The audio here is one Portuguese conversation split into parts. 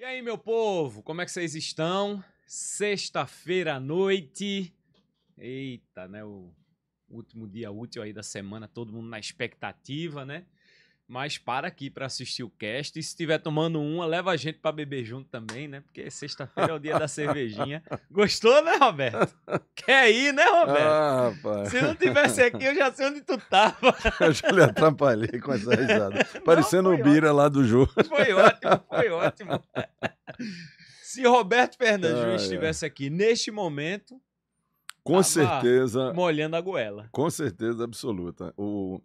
E aí, meu povo, como é que vocês estão? Sexta-feira à noite. Eita, né? O último dia útil aí da semana, todo mundo na expectativa, né? mas para aqui para assistir o cast. E se estiver tomando uma, leva a gente para beber junto também, né? Porque sexta-feira é o dia da cervejinha. Gostou, né, Roberto? Quer ir, né, Roberto? Ah, rapaz. Se não tivesse aqui, eu já sei onde tu tava. eu já lhe atrapalhei com essa risada. Parecendo o Bira lá do jogo. Foi ótimo, foi ótimo. Se Roberto Fernandes ah, estivesse é. aqui neste momento, com tá certeza. Molhando a goela. Com certeza absoluta. O,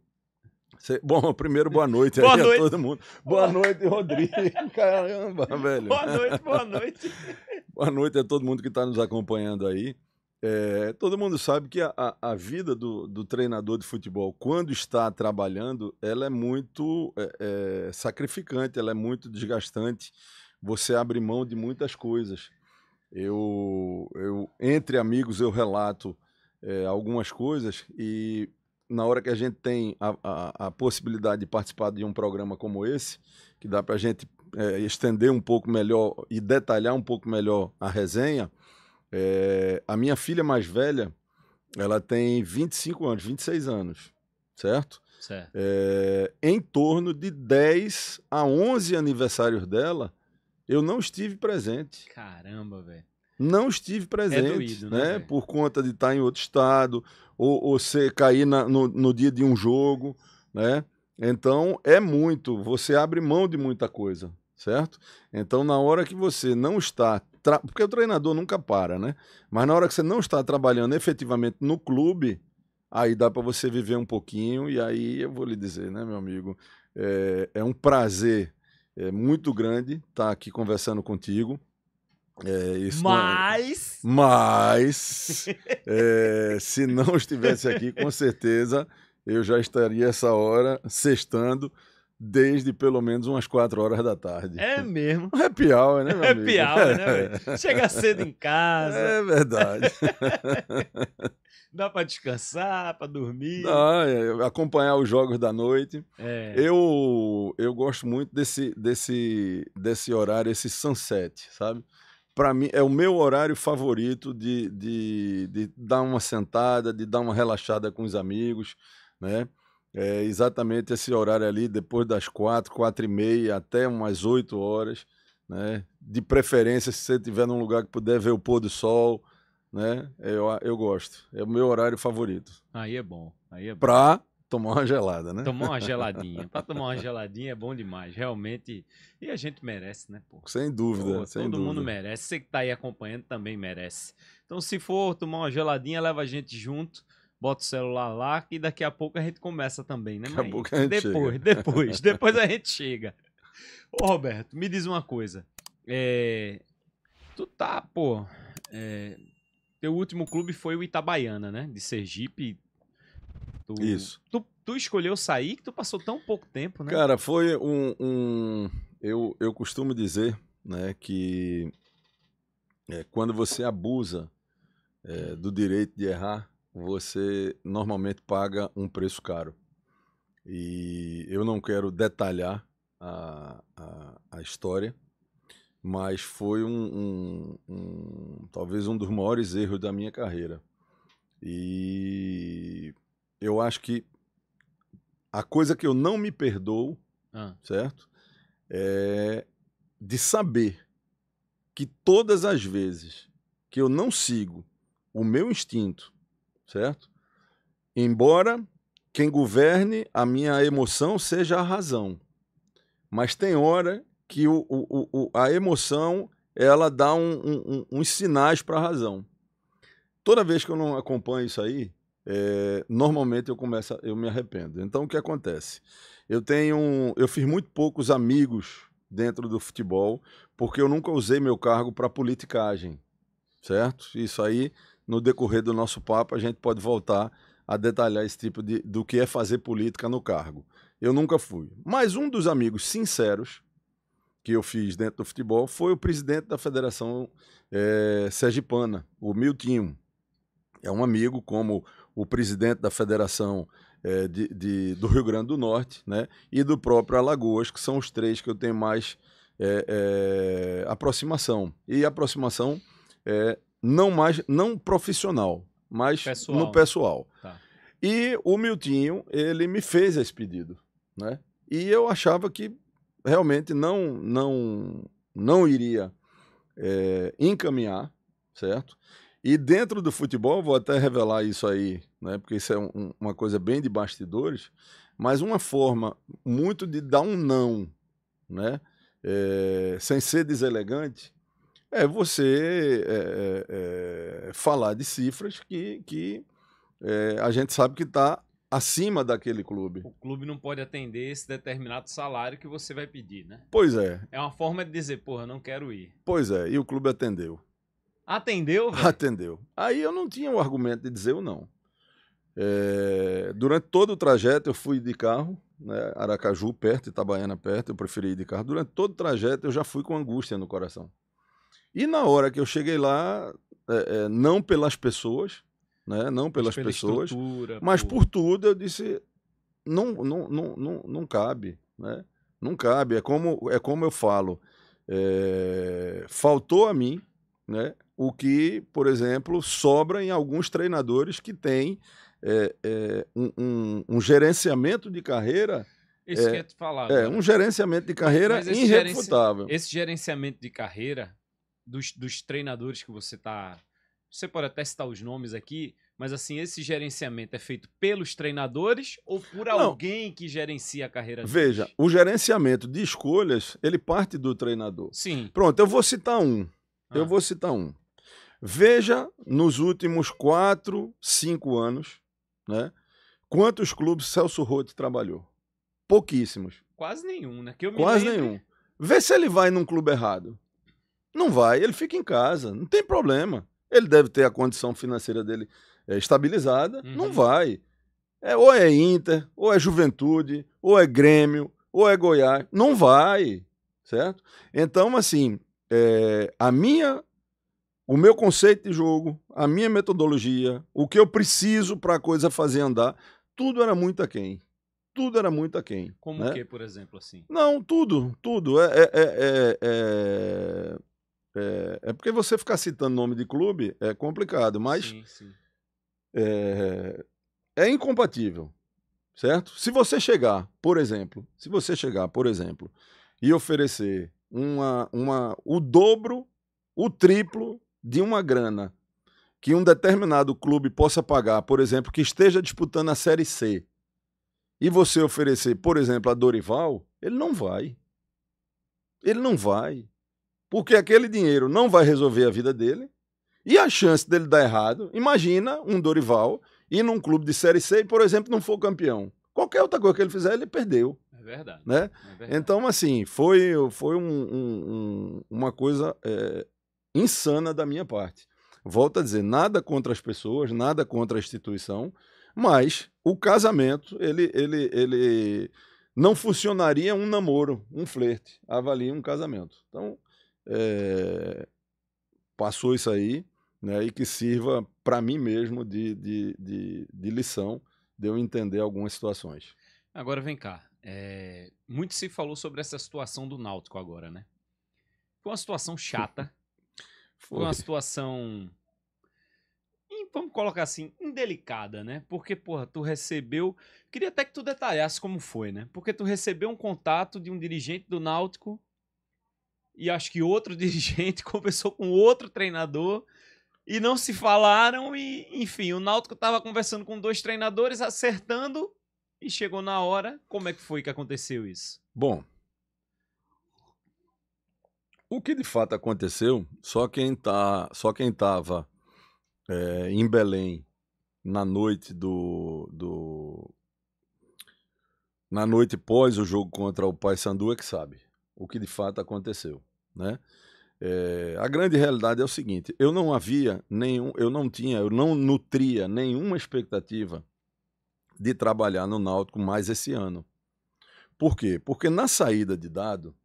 Bom, primeiro, boa noite boa noite. a todo mundo. Boa, noite, Rodrigo. Caramba, velho. Boa noite, boa noite. boa noite a todo mundo que está nos acompanhando aí. É, todo mundo sabe que a, a vida do, do, treinador de futebol, quando está trabalhando, ela é muito é, é, sacrificante, ela é muito desgastante. Você abre mão de muitas coisas. Eu, eu entre amigos, eu relato é, algumas coisas e na hora que a gente tem a, a, a possibilidade de participar de um programa como esse, que dá para a gente é, estender um pouco melhor e detalhar um pouco melhor a resenha, é, a minha filha mais velha, ela tem 25 anos, 26 anos, certo? Certo. É, em torno de 10 a 11 aniversários dela, eu não estive presente. Caramba, velho não estive presente, é doído, né? né por conta de estar em outro estado ou, ou você cair na, no, no dia de um jogo, né? Então é muito, você abre mão de muita coisa, certo? Então na hora que você não está tra... porque o treinador nunca para, né? Mas na hora que você não está trabalhando efetivamente no clube, aí dá para você viver um pouquinho e aí eu vou lhe dizer, né, meu amigo, é, é um prazer é muito grande estar aqui conversando contigo. É, isso é mas. Não... Mas. é, se não estivesse aqui, com certeza eu já estaria essa hora sextando desde pelo menos umas 4 horas da tarde. É mesmo. é né, pior, né, meu amigo? pior, né, velho? Chega cedo em casa. É verdade. Dá para descansar, para dormir. Dá, é, acompanhar os jogos da noite. É. Eu eu gosto muito desse desse desse horário, esse sunset, sabe? para mim, é o meu horário favorito de, de, de, dar uma sentada, de dar uma relaxada com os amigos, né? É exatamente esse horário ali, depois das quatro, quatro e meia, até umas oito horas, né? De preferência, se você estiver num lugar que puder ver o pôr do sol, né? Eu, eu gosto. É o meu horário favorito. Aí é bom. Aí é bom. Pra Tomar uma gelada, né? Tomar uma geladinha. Para tomar uma geladinha é bom demais, realmente. E a gente merece, né, pô? Sem dúvida, pô, sem todo dúvida. mundo merece. Você que tá aí acompanhando também merece. Então, se for tomar uma geladinha, leva a gente junto bota o celular lá, que daqui a pouco a gente começa também, né? Daqui a pouco a gente depois, chega. depois, depois a gente chega. Ô, Roberto, me diz uma coisa. É... Tu tá, pô. É... Teu último clube foi o Itabaiana, né? De Sergipe. Tu, Isso. Tu, tu escolheu sair que tu passou tão pouco tempo, né? Cara, foi um. um eu, eu costumo dizer né, que é, quando você abusa é, do direito de errar, você normalmente paga um preço caro. E eu não quero detalhar a, a, a história, mas foi um, um, um, talvez um dos maiores erros da minha carreira. E eu acho que a coisa que eu não me perdoo, ah. certo? É de saber que todas as vezes que eu não sigo o meu instinto, certo? Embora quem governe a minha emoção seja a razão. Mas tem hora que o, o, o a emoção ela dá um, um, um, uns sinais para a razão. Toda vez que eu não acompanho isso aí, é, normalmente eu começo, eu me arrependo. Então o que acontece? Eu tenho, eu fiz muito poucos amigos dentro do futebol porque eu nunca usei meu cargo para politicagem, certo? Isso aí no decorrer do nosso papo a gente pode voltar a detalhar esse tipo de do que é fazer política no cargo. Eu nunca fui. Mas um dos amigos sinceros que eu fiz dentro do futebol foi o presidente da Federação é, Sergipana, o Miltinho. É um amigo como o presidente da Federação é, de, de, do Rio Grande do Norte né, e do próprio Alagoas, que são os três que eu tenho mais é, é, aproximação. E aproximação não mais não profissional, mas pessoal. no né? pessoal. Tá. E o Miltinho, ele me fez esse pedido. Né? E eu achava que realmente não, não, não iria encaminhar, certo? E dentro do futebol, vou até revelar isso aí, né, porque isso é um, uma coisa bem de bastidores, mas uma forma muito de dar um não, né, é, sem ser deselegante, é você é, é, falar de cifras que, que a gente sabe que está acima daquele clube. O clube não pode atender esse determinado salário que você vai pedir, né? Pois é. É uma forma de dizer, porra, não quero ir. Pois é, e o clube atendeu. Atendeu? Véio? Atendeu. Aí eu não tinha o argumento de dizer o não. É, durante todo o trajeto eu fui de carro, né, Aracaju perto, Itabaiana perto, eu preferi ir de carro. Durante todo o trajeto eu já fui com angústia no coração. E na hora que eu cheguei lá, é, é, não pelas pessoas, né, não pelas pela pessoas, mas por... por tudo, eu disse, não, não, não, não, não cabe, né? Não cabe. É como, é como eu falo, é, faltou a mim né? o que, por exemplo, sobra em alguns treinadores que têm é, é, um, um, um, gerenciamento de carreira. Isso é, que eu te falar. É, né? um gerenciamento de carreira esse irrefutável. Gerenci... Esse gerenciamento de carreira dos, dos treinadores que você está. Você pode até citar os nomes aqui, mas assim, esse gerenciamento é feito pelos treinadores ou por Não. alguém que gerencia a carreira deles? Veja, o gerenciamento de escolhas, ele parte do treinador. Sim. Pronto, eu vou citar um. Ah. Eu vou citar um. Veja nos últimos quatro, cinco anos, né? Quantos clubes Celso Roth trabalhou? Pouquíssimos. Quase nenhum, né? Quase nenhum. Vê se ele vai num clube errado. Não vai, ele fica em casa, não tem problema. Ele deve ter a condição financeira dele é, estabilizada, uhum. não vai. É, ou é Inter, ou é Juventude, ou é Grêmio, ou é Goiás, não vai, certo? Então, assim, é, a minha, o meu conceito de jogo, a minha metodologia, o que eu preciso para a coisa fazer andar, tudo era muito aquém. Tudo era muito aquém. Como né? o que, por exemplo, assim? Não, tudo, tudo. É, é, é, é, é, porque você ficar citando nome de clube é complicado, mas sim, sim. É, é incompatível, certo? Se você chegar, por exemplo, se você chegar, por exemplo, e oferecer uma, uma, o dobro, o triplo de uma grana que um determinado clube possa pagar, por exemplo, que esteja disputando a Série C, e você oferecer, por exemplo, a Dorival, ele não vai. Ele não vai. Porque aquele dinheiro não vai resolver a vida dele. E a chance dele dar errado, imagina um Dorival ir num clube de Série C e, por exemplo, não for campeão. Qualquer outra coisa que ele fizer, ele perdeu. Verdade. Né? É verdade. Então, assim, foi, foi um, um, uma coisa é, insana da minha parte. Volto a dizer, nada contra as pessoas, nada contra a instituição, mas o casamento, ele, ele, ele não funcionaria um namoro, um flerte, avalia um casamento. Então, é, passou isso aí, né, e que sirva para mim mesmo de, de, de, de lição de eu entender algumas situações. Agora vem cá, é, muito se falou sobre essa situação do Náutico agora, né? Foi uma situação chata. Foi, foi uma situação. Vamos colocar assim, indelicada, né? Porque, porra, tu recebeu. Queria até que tu detalhasse como foi, né? Porque tu recebeu um contato de um dirigente do Náutico e acho que outro dirigente conversou com outro treinador e não se falaram e enfim o Náutico estava conversando com dois treinadores acertando e chegou na hora, como é que foi que aconteceu isso? Bom, o que de fato aconteceu, só quem tá, só quem estava é, em Belém na noite do, do na noite pós o jogo contra o Paysandu é que sabe o que de fato aconteceu, né? É, a grande realidade é o seguinte: eu não havia nenhum, eu não tinha, eu não nutria nenhuma expectativa de trabalhar no Náutico mais esse ano. Por quê? Porque na saída de dado,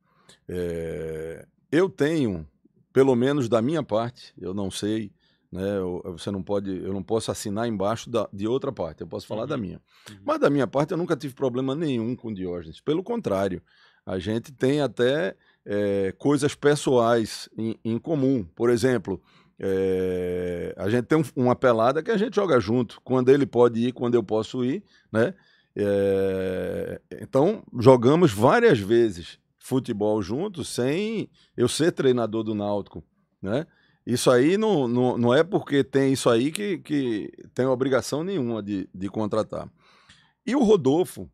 é, eu tenho, pelo menos da minha parte, eu não sei, né, eu, você não pode, eu não posso assinar embaixo da, de outra parte, eu posso falar uhum. da minha. Uhum. Mas da minha parte eu nunca tive problema nenhum com Diógenes. Pelo contrário, a gente tem até é, coisas pessoais em, em comum. Por exemplo, é, a gente tem um, uma pelada que a gente joga junto, quando ele pode ir, quando eu posso ir, né? É, então, jogamos várias vezes futebol juntos sem eu ser treinador do Náutico, né? Isso aí não, não, não é porque tem isso aí que, que tem obrigação nenhuma de, de contratar. E o Rodolfo,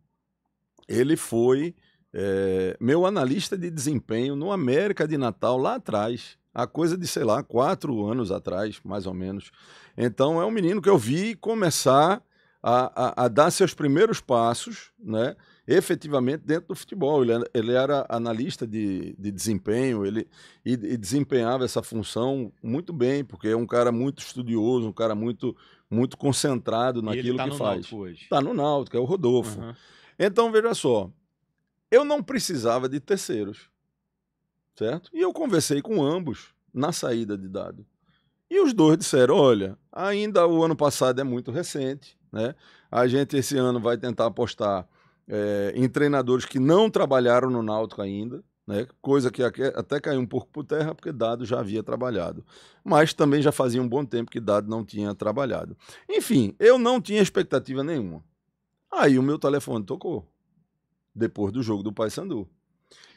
ele foi é, meu analista de desempenho no América de Natal lá atrás a coisa de, sei lá, quatro anos atrás, mais ou menos. Então é um menino que eu vi começar a, a, a dar seus primeiros passos, né? efetivamente dentro do futebol. Ele, era, ele era analista de, de desempenho ele, e, e, desempenhava essa função muito bem, porque é um cara muito estudioso, um cara muito, muito concentrado naquilo tá que faz. Está no Náutico, é o Rodolfo. Uhum. Então, veja só, eu não precisava de terceiros certo? E eu conversei com ambos na saída de dado. E os dois disseram: olha, ainda o ano passado é muito recente, né? A gente esse ano vai tentar apostar é, em treinadores que não trabalharam no Náutico ainda, né? Coisa que até caiu um pouco por terra, porque Dado já havia trabalhado. Mas também já fazia um bom tempo que Dado não tinha trabalhado. Enfim, eu não tinha expectativa nenhuma. Aí o meu telefone tocou. Depois do jogo do Paysandu.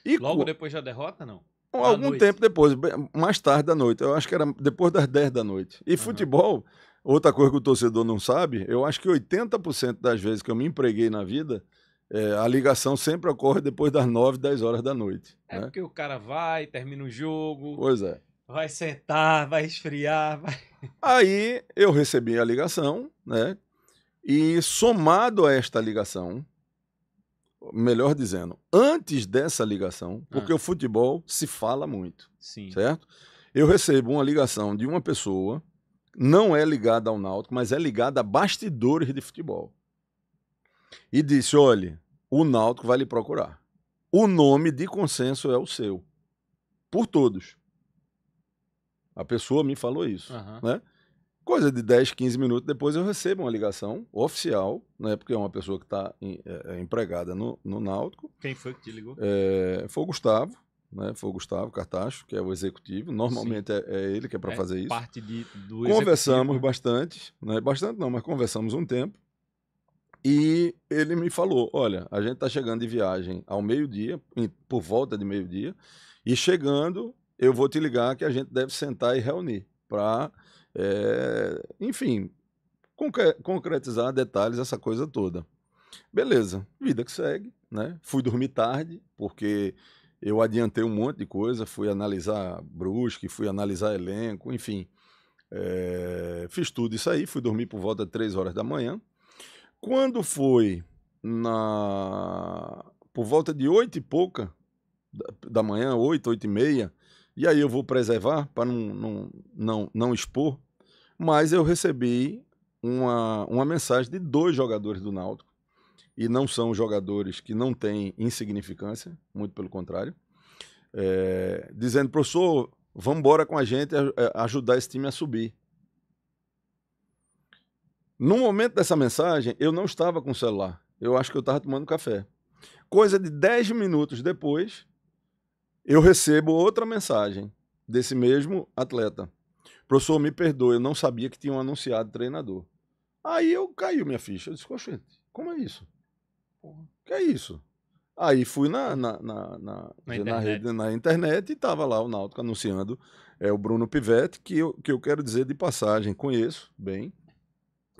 E Logo co... depois da derrota, não? À Algum noite. tempo depois, mais tarde da noite. Eu acho que era depois das 10 da noite. E uhum. futebol, outra coisa que o torcedor não sabe, eu acho que 80% das vezes que eu me empreguei na vida, é, a ligação sempre ocorre depois das 9, 10 horas da noite. É né? porque o cara vai, termina o jogo. Pois é. Vai sentar, vai esfriar, vai. Aí eu recebi a ligação, né? E somado a esta ligação, melhor dizendo, antes dessa ligação, porque ah. o futebol se fala muito, Sim. certo? Eu recebo uma ligação de uma pessoa, não é ligada ao Náutico, mas é ligada a bastidores de futebol. E disse: olha, o Náutico vai lhe procurar. O nome de consenso é o seu. Por todos. A pessoa me falou isso, uhum. né? Coisa de 10, 15 minutos depois eu recebo uma ligação oficial, né? Porque é uma pessoa que está é, é, empregada no, no Náutico. Quem foi que te ligou? É, foi o Gustavo, né? Foi o Gustavo Cartacho, que é o executivo. Normalmente é, é, ele que é para é fazer isso. Parte de, do Conversamos bastante, né? Bastante não, mas conversamos um tempo. E ele me falou: olha, a gente está chegando de viagem ao meio-dia, por volta de meio-dia, e chegando, eu vou te ligar que a gente deve sentar e reunir para é, enfim, concretizar detalhes, essa coisa toda. Beleza, vida que segue, né? Fui dormir tarde, porque eu adiantei um monte de coisa, fui analisar Brusque, fui analisar elenco, enfim. É, fiz tudo isso aí, fui dormir por volta de 3 horas da manhã. Quando foi na por volta de 8 e pouca da manhã, 8, 8 e meia, e aí eu vou preservar para não, não, não, não expor. Mas eu recebi uma, uma mensagem de dois jogadores do Náutico. E não são jogadores que não têm insignificância, muito pelo contrário. É, dizendo, professor, vamos embora com a gente eh, ajudar esse time a subir. No momento dessa mensagem, eu não estava com o celular. Eu acho que eu estava tomando café. Coisa de 10 minutos depois, eu recebo outra mensagem desse mesmo atleta. Professor, me perdoe, eu não sabia que tinham anunciado treinador. Aí eu caiu minha ficha. Eu disse, gente, como é isso? Porra, que é isso? Aí fui na, na, na, na, na internet. rede, na internet e estava lá o Náutico anunciando é, o Bruno Pivetti, que eu, que eu quero dizer de passagem, conheço bem.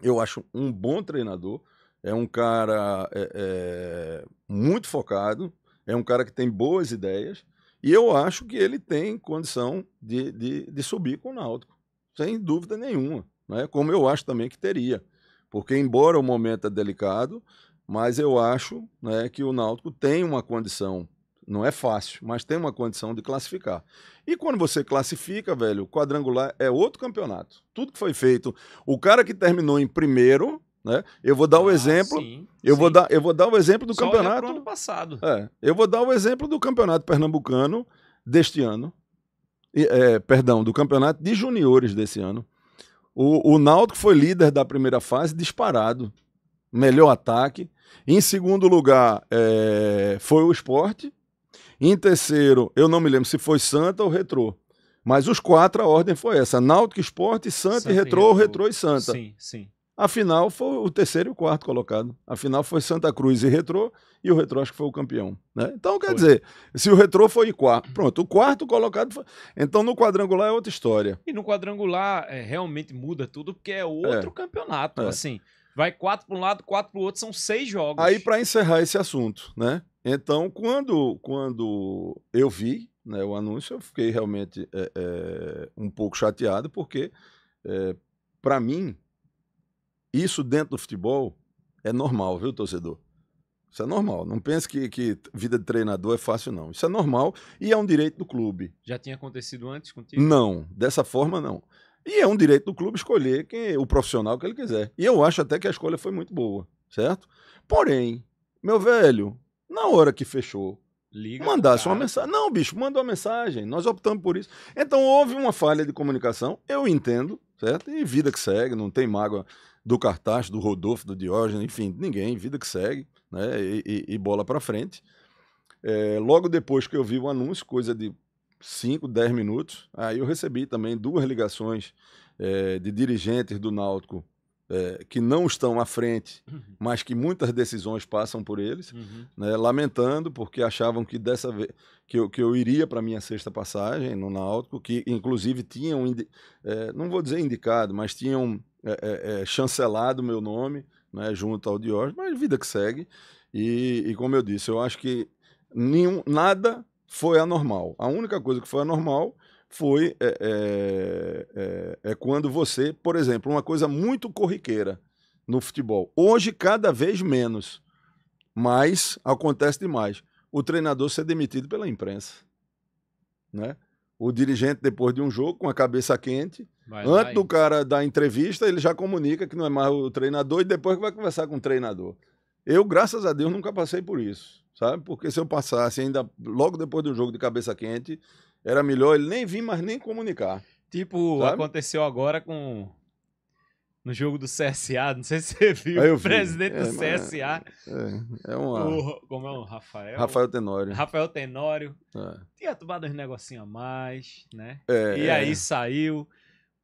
Eu acho um bom treinador. É um cara é, é, muito focado, é um cara que tem boas ideias e eu acho que ele tem condição de, de, de subir com o Náutico, sem dúvida nenhuma. Né? Como eu acho também que teria. Porque, embora o momento é delicado, mas eu acho né, que o Náutico tem uma condição. Não é fácil, mas tem uma condição de classificar. E quando você classifica, velho, o quadrangular é outro campeonato. Tudo que foi feito. O cara que terminou em primeiro né? Eu vou dar o ah, exemplo. Sim, eu sim. vou dar, eu vou dar o exemplo do Só campeonato ano passado. É, eu vou dar o exemplo do campeonato pernambucano deste ano. É, perdão, do campeonato de juniores desse ano. O, o Náutico foi líder da primeira fase, disparado, melhor ataque. Em segundo lugar é, foi o Esporte. Em terceiro, eu não me lembro se foi Santa ou Retrô. Mas os quatro, a ordem foi essa: Náutico, Esporte, Santa, Santa e Retrô, e Retrô, Retrô e Santa. Sim, sim. A final foi o terceiro e o quarto colocado. A final foi Santa Cruz e Retrô, e o Retrô acho que foi o campeão. Né? Então, quer foi. dizer, se o Retrô foi quarto, pronto, o quarto colocado foi... Então, no quadrangular é outra história. E no quadrangular é, realmente muda tudo, porque é outro é. campeonato, é. assim. Vai quatro para um lado, quatro para o outro, são seis jogos. Aí, para encerrar esse assunto, né? Então, quando, quando eu vi né, o anúncio, eu fiquei realmente é, é, um pouco chateado, porque, é, para mim, isso dentro do futebol é normal, viu, torcedor? Isso é normal. Não pense que, que vida de treinador é fácil, não. Isso é normal e é um direito do clube. Já tinha acontecido antes contigo? Não, dessa forma não. E é um direito do clube escolher quem, o profissional que ele quiser. E eu acho até que a escolha foi muito boa, certo? Porém, meu velho, na hora que fechou, Liga mandasse uma mensagem. Não, bicho, manda uma mensagem. Nós optamos por isso. Então houve uma falha de comunicação, eu entendo, certo? E vida que segue, não tem mágoa do Cartacho, do Rodolfo, do Diógenes, enfim, ninguém, vida que segue, né? E, e, e bola para frente. É, logo depois que eu vi o anúncio, coisa de 5, 10 minutos, aí eu recebi também duas ligações é, de dirigentes do Náutico é, que não estão à frente, uhum. mas que muitas decisões passam por eles, uhum. né, lamentando porque achavam que dessa vez que eu, que eu iria para minha sexta passagem no Náutico, que inclusive tinham, é, não vou dizer indicado, mas tinham é, é, é, chancelado o meu nome, né, junto ao Dior, mas vida que segue. E, e, como eu disse, eu acho que nenhum, nada foi anormal. A única coisa que foi anormal foi é, é, é, é quando você, por exemplo, uma coisa muito corriqueira no futebol. Hoje, cada vez menos, mas acontece demais. O treinador ser demitido pela imprensa. Né? O dirigente, depois de um jogo, com a cabeça quente, Antes do cara dar entrevista, ele já comunica que não é mais o treinador e depois que vai conversar com o treinador. Eu, graças a Deus, nunca passei por isso, sabe? Porque se eu passasse ainda logo depois do jogo de cabeça quente, era melhor ele nem vir, mas nem comunicar. Tipo, sabe? aconteceu agora com no jogo do CSA, não sei se você viu, vi. o presidente é, do CSA. É, é uma... O, como é o Rafael? Rafael Tenório. Rafael Tenório. É. Tinha tomado uns negocinhos a mais, né? É, e aí é. saiu.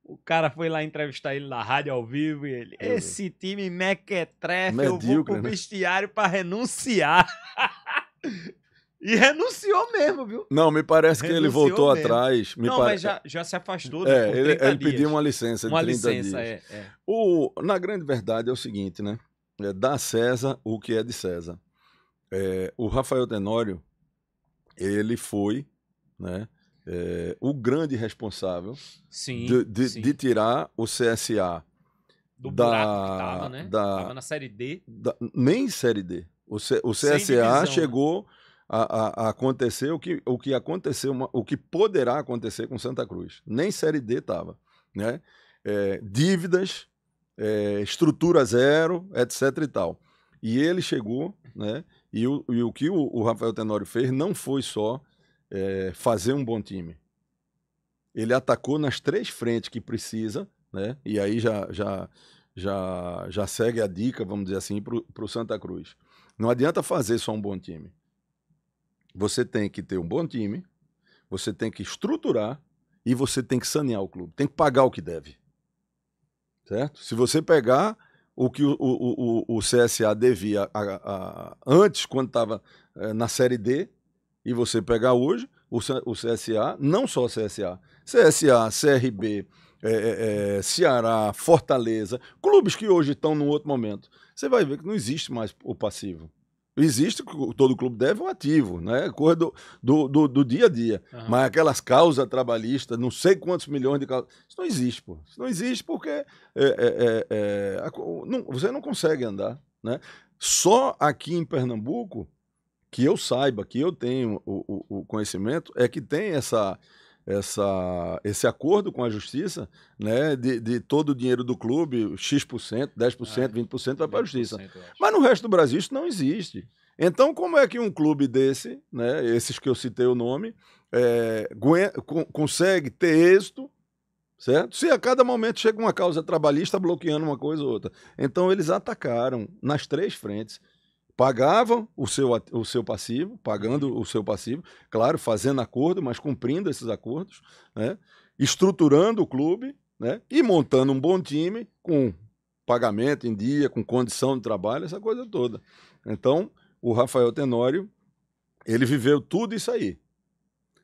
O cara foi lá entrevistar ele na rádio ao vivo e ele. Esse time mequetrefe, Medíocre, eu vou pro né? vestiário pra renunciar. e renunciou mesmo, viu? Não, me parece que ele voltou mesmo. atrás. Me Não, pare- mas já, já se afastou É, né, por ele, 30 ele dias. pediu uma licença de uma 30 licença, dias. é, é. O, na grande verdade é o seguinte, né? É, dá César o que é de César. É, o Rafael Tenório, ele foi, né? é, o grande responsável sim, de, de, sim. de, tirar o CSA do da, buraco que tava, né? Da, tava na série D. Da, nem série D. O, C, o CSA chegou a, a, a, acontecer o que, o que aconteceu, uma, o que poderá acontecer com Santa Cruz. Nem série D tava, né? É, dívidas, é, estrutura zero, etc e tal. E ele chegou, né? E o, e o que o, o Rafael Tenório fez não foi só é, fazer um bom time. Ele atacou nas três frentes que precisa, né? E aí já, já, já, já segue a dica, vamos dizer assim, para o Santa Cruz. Não adianta fazer só um bom time. Você tem que ter um bom time, você tem que estruturar e você tem que sanear o clube. Tem que pagar o que deve. Certo? Se você pegar o que o, o, o, o CSA devia a, a, antes, quando estava eh, na Série D, e você pegar hoje o, CSA, não só o CSA, CSA, CRB, é, é, é, Ceará, Fortaleza, clubes que hoje estão num outro momento, você vai ver que não existe mais o passivo. Existe, todo clube deve um ativo, né? Coisa do, do, do, do dia a dia. Uhum. Mas aquelas causas trabalhistas, não sei quantos milhões de causas. Isso não existe, pô. Isso não existe porque é, é, é, é não, você não consegue andar, né? Só aqui em Pernambuco, que eu saiba, que eu tenho o, o, o conhecimento, é que tem essa, essa, esse acordo com a justiça, né, de, de todo o dinheiro do clube, X%, 10%, 20% ah, vai para a justiça. Mas no resto do Brasil isso não existe. Então, como é que um clube desse, né, esses que eu citei o nome, é, consegue ter êxito, certo? Se a cada momento chega uma causa trabalhista bloqueando uma coisa ou outra. Então, eles atacaram nas três frentes pagavam o seu, o seu passivo, pagando o seu passivo, claro, fazendo acordo, mas cumprindo esses acordos, né? estruturando o clube né? e montando um bom time com pagamento em dia, com condição de trabalho, essa coisa toda. Então, o Rafael Tenório, ele viveu tudo isso aí.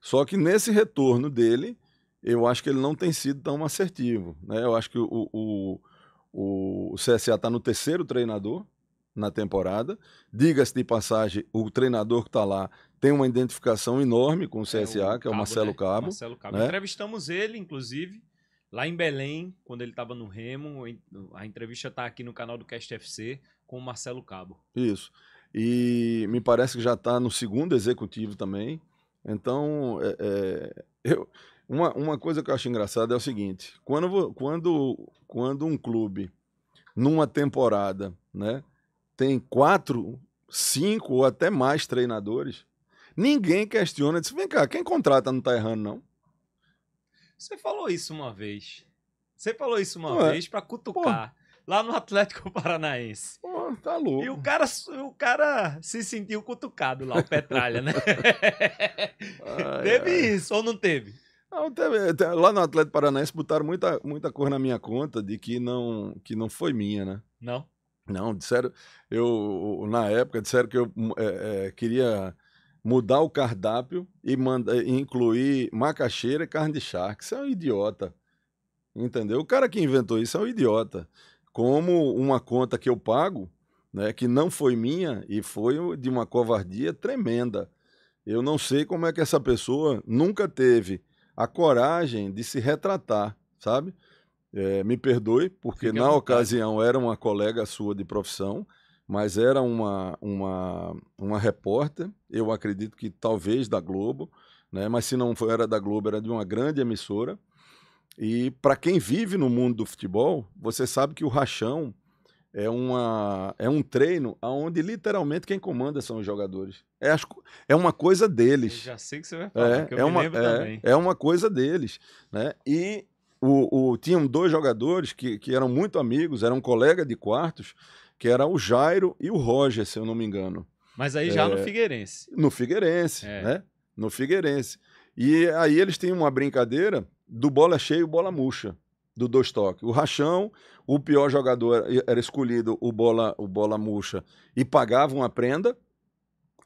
Só que nesse retorno dele, eu acho que ele não tem sido tão assertivo. Né? Eu acho que o, o, o CSA está no terceiro treinador, na temporada. Diga-se de passagem, o treinador que está lá tem uma identificação enorme com o CSA, é, o que é o Marcelo né? Cabo. Marcelo Cabo. Né? Entrevistamos ele, inclusive, lá em Belém, quando ele estava no Remo. A entrevista está aqui no canal do Cast FC com o Marcelo Cabo. Isso. E me parece que já está no segundo executivo também. Então, é, é, eu, uma, uma coisa que eu acho engraçada é o seguinte: quando, quando, quando um clube, numa temporada, né? tem quatro, cinco ou até mais treinadores, ninguém questiona. Diz, vem cá, quem contrata não tá errando, não. Você falou isso uma vez. Você falou isso uma Ué. vez para cutucar. Lá no Atlético Paranaense. Pô, tá louco. E o cara, o cara se sentiu cutucado lá, o Petralha, né? ai, teve ai. isso, ou não teve? Não, teve, lá no Atlético Paranaense botaram muita, muita cor na minha conta de que não, que não foi minha, né? Não. Não, disseram. Eu, na época, disseram que eu é, é, queria mudar o cardápio e manda, incluir macaxeira e carne de charque. Isso é um idiota. Entendeu? O cara que inventou isso é um idiota. Como uma conta que eu pago, né, que não foi minha e foi de uma covardia tremenda. Eu não sei como é que essa pessoa nunca teve a coragem de se retratar, sabe? É, me perdoe, porque na ocasião era uma colega sua de profissão, mas era uma, uma, uma repórter, eu acredito que talvez da Globo, né? mas se não for, era da Globo, era de uma grande emissora. E para quem vive no mundo do futebol, você sabe que o rachão é, uma, é um treino onde literalmente quem comanda são os jogadores. É, as, é uma coisa deles. Eu já sei que você vai é, falar, é, é uma, é, é, uma coisa deles. Né? E o, o, tinham dois jogadores que, que eram muito amigos, eram colega de quartos, que era o Jairo e o Roger, se eu não me engano. Mas aí já é, no Figueirense. No Figueirense, é. né? No Figueirense. E aí eles tinham uma brincadeira do bola cheia e bola murcha, do dois toques. O Rachão, o pior jogador era escolhido o bola, o bola murcha e pagava uma prenda,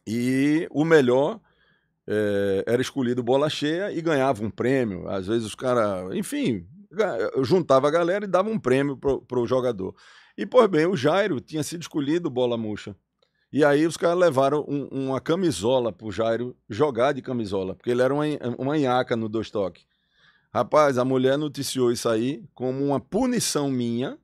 e o melhor é, era escolhido bola cheia e ganhava um prêmio. Às vezes os caras, enfim, juntava a galera e dava um prêmio para o jogador. E, pois bem, o Jairo tinha sido escolhido bola murcha. E aí os caras levaram um, uma camisola pro Jairo jogar de camisola, porque ele era uma, uma nhaca no dois toques. Rapaz, a mulher noticiou isso aí como uma punição minha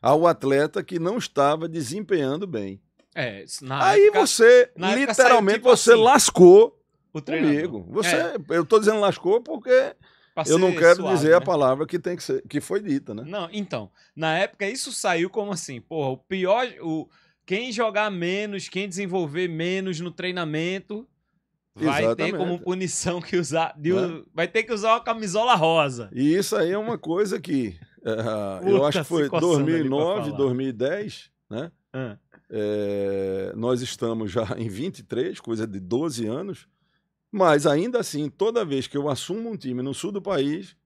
ao atleta que não estava desempenhando bem. É, aí época, você, literalmente, tipo você assim. lascou o treinador. Comigo. Você, é. Eu estou dizendo lascou porque eu não quero suave, dizer né? a palavra que tem que ser, que foi dita, né? Não, então, na época isso saiu como assim, porra, o pior, o quem jogar menos, quem desenvolver menos no treinamento vai Exatamente. ter como punição que usar, de, é. vai ter que usar uma camisola rosa. E isso aí é uma coisa que eh, Puta, eu acho que foi 2009, 2010, né? É, nós estamos já em 23, coisa de 12 anos mas ainda assim, toda vez que eu assumo um time no sul do país,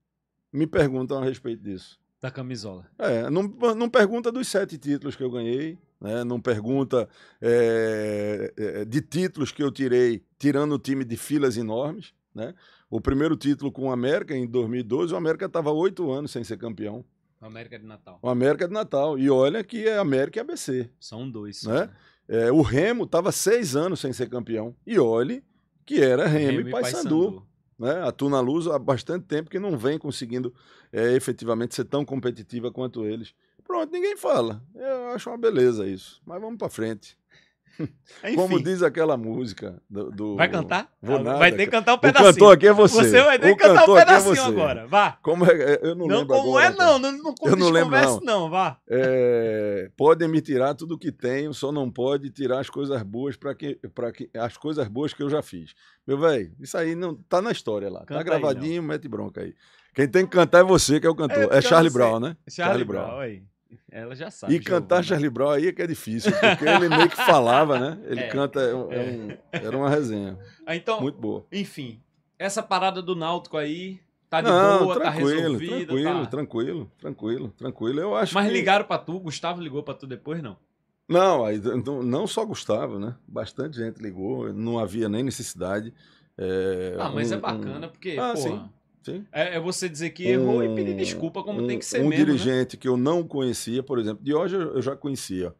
me perguntam a respeito disso. Da camisola. É, não, não pergunta dos sete títulos que eu ganhei, né? não pergunta é, de títulos que eu tirei, tirando o time de filas enormes. Né? O primeiro título com o América, em 2012, o América estava oito anos sem ser campeão. O América de Natal. O América de Natal. E olha que é América e ABC. São dois. Né? né? É, o Remo estava seis anos sem ser campeão. E olhe que era Remi e Paysandu. Né? A Tuna Luz há bastante tempo que não vem conseguindo é, efetivamente ser tão competitiva quanto eles. Pronto, ninguém fala. Eu acho uma beleza isso. Mas vamos para frente. Enfim. Como diz aquela música do. do vai cantar? Nada, vai ter que cantar um pedacinho. O cantor aqui é você. Você vai ter que cantar um é pedacinho é agora. Vá. Como é, é? Eu não, não lembro. Como agora, é, tá? não. Não, não, eu não lembro. Não, não vá. É, podem me tirar tudo que tenho, só não pode tirar as coisas boas para que, que. As coisas boas que eu já fiz. Meu velho, isso aí não tá na história lá. Tá Canta tá gravadinho, aí, mete bronca aí. Quem tem que cantar é você, que é o cantor. É, é Charlie Brown, né? Charlie, Charlie Brown. Brown aí. Ela já sabe. E cantar ouviu, né? Charlie né? Brown aí é que é difícil, porque ele meio que falava, né? Ele é, canta, é um, é é. era uma resenha. Ah, então, Muito boa. Enfim, essa parada do Náutico aí tá de Não, boa, tá resolvida. Tá? Tranquilo, tá... tranquilo, tranquilo, tranquilo. Eu acho Mas que... ligaram para tu, Gustavo ligou para tu depois, não? Não, aí, então, não só Gustavo, né? Bastante gente ligou, não havia nem necessidade. É, ah, mas um, é bacana, um... porque, ah, porra, Sim. É, é você dizer que errou e pedir desculpa como um, tem que ser um mesmo. Um né? dirigente né? que eu não conhecia, por exemplo, de hoje eu já conhecia,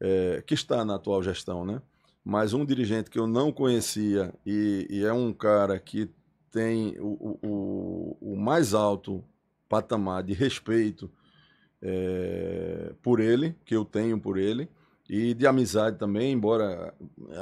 é, que está na atual gestão, né? Mas um dirigente que eu não conhecia e, e é um cara que tem o, o, o mais alto patamar de respeito é, por ele, que eu tenho por ele, e de amizade também, embora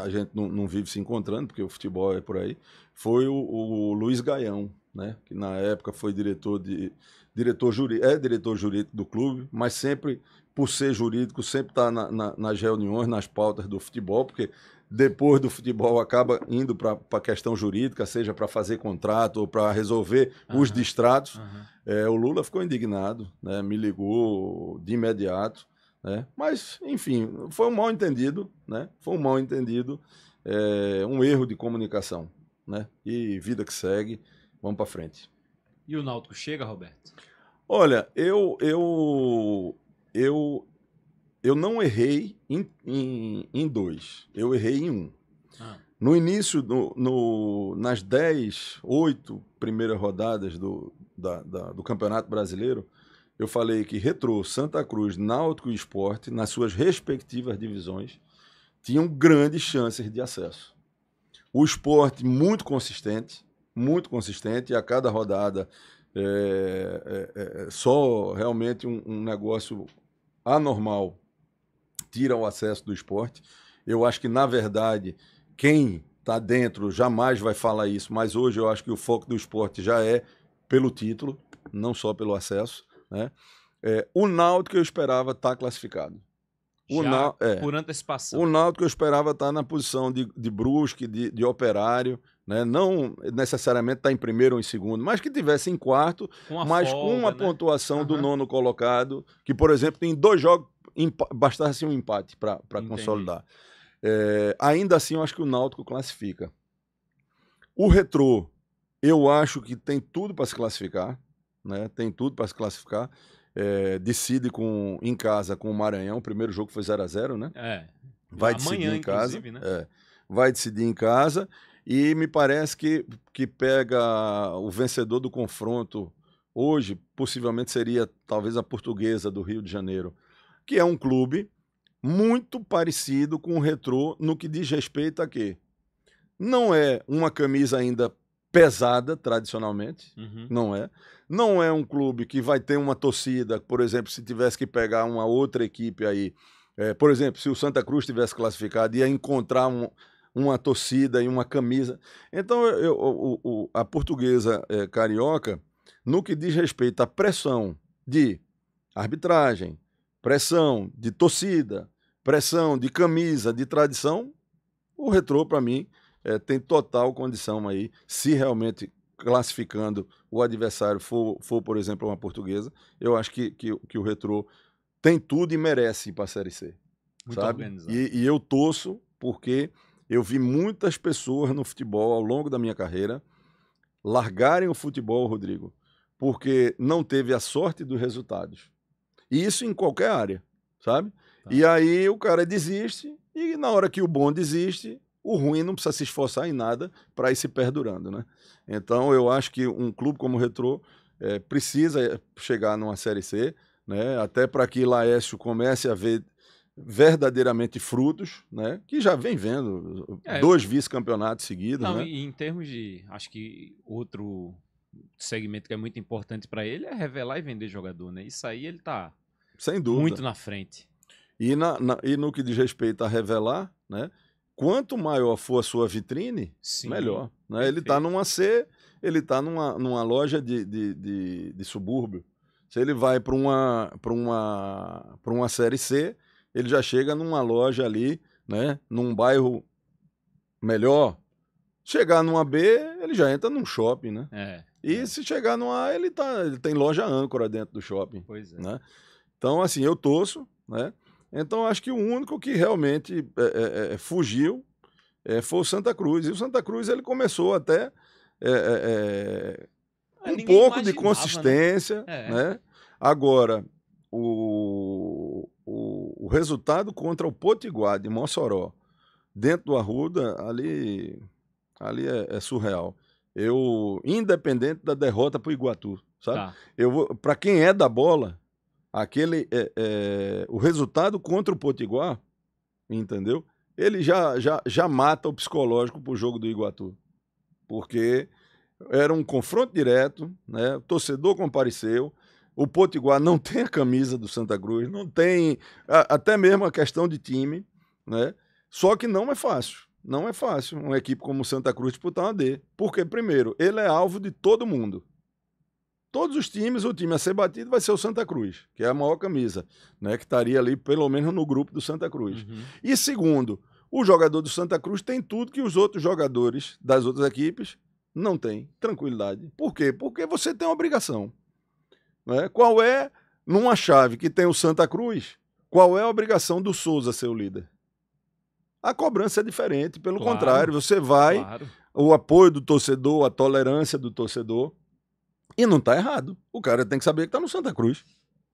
a gente não, não vive se encontrando, porque o futebol é por aí, foi o, o Luiz Gaião, né? Que na época foi diretor de diretor juri, é diretor jurídico do clube, mas sempre por ser jurídico sempre está na, na, nas reuniões, nas pautas do futebol, porque depois do futebol acaba indo para a questão jurídica, seja para fazer contrato ou para resolver uhum, os distratos. Uhum. É, o Lula ficou indignado, né? Me ligou de imediato. É, mas, enfim, foi um mal entendido, né? Foi um mal entendido, é, um erro de comunicação, né? E vida que segue. Vamos para frente. E o Náutico chega, Roberto? Olha, eu eu eu eu não errei em, em, em dois. Eu errei em um. Ah. No início, do no, nas dez oito primeiras rodadas do, da, da, do Campeonato Brasileiro, eu falei que Retro, Santa Cruz, Náutico e Esporte, nas suas respectivas divisões, tinham grandes chances de acesso. O esporte muito consistente, muito consistente e a cada rodada é, é, é, é só realmente um, um, negócio anormal tira o acesso do esporte. Eu acho que, na verdade, quem está dentro jamais vai falar isso, mas hoje eu acho que o foco do esporte já é pelo título, não só pelo acesso. Né? É, o Náutico eu esperava estar tá classificado. O Já, na... é. por antecipação. O Náutico eu esperava estar tá na posição de, de Brusque, de, de Operário, né? não necessariamente está tá em primeiro ou em segundo, mas que tivesse em quarto, uma mas folga, com uma né? pontuação uhum. do nono colocado, que, por exemplo, em dois jogos bastasse um empate para consolidar. É, ainda assim, eu acho que o Náutico classifica. O Retrô, eu acho que tem tudo para se classificar, né? tem tudo para se classificar. É, decide com, em casa com o Maranhão, o primeiro jogo foi 0 a 0 né? É. Vai Amanhã, decidir em casa. Né? É. Vai decidir em casa. E me parece que, que pega o vencedor do confronto hoje, possivelmente seria talvez a portuguesa do Rio de Janeiro, que é um clube muito parecido com o retrô no que diz respeito a quê? Não é uma camisa ainda pesada tradicionalmente, uhum. não é. Não é um clube que vai ter uma torcida, por exemplo, se tivesse que pegar uma outra equipe aí, é, por exemplo, se o Santa Cruz tivesse classificado, ia encontrar um, uma torcida e uma camisa. Então, eu, eu, a portuguesa é, carioca, no que diz respeito à pressão de arbitragem, pressão de torcida, pressão de camisa, de tradição, o retrô, para mim, é, tem total condição aí, se realmente classificando o adversário for, for por exemplo, uma portuguesa, eu acho que, que, que o retrô tem tudo e merece ir para a Série C. Muito sabe? E, e, eu torço porque eu vi muitas pessoas no futebol ao longo da minha carreira largarem o futebol, Rodrigo, porque não teve a sorte dos resultados. E isso em qualquer área, sabe? Tá. E aí o cara desiste e na hora que o bom desiste, o ruim não precisa se esforçar em nada para ir se perdurando, né? Então eu acho que um clube como o Retrô é, eh, precisa chegar numa Série C, né? Até para que Laércio comece a ver verdadeiramente frutos, né? Que já vem vendo é, dois vice-campeonatos seguidos. Não, né? e em termos de. Acho que outro segmento que é muito importante para ele é revelar e vender jogador, né? Isso aí ele tá Sem dúvida. muito na frente. E, na, na, e no que diz respeito a revelar, né? Quanto maior for a sua vitrine, Sim, melhor. Né? Ele está numa C, ele está numa, numa loja de, de, de, de subúrbio. Se ele vai para uma, uma, uma série C, ele já chega numa loja ali, né? Num bairro melhor. Chegar numa B, ele já entra num shopping, né? É, e é. se chegar no A, ele, tá, ele tem loja âncora dentro do shopping. Pois é. Né? Então, assim, eu torço, né? Então, acho que o único que realmente é, é, é, é fugiu foi o Santa Cruz. E o Santa Cruz, ele começou até ah, um pouco de né? consistência, né? né? Agora, o o resultado contra o Potiguar de Mossoró, dentro do Arruda, ali, ali é, é surreal. Eu, independente da derrota para o Iguatu, sabe? Tá. Eu para quem é da bola, aquele é, é, o resultado contra o Potiguar, entendeu? Ele já, já, já mata o psicológico para o jogo do Iguatu. Porque era um confronto direto, né? O torcedor compareceu, o Potiguar não tem a camisa do Santa Cruz, não tem a, até mesmo a questão de time, né? Só que não é fácil. Não é fácil uma equipe como o Santa Cruz disputar uma D. Porque, primeiro, ele é alvo de todo mundo. Todos os times, o time a ser batido vai ser o Santa Cruz, que é a maior camisa, né? Que estaria ali, pelo menos, no grupo do Santa Cruz. Uhum. E segundo, o jogador do Santa Cruz tem tudo que os outros jogadores das outras equipes não têm. Tranquilidade. Por quê? Porque você tem uma obrigação. Né? Qual é, numa chave que tem o Santa Cruz, qual é a obrigação do Souza ser o líder? A cobrança é diferente, pelo claro, contrário, você vai, claro. o apoio do torcedor, a tolerância do torcedor. E não está errado. O cara tem que saber que está no Santa Cruz.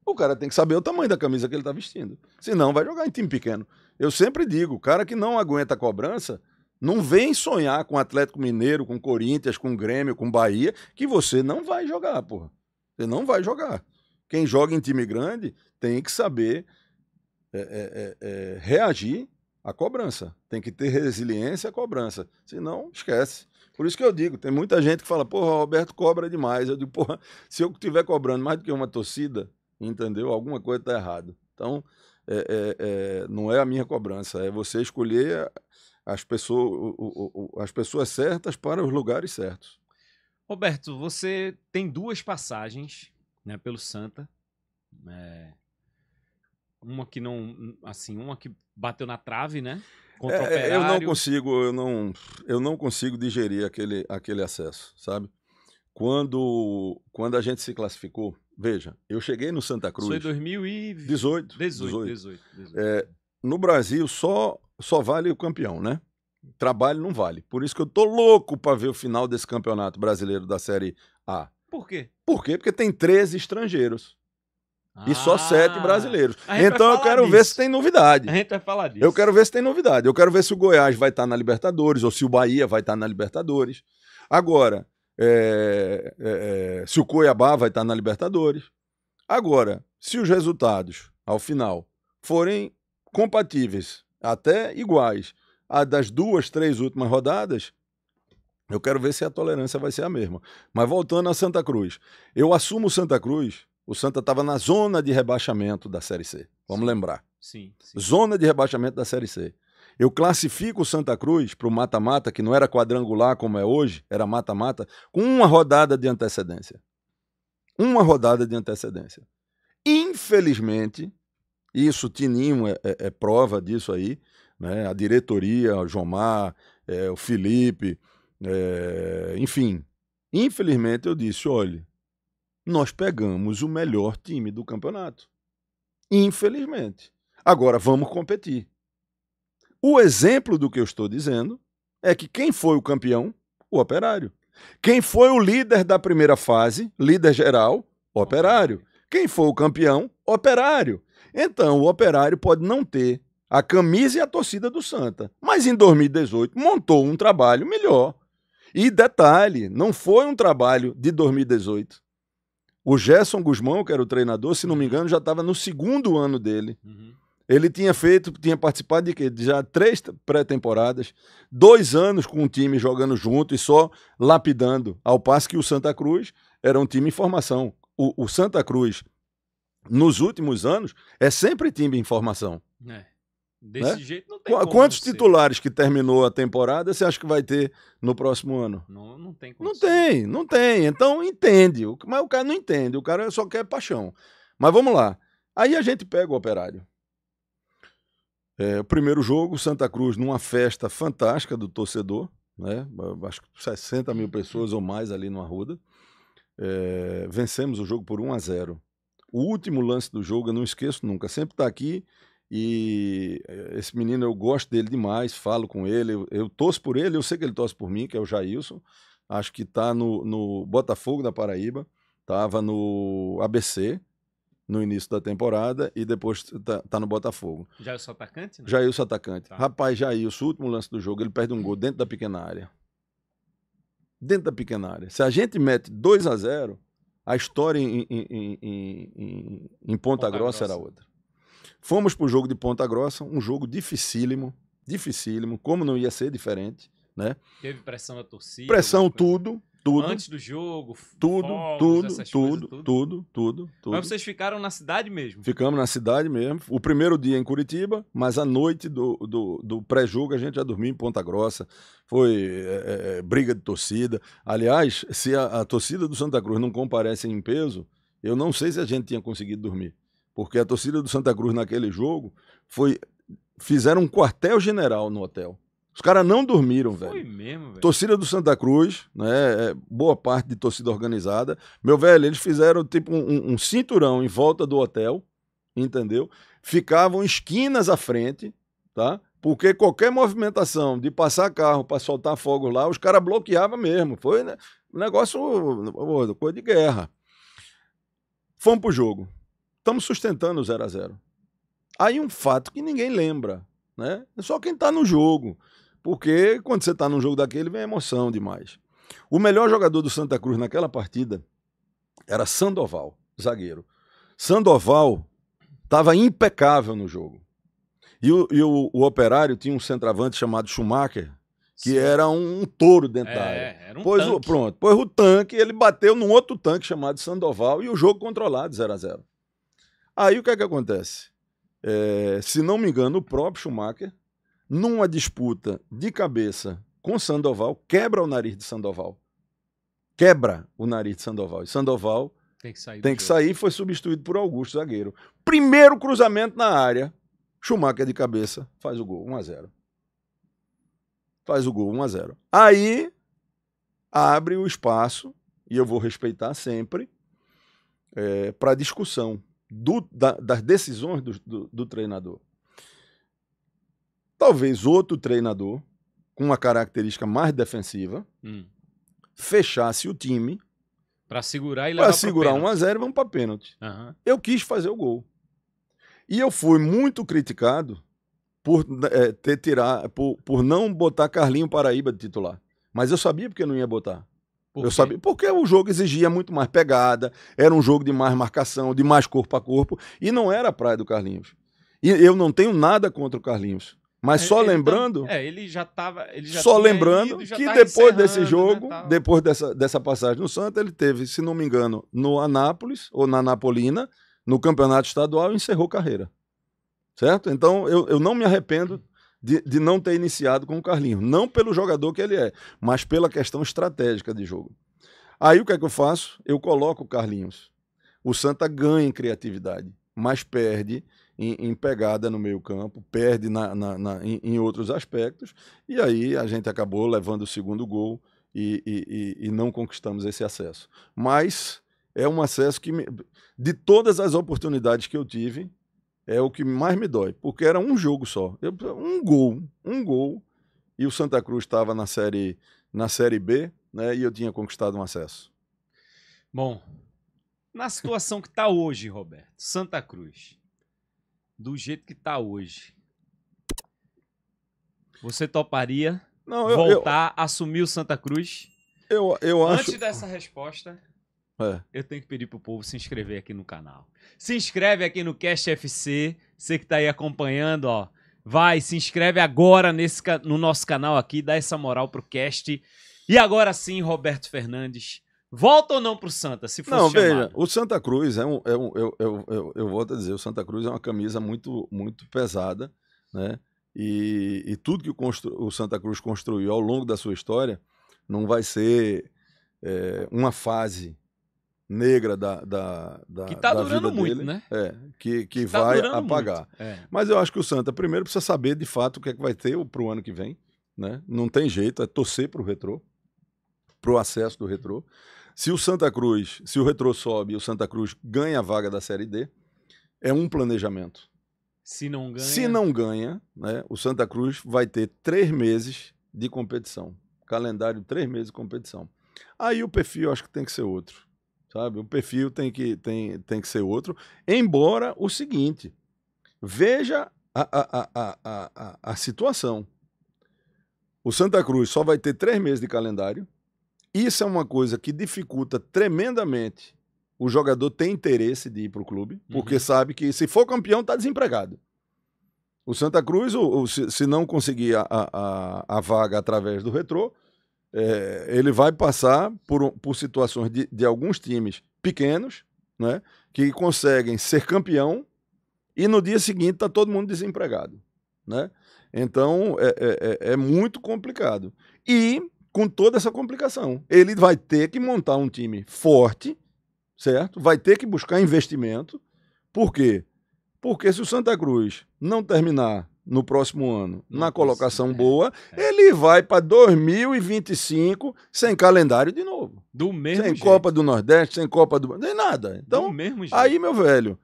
O cara tem que saber o tamanho da camisa que ele está vestindo. Senão vai jogar em time pequeno. Eu sempre digo, o cara que não aguenta a cobrança, não vem sonhar com Atlético Mineiro, com Corinthians, com Grêmio, com Bahia, que você não vai jogar, porra. Ele não vai jogar. Quem joga em time grande tem que saber é, é, é, é reagir à cobrança. Tem que ter resiliência à cobrança. Senão, esquece. Por isso que eu digo, tem muita gente que fala, porra, Roberto cobra demais. Eu digo, porra, se eu estiver cobrando mais do que uma torcida, entendeu? Alguma coisa está errada. Então, é, é, não é a minha cobrança, é você escolher as pessoas, as pessoas certas para os lugares certos. Roberto, você tem duas passagens né, pelo Santa. É, uma que não. Assim, uma que bateu na trave, né? É, é, eu não consigo, eu não, eu não consigo digerir aquele, aquele acesso, sabe? Quando, quando a gente se classificou, veja, eu cheguei no Santa Cruz. Foi 2018. 18. 18, 18. É, no Brasil só só vale o campeão, né? trabalho não vale. Por isso que eu tô louco para ver o final desse campeonato brasileiro da Série A. Por quê? Por quê? Porque tem 13 estrangeiros. Ah, e só sete ah. brasileiros. Então eu quero disso. ver se tem novidade. A gente vai falar disso. Eu quero ver se tem novidade. Eu quero ver se o Goiás vai estar tá na Libertadores ou se o Bahia vai estar tá na Libertadores. Agora, é, é, é, se o Cuiabá vai estar tá na Libertadores. Agora, se os resultados, ao final, forem compatíveis, até iguais, a das duas, três últimas rodadas, eu quero ver se a tolerância vai ser a mesma. Mas voltando a Santa Cruz, eu assumo Santa Cruz. O Santa estava na zona de rebaixamento da Série C. Vamos sim, lembrar. Sim, sim, Zona de rebaixamento da Série C. Eu classifico o Santa Cruz para o mata-mata, que não era quadrangular como é hoje, era mata-mata, com uma rodada de antecedência. Uma rodada de antecedência. Infelizmente, isso, Tininho é, é, é prova disso aí, né? a diretoria, o Jomar, é, o Felipe, é, enfim. Infelizmente eu disse: olha, nós pegamos o melhor time do campeonato. Infelizmente. Agora vamos competir. O exemplo do que eu estou dizendo é que quem foi o campeão? O Operário. Quem foi o líder da primeira fase, líder geral? Operário. Quem foi o campeão? Operário. Então, o Operário pode não ter a camisa e a torcida do Santa. Mas em 2018 montou um trabalho melhor. E detalhe, não foi um trabalho de 2018. O Gerson Guzmão, que era o treinador, se não me engano, já estava no segundo ano dele. Uhum. Ele tinha feito, tinha participado de, quê? já três pré-temporadas, dois anos com o time jogando junto e só lapidando, ao passo que o Santa Cruz era um time em formação. O, o Santa Cruz, nos últimos anos, é sempre time em formação. É. Né? Desse né? jeito não tem Qu Quantos titulares que terminou a temporada você acha que vai ter no próximo ano? Não, não tem Não ser. tem, não tem. Então entende. Mas o cara não entende, o cara só quer paixão. Mas vamos lá. Aí a gente pega o operário. É, o primeiro jogo, Santa Cruz, numa festa fantástica do torcedor, né? Acho que 60 mil pessoas ou mais ali no Arruda. É, vencemos o jogo por 1 a 0 O último lance do jogo, eu não esqueço nunca, sempre está aqui e eh, esse menino, eu gosto dele demais, falo com ele, eu, eu torço por ele, eu sei que ele torce por mim, que é o Jailson. Acho que está no, no Botafogo da Paraíba, estava no ABC, no início da temporada e depois tá, tá no Botafogo. Jailson é atacante? Né? Jailson é atacante. Tá. Rapaz, Jailson, último lance do jogo, ele perde um gol dentro da pequena área. Dentro da pequena área. Se a gente mete 2 a 0 a história em, em, em, em Ponta, Ponta, Grossa, Grossa era outra. Fomos para o jogo de Ponta Grossa, um jogo dificílimo, dificílimo, como não ia ser diferente, né? Teve pressão da torcida. Pressão, tudo, tudo. Antes do jogo, tudo, fogos, tudo, tudo, coisas, tudo, tudo, tudo, tudo. Mas vocês ficaram na cidade mesmo? Ficamos na cidade mesmo. O primeiro dia em Curitiba, mas a noite do, do, do pré-jogo a gente já dormiu em Ponta Grossa. Foi é, é, é briga de torcida. Aliás, se a, a torcida do Santa Cruz não comparece em peso, eu não sei se a gente tinha conseguido dormir porque a torcida do Santa Cruz naquele jogo foi fizeram um quartel-general no hotel. Os caras não dormiram, velho. Foi mesmo, velho. Torcida do Santa Cruz, né? É, boa parte de torcida organizada. Meu velho, eles fizeram tipo um, um cinturão em volta do hotel, entendeu? Ficavam esquinas à frente, tá? Porque qualquer movimentação de passar carro para soltar fogo lá, os caras bloqueavam mesmo. Foi né? um negócio, coisa de guerra. Fomos pro jogo estamos sustentando o 0 a 0 Aí um fato que ninguém lembra, né? É só quem está no jogo. Porque quando você está num jogo daquele, vem emoção demais. O melhor jogador do Santa Cruz naquela partida era Sandoval, zagueiro. Sandoval estava impecável no jogo. E, o, e o, o, operário tinha um centroavante chamado Schumacher, que Sim. era um, um, touro dentário. é, Era um pois tanque. O, pronto, pois o tanque, ele bateu num outro tanque chamado Sandoval e o jogo controlado 0 a 0 Aí o que é que acontece? É, se não me engano, o próprio Schumacher, numa disputa de cabeça com Sandoval, quebra o nariz de Sandoval. Quebra o nariz de Sandoval. E Sandoval tem que sair, tem que sair foi substituído por Augusto Zagueiro. Primeiro cruzamento na área. Schumacher de cabeça faz o gol, 1 a 0 Faz o gol, 1 a 0 Aí abre o espaço, e eu vou respeitar sempre, é, eh, para discussão do, da, das decisões do, do, do treinador. Talvez outro treinador, com uma característica mais defensiva, hum. fechasse o time. Para segurar e levar Para segurar 1x0 e vamos para pênalti. Uhum. Eu quis fazer o gol. E eu fui muito criticado por é, ter tirar, por, por não botar Carlinho Paraíba de titular. Mas eu sabia porque não ia botar. Por eu sabia, porque o jogo exigia muito mais pegada, era um jogo de mais marcação, de mais corpo a corpo, e não era a praia do Carlinhos. E eu não tenho nada contra o Carlinhos. Mas é, só tá- lembrando. Tá, é, ele já estava. Só lembrando ido, que tá depois desse né, jogo, né, depois dessa, dessa passagem no Santa, ele teve, se não me engano, no Anápolis ou na Napolina, no campeonato estadual, e encerrou carreira. Certo? Então eu, eu não me arrependo de, de não ter iniciado com o Carlinhos. Não pelo jogador que ele é, mas pela questão estratégica de jogo. Aí o que é que eu faço? Eu coloco o Carlinhos. O Santa ganha em criatividade, mas perde em, em pegada no meio campo, perde na, na, na em, em, outros aspectos. E aí a gente acabou levando o segundo gol e, e, e, e não conquistamos esse acesso. Mas é um acesso que, me... de todas as oportunidades que eu tive, é o que mais me dói, porque era um jogo só. Eu, um gol, um gol. E o Santa Cruz estava na série, na série B, né? E eu tinha conquistado um acesso. Bom, na situação que está hoje, Roberto, Santa Cruz, do jeito que está hoje, você toparia não, eu, voltar, eu, assumir o Santa Cruz? Eu, eu acho. Antes dessa resposta, é. Eu tenho que pedir pro povo se inscrever aqui no canal. Se inscreve aqui no Cast FC, você que tá aí acompanhando, ó. Vai, se inscreve agora nesse, no nosso canal aqui, dá essa moral pro cast. E agora sim, Roberto Fernandes, volta ou não pro Santa, se for Não, chamado? veja, o Santa Cruz é um, é um eu, eu, eu, eu, volto a dizer, o Santa Cruz é uma camisa muito, muito pesada, né? E, e tudo que o, o Santa Cruz construiu ao longo da sua história não vai ser é, uma fase negra da, da, da que tá durando vida muito, dele, né? É, que, que, que tá vai tá apagar. É. Mas eu acho que o Santa primeiro precisa saber de fato o que é que vai ter para o ano que vem, né? Não tem jeito, é torcer para o retrô, para o acesso do retrô. Se o Santa Cruz, se o retrô sobe, o Santa Cruz ganha a vaga da Série D, é um planejamento. Se não ganha, se não ganha, né? O Santa Cruz vai ter três meses de competição, calendário três meses de competição. Aí o perfil eu acho que tem que ser outro sabe? O perfil tem que, tem, tem que ser outro. Embora o seguinte, veja a, a, a, a, a, a situação. O Santa Cruz só vai ter três meses de calendário. Isso é uma coisa que dificulta tremendamente o jogador ter interesse de ir para o clube, porque uhum. sabe que se for campeão está desempregado. O Santa Cruz, ou se, se, não conseguir a, a, a vaga através do retrô, é, ele vai passar por, por situações de, de alguns times pequenos, né, que conseguem ser campeão e no dia seguinte está todo mundo desempregado. Né? Então é, é, é, é, muito complicado. E com toda essa complicação, ele vai ter que montar um time forte, certo? Vai ter que buscar investimento. Por quê? Porque se o Santa Cruz não terminar no próximo ano, na colocação é. boa, é. ele vai para 2025 sem calendário de novo. Do mesmo Sem jeito. Copa do Nordeste, sem Copa do. Nem nada. Então, Do mesmo jeito. aí, meu velho,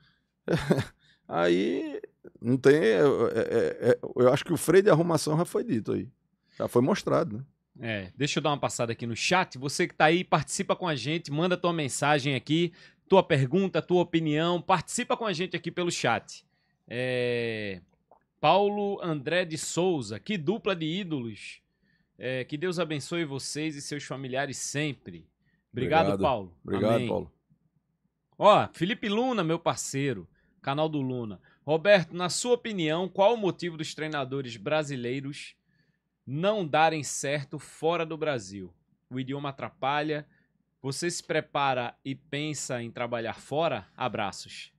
aí não tem. É, é- é- é- eu acho que o freio de arrumação já foi dito aí. Já foi mostrado, né? É, deixa eu dar uma passada aqui no chat. Você que tá aí, participa com a gente, manda tua mensagem aqui, tua pergunta, tua opinião, participa com a gente aqui pelo chat. É, Paulo André de Souza, que dupla de ídolos. É, que Deus abençoe vocês e seus familiares sempre. Obrigado, Obrigado. Paulo. Obrigado, Amém. Paulo. Ó, Felipe Luna, meu parceiro, canal do Luna. Roberto, na sua opinião, qual o motivo dos treinadores brasileiros não darem certo fora do Brasil? O idioma atrapalha. Você se prepara e pensa em trabalhar fora? Abraços.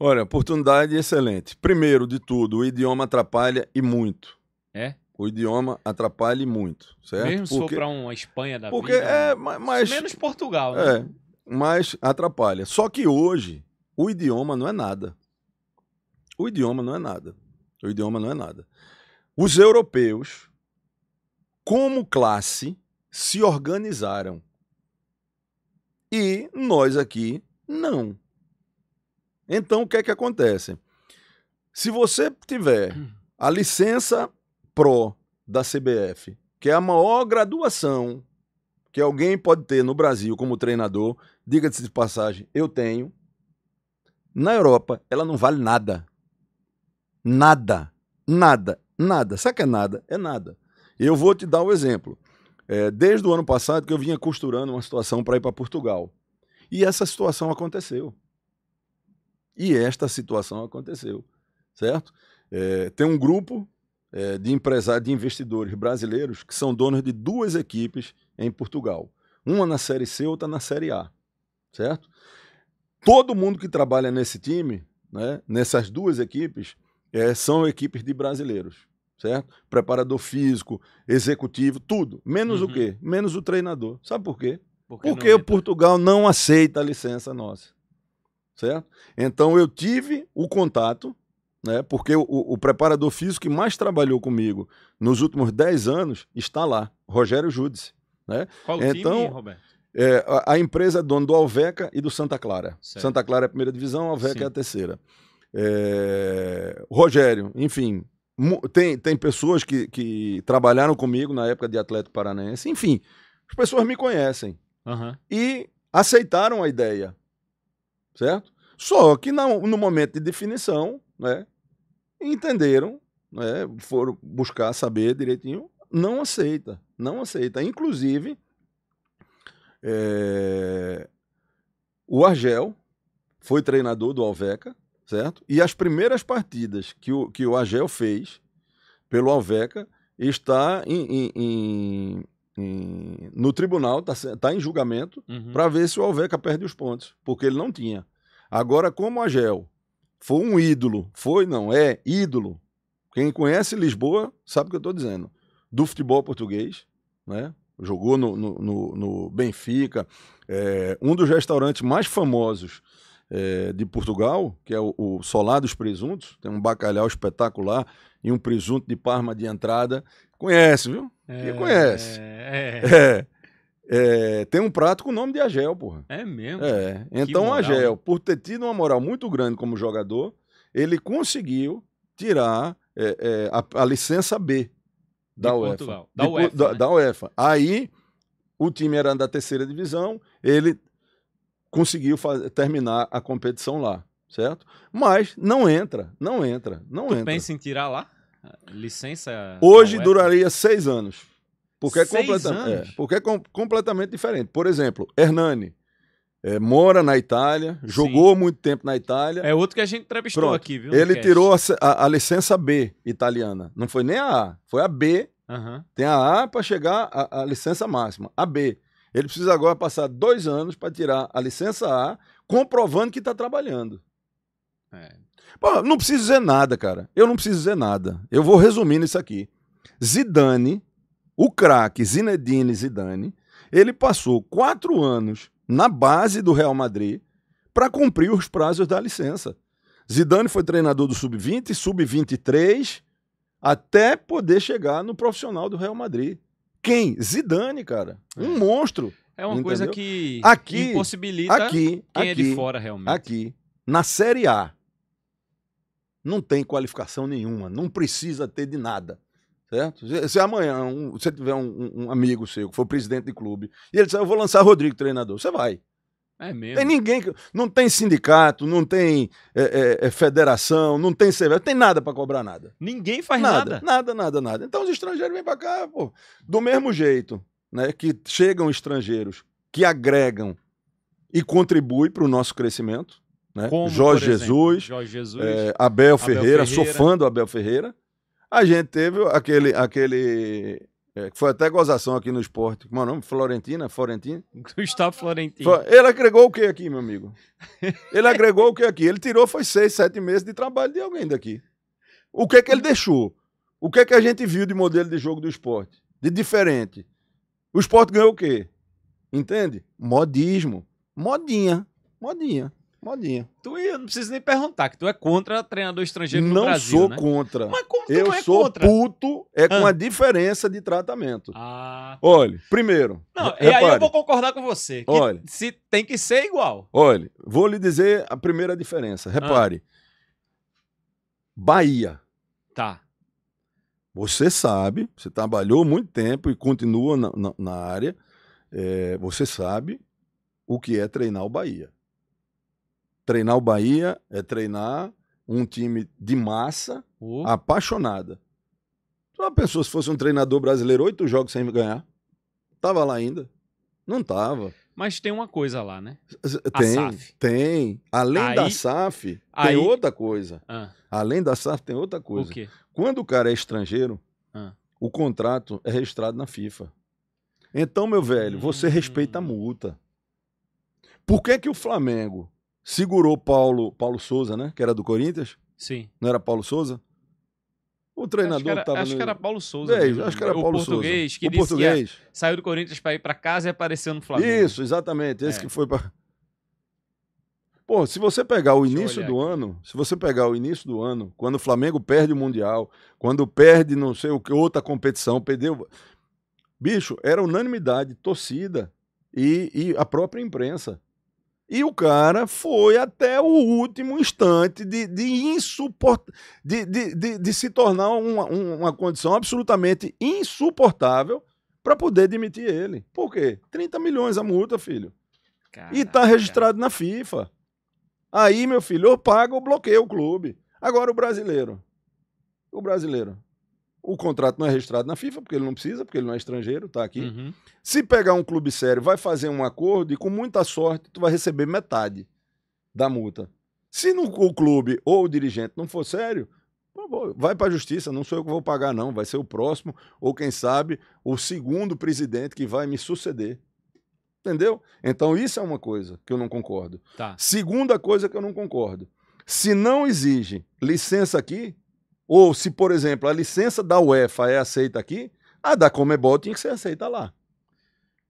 Olha, oportunidade excelente. Primeiro de tudo, o idioma atrapalha e muito. É? O idioma atrapalha e muito, certo? Mesmo porque, se for para uma Espanha da porque vida. É, mas, menos Portugal, né? É, mas atrapalha. Só que hoje, o idioma não é nada. O idioma não é nada. O idioma não é nada. Os europeus, como classe, se organizaram. E nós aqui, não. Então, o que é que acontece? Se você tiver a licença PRO da CBF, que é a maior graduação que alguém pode ter no Brasil como treinador, diga-se de passagem, eu tenho. Na Europa, ela não vale nada. Nada. Nada. Nada. Sabe que é nada? É nada. Eu vou te dar o um exemplo. É, desde o ano passado que eu vinha costurando uma situação para ir para Portugal. E essa situação aconteceu. E esta situação aconteceu, certo? É, tem um grupo é, de empresários, de investidores brasileiros que são donos de duas equipes em Portugal. Uma na Série C, outra na Série A, certo? Todo mundo que trabalha nesse time, né, nessas duas equipes, é, são equipes de brasileiros, certo? Preparador físico, executivo, tudo. Menos uhum. o quê? Menos o treinador. Sabe por quê? Porque, Porque o Portugal não aceita a licença nossa certo? Então eu tive o contato, né? Porque o, o preparador físico que mais trabalhou comigo nos últimos 10 anos está lá, Rogério Judice, né? Qual então, time, Roberto? É, a, a, empresa é dona do Alveca e do Santa Clara. Certo. Santa Clara é a primeira divisão, Alveca Sim. é a terceira. É, Rogério, enfim, tem, tem pessoas que, que trabalharam comigo na época de Atlético Paranaense, enfim, as pessoas me conhecem uhum. e aceitaram a ideia certo? Só que na, no momento de definição, né, entenderam, né, foram buscar saber direitinho, não aceita, não aceita. Inclusive, é, o Argel foi treinador do Alveca, certo? E as primeiras partidas que o, que o Argel fez pelo Alveca está em, em, em em, no tribunal, está tá em julgamento, uhum. para ver se o Alveca perde os pontos, porque ele não tinha. Agora, como a Gel foi um ídolo, foi, não, é ídolo. Quem conhece Lisboa sabe o que eu estou dizendo. Do futebol português, né? jogou no, no, no, no Benfica, é, um dos restaurantes mais famosos é, de Portugal, que é o, o Solá dos Presuntos, tem um bacalhau espetacular e um presunto de Parma de entrada Conhece, viu? É, conhece. É. é. É, tem um prato com o nome de Agel, porra. É mesmo? É. Então, Agel, por ter tido uma moral muito grande como jogador, ele conseguiu tirar é, é, a, a, licença B da de UEFA. Da, de, UEFA né? da UEFA. Aí, o time era da terceira divisão, ele conseguiu fazer, terminar a competição lá, certo? Mas não entra, não entra, não tu entra. pensa em tirar lá? Licença. Hoje duraria seis anos. Porque, é seis é, anos? É, porque é com completamente diferente. Por exemplo, Hernani. É, mora na Itália, Sim. jogou muito tempo na Itália. É outro que a gente entrevistou Pronto. aqui, viu? Ele tirou a, a, a, licença B italiana. Não foi nem a A, foi a B. Uhum. Tem a A para chegar à licença máxima, a B. Ele precisa agora passar dois anos para tirar a licença A, comprovando que está trabalhando. É, Pô, não preciso dizer nada, cara. Eu não preciso dizer nada. Eu vou resumindo isso aqui. Zidane, o craque Zinedine Zidane, ele passou quatro anos na base do Real Madrid para cumprir os prazos da licença. Zidane foi treinador do sub-20, sub-23, até poder chegar no profissional do Real Madrid. Quem? Zidane, cara. Um é. monstro. É uma entendeu? coisa que aqui, impossibilita aqui, quem aqui, é de fora realmente. Aqui, na Série A, não tem qualificação nenhuma, não precisa ter de nada. Certo? Se amanhã um, você tiver um, um, amigo seu que for presidente de clube e ele disser, eu vou lançar Rodrigo treinador, você vai. É mesmo. Tem ninguém que. Não tem sindicato, não tem é, é, é federação, não tem CBF, tem nada para cobrar nada. Ninguém faz nada. Nada, nada, nada. nada. Então os estrangeiros vêm para cá, pô. Do mesmo jeito né, que chegam estrangeiros que agregam e contribuem para o nosso crescimento, né? Como, Jorge, Jesus, Jorge Jesus, é, Abel, Abel Ferreira, Ferreira, sou fã do Abel Ferreira. A gente teve aquele. aquele é, foi até gozação aqui no esporte. Como é o nome? Florentina? Florentina? Gustavo Florentino. Ele agregou o que aqui, meu amigo? Ele agregou o que aqui? Ele tirou, foi seis, sete meses de trabalho de alguém daqui. O que é que ele deixou? O que é que a gente viu de modelo de jogo do esporte? De diferente. O esporte ganhou o quê? Entende? Modismo. Modinha. Modinha. Modinha. Tu eu não precisa nem perguntar, que tu é contra treinador estrangeiro não no Brasil, Não sou né? contra. Mas como tu eu não é sou contra? puto, é com ah. a diferença de tratamento. Ah. Tá. Olha, primeiro. Não, e aí eu vou concordar com você. Que olha, se tem que ser igual. Olha, vou lhe dizer a primeira diferença. Repare. Ah. Bahia. Tá. Você sabe, você trabalhou muito tempo e continua na, na, na área. É, você sabe o que é treinar o Bahia treinar o Bahia é treinar um time de massa uh. apaixonada. Só uma pessoa, se fosse um treinador brasileiro, oito jogos sem ganhar. Tava lá ainda? Não tava. Mas tem uma coisa lá, né? Tem, tem. Além aí, da SAF, aí... tem outra coisa. Ah. Além da SAF, tem outra coisa. O Quando o cara é estrangeiro, ah. o contrato é registrado na FIFA. Então, meu velho, você hum. respeita a hum. multa. Por que, que o Flamengo segurou Paulo, Paulo Souza, né? Que era do Corinthians. Sim. Não era Paulo Souza? O treinador acho que era, acho no... que era Paulo Souza. É, mesmo. acho que né? era o Paulo português, Souza. Que o português. Que saiu do Corinthians para ir para casa e apareceu no Flamengo. Isso, exatamente. Esse é. que foi para. Pô, se você pegar o Deixa início do aqui. ano, se você pegar o início do ano, quando o Flamengo perde o Mundial, quando perde não sei o que, outra competição, perdeu. Bicho, era unanimidade, torcida e, e a própria imprensa. E o cara foi até o último instante de, de insuportável, de, de, de, de, se tornar uma, uma condição absolutamente insuportável para poder demitir ele. Por quê? 30 milhões a multa, filho. Caraca. E tá registrado na FIFA. Aí, meu filho, eu paga ou bloqueio o clube. Agora o brasileiro. O brasileiro. O contrato não é registrado na FIFA, porque ele não precisa, porque ele não é estrangeiro, está aqui. Uhum. Se pegar um clube sério, vai fazer um acordo e com muita sorte tu vai receber metade da multa. Se no, o clube ou o dirigente não for sério, vai para a justiça, não sou eu que vou pagar não, vai ser o próximo ou quem sabe o segundo presidente que vai me suceder. Entendeu? Então isso é uma coisa que eu não concordo. Tá. Segunda coisa que eu não concordo. Se não exige licença aqui, ou se, por exemplo, a licença da UEFA é aceita aqui, a da Comebol tinha que ser aceita lá.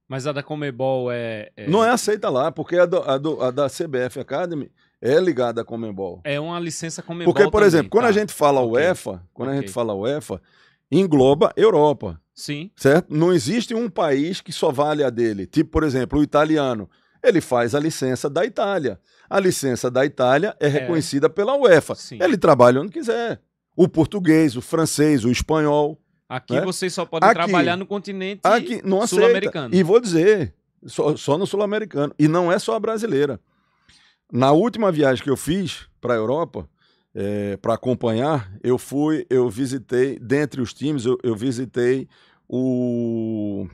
Mas a da Comebol é. é... Não é aceita lá, porque a, do, a, do, a, da CBF Academy é ligada à Comebol. É uma licença Comebol. Porque, por também, exemplo, quando tá. a gente fala okay. UEFA, quando okay. a gente fala UEFA, engloba Europa. Sim. Certo? Não existe um país que só vale a dele. Tipo, por exemplo, o italiano. Ele faz a licença da Itália. A licença da Itália é, é. reconhecida é. pela UEFA. Sim. Ele trabalha onde quiser o português, o francês, o espanhol. Aqui né? vocês só podem aqui, trabalhar no continente sul-americano. E vou dizer, só, só no sul-americano. E não é só a brasileira. Na última viagem que eu fiz para a Europa, é, para acompanhar, eu fui, eu visitei, dentre os times, eu, eu visitei o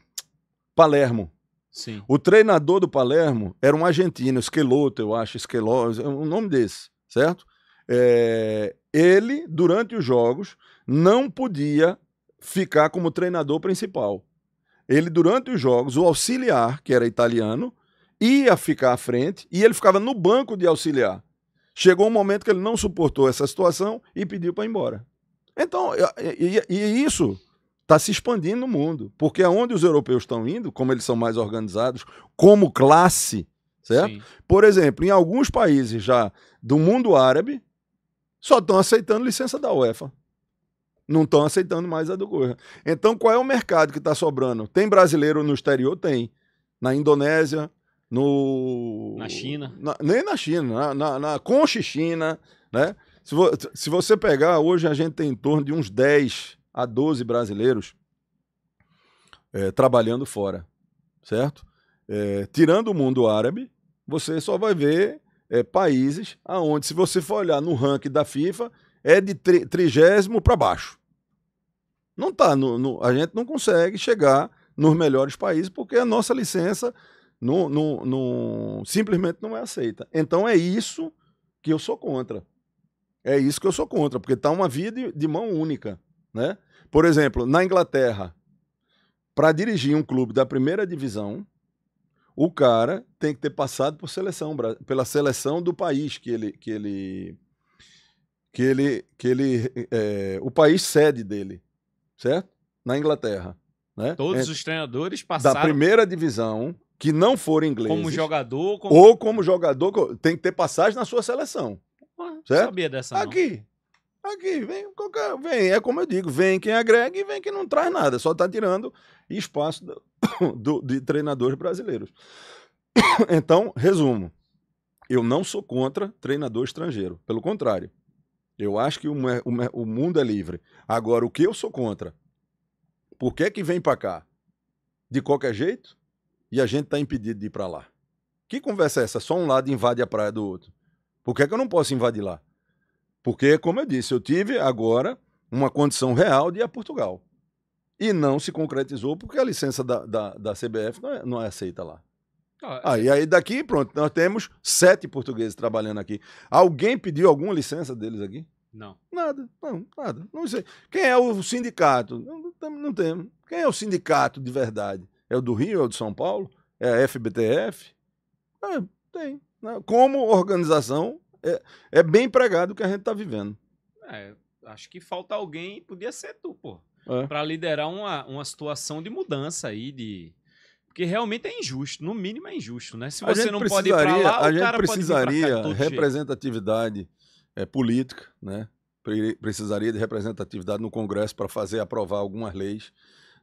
Palermo. Sim. O treinador do Palermo era um argentino, Esqueloto, eu acho, Esqueloto, um nome desse, certo? É, ele, durante os jogos, não podia ficar como treinador principal. Ele, durante os jogos, o auxiliar, que era italiano, ia ficar à frente e ele ficava no banco de auxiliar. Chegou um momento que ele não suportou essa situação e pediu para ir embora. Então, e, e, isso está se expandindo no mundo, porque aonde os europeus estão indo, como eles são mais organizados, como classe, certo? Sim. Por exemplo, em alguns países já do mundo árabe, só estão aceitando licença da UEFA. Não estão aceitando mais a do Goiás. Então, qual é o mercado que está sobrando? Tem brasileiro no exterior? Tem. Na Indonésia, no. Na China. Na, nem na China, na, na, na Concha China, né? Se, vo, se você pegar, hoje a gente tem em torno de uns 10 a 12 brasileiros é, trabalhando fora, certo? É, tirando o mundo árabe, você só vai ver é, países aonde, se você for olhar no ranking da FIFA, é de tri, trigésimo para baixo. Não tá no, no, a gente não consegue chegar nos melhores países porque a nossa licença no no simplesmente não é aceita. Então é isso que eu sou contra. É isso que eu sou contra, porque tá uma via de, de mão única, né? Por exemplo, na Inglaterra, para dirigir um clube da primeira divisão, o cara tem que ter passado por seleção, pela seleção do país que ele. Que ele, que ele, que ele é, o país sede dele, certo? Na Inglaterra. Né? Todos é, os treinadores passaram. Da primeira divisão, que não foram ingleses. Como jogador. Como... Ou como jogador, tem que ter passagem na sua seleção. certo? sabia dessa. Não. Aqui. Aqui, vem qualquer. Vem, é como eu digo, vem quem agrega e vem quem não traz nada. Só está tirando espaço do, do, de treinadores brasileiros. Então, resumo. Eu não sou contra treinador estrangeiro. Pelo contrário. Eu acho que o, o, o mundo é livre. Agora, o que eu sou contra? Por que, é que vem para cá? De qualquer jeito? E a gente está impedido de ir para lá. Que conversa é essa? Só um lado invade a praia do outro. Por que, é que eu não posso invadir lá? Porque, como eu disse, eu tive agora uma condição real de ir a Portugal. E não se concretizou porque a licença da, da, da CBF não é, não é aceita lá. Ah, aí, ah, aí daqui, pronto, nós temos sete portugueses trabalhando aqui. Alguém pediu alguma licença deles aqui? Não. Nada, não, nada. Não sei. Quem é o sindicato? Não, não, não temos. Quem é o sindicato de verdade? É o do Rio, é o de São Paulo? É a FBTF? É, ah, tem. Né? Como organização é, é bem pregado o que a gente está vivendo. É, acho que falta alguém, podia ser tu, pô. É. Para liderar uma, uma situação de mudança aí, de. Porque realmente é injusto, no mínimo é injusto, né? Se você não pode ir lá, a gente precisaria cá, representatividade é, política, né? Precisaria de representatividade no Congresso para fazer aprovar algumas leis,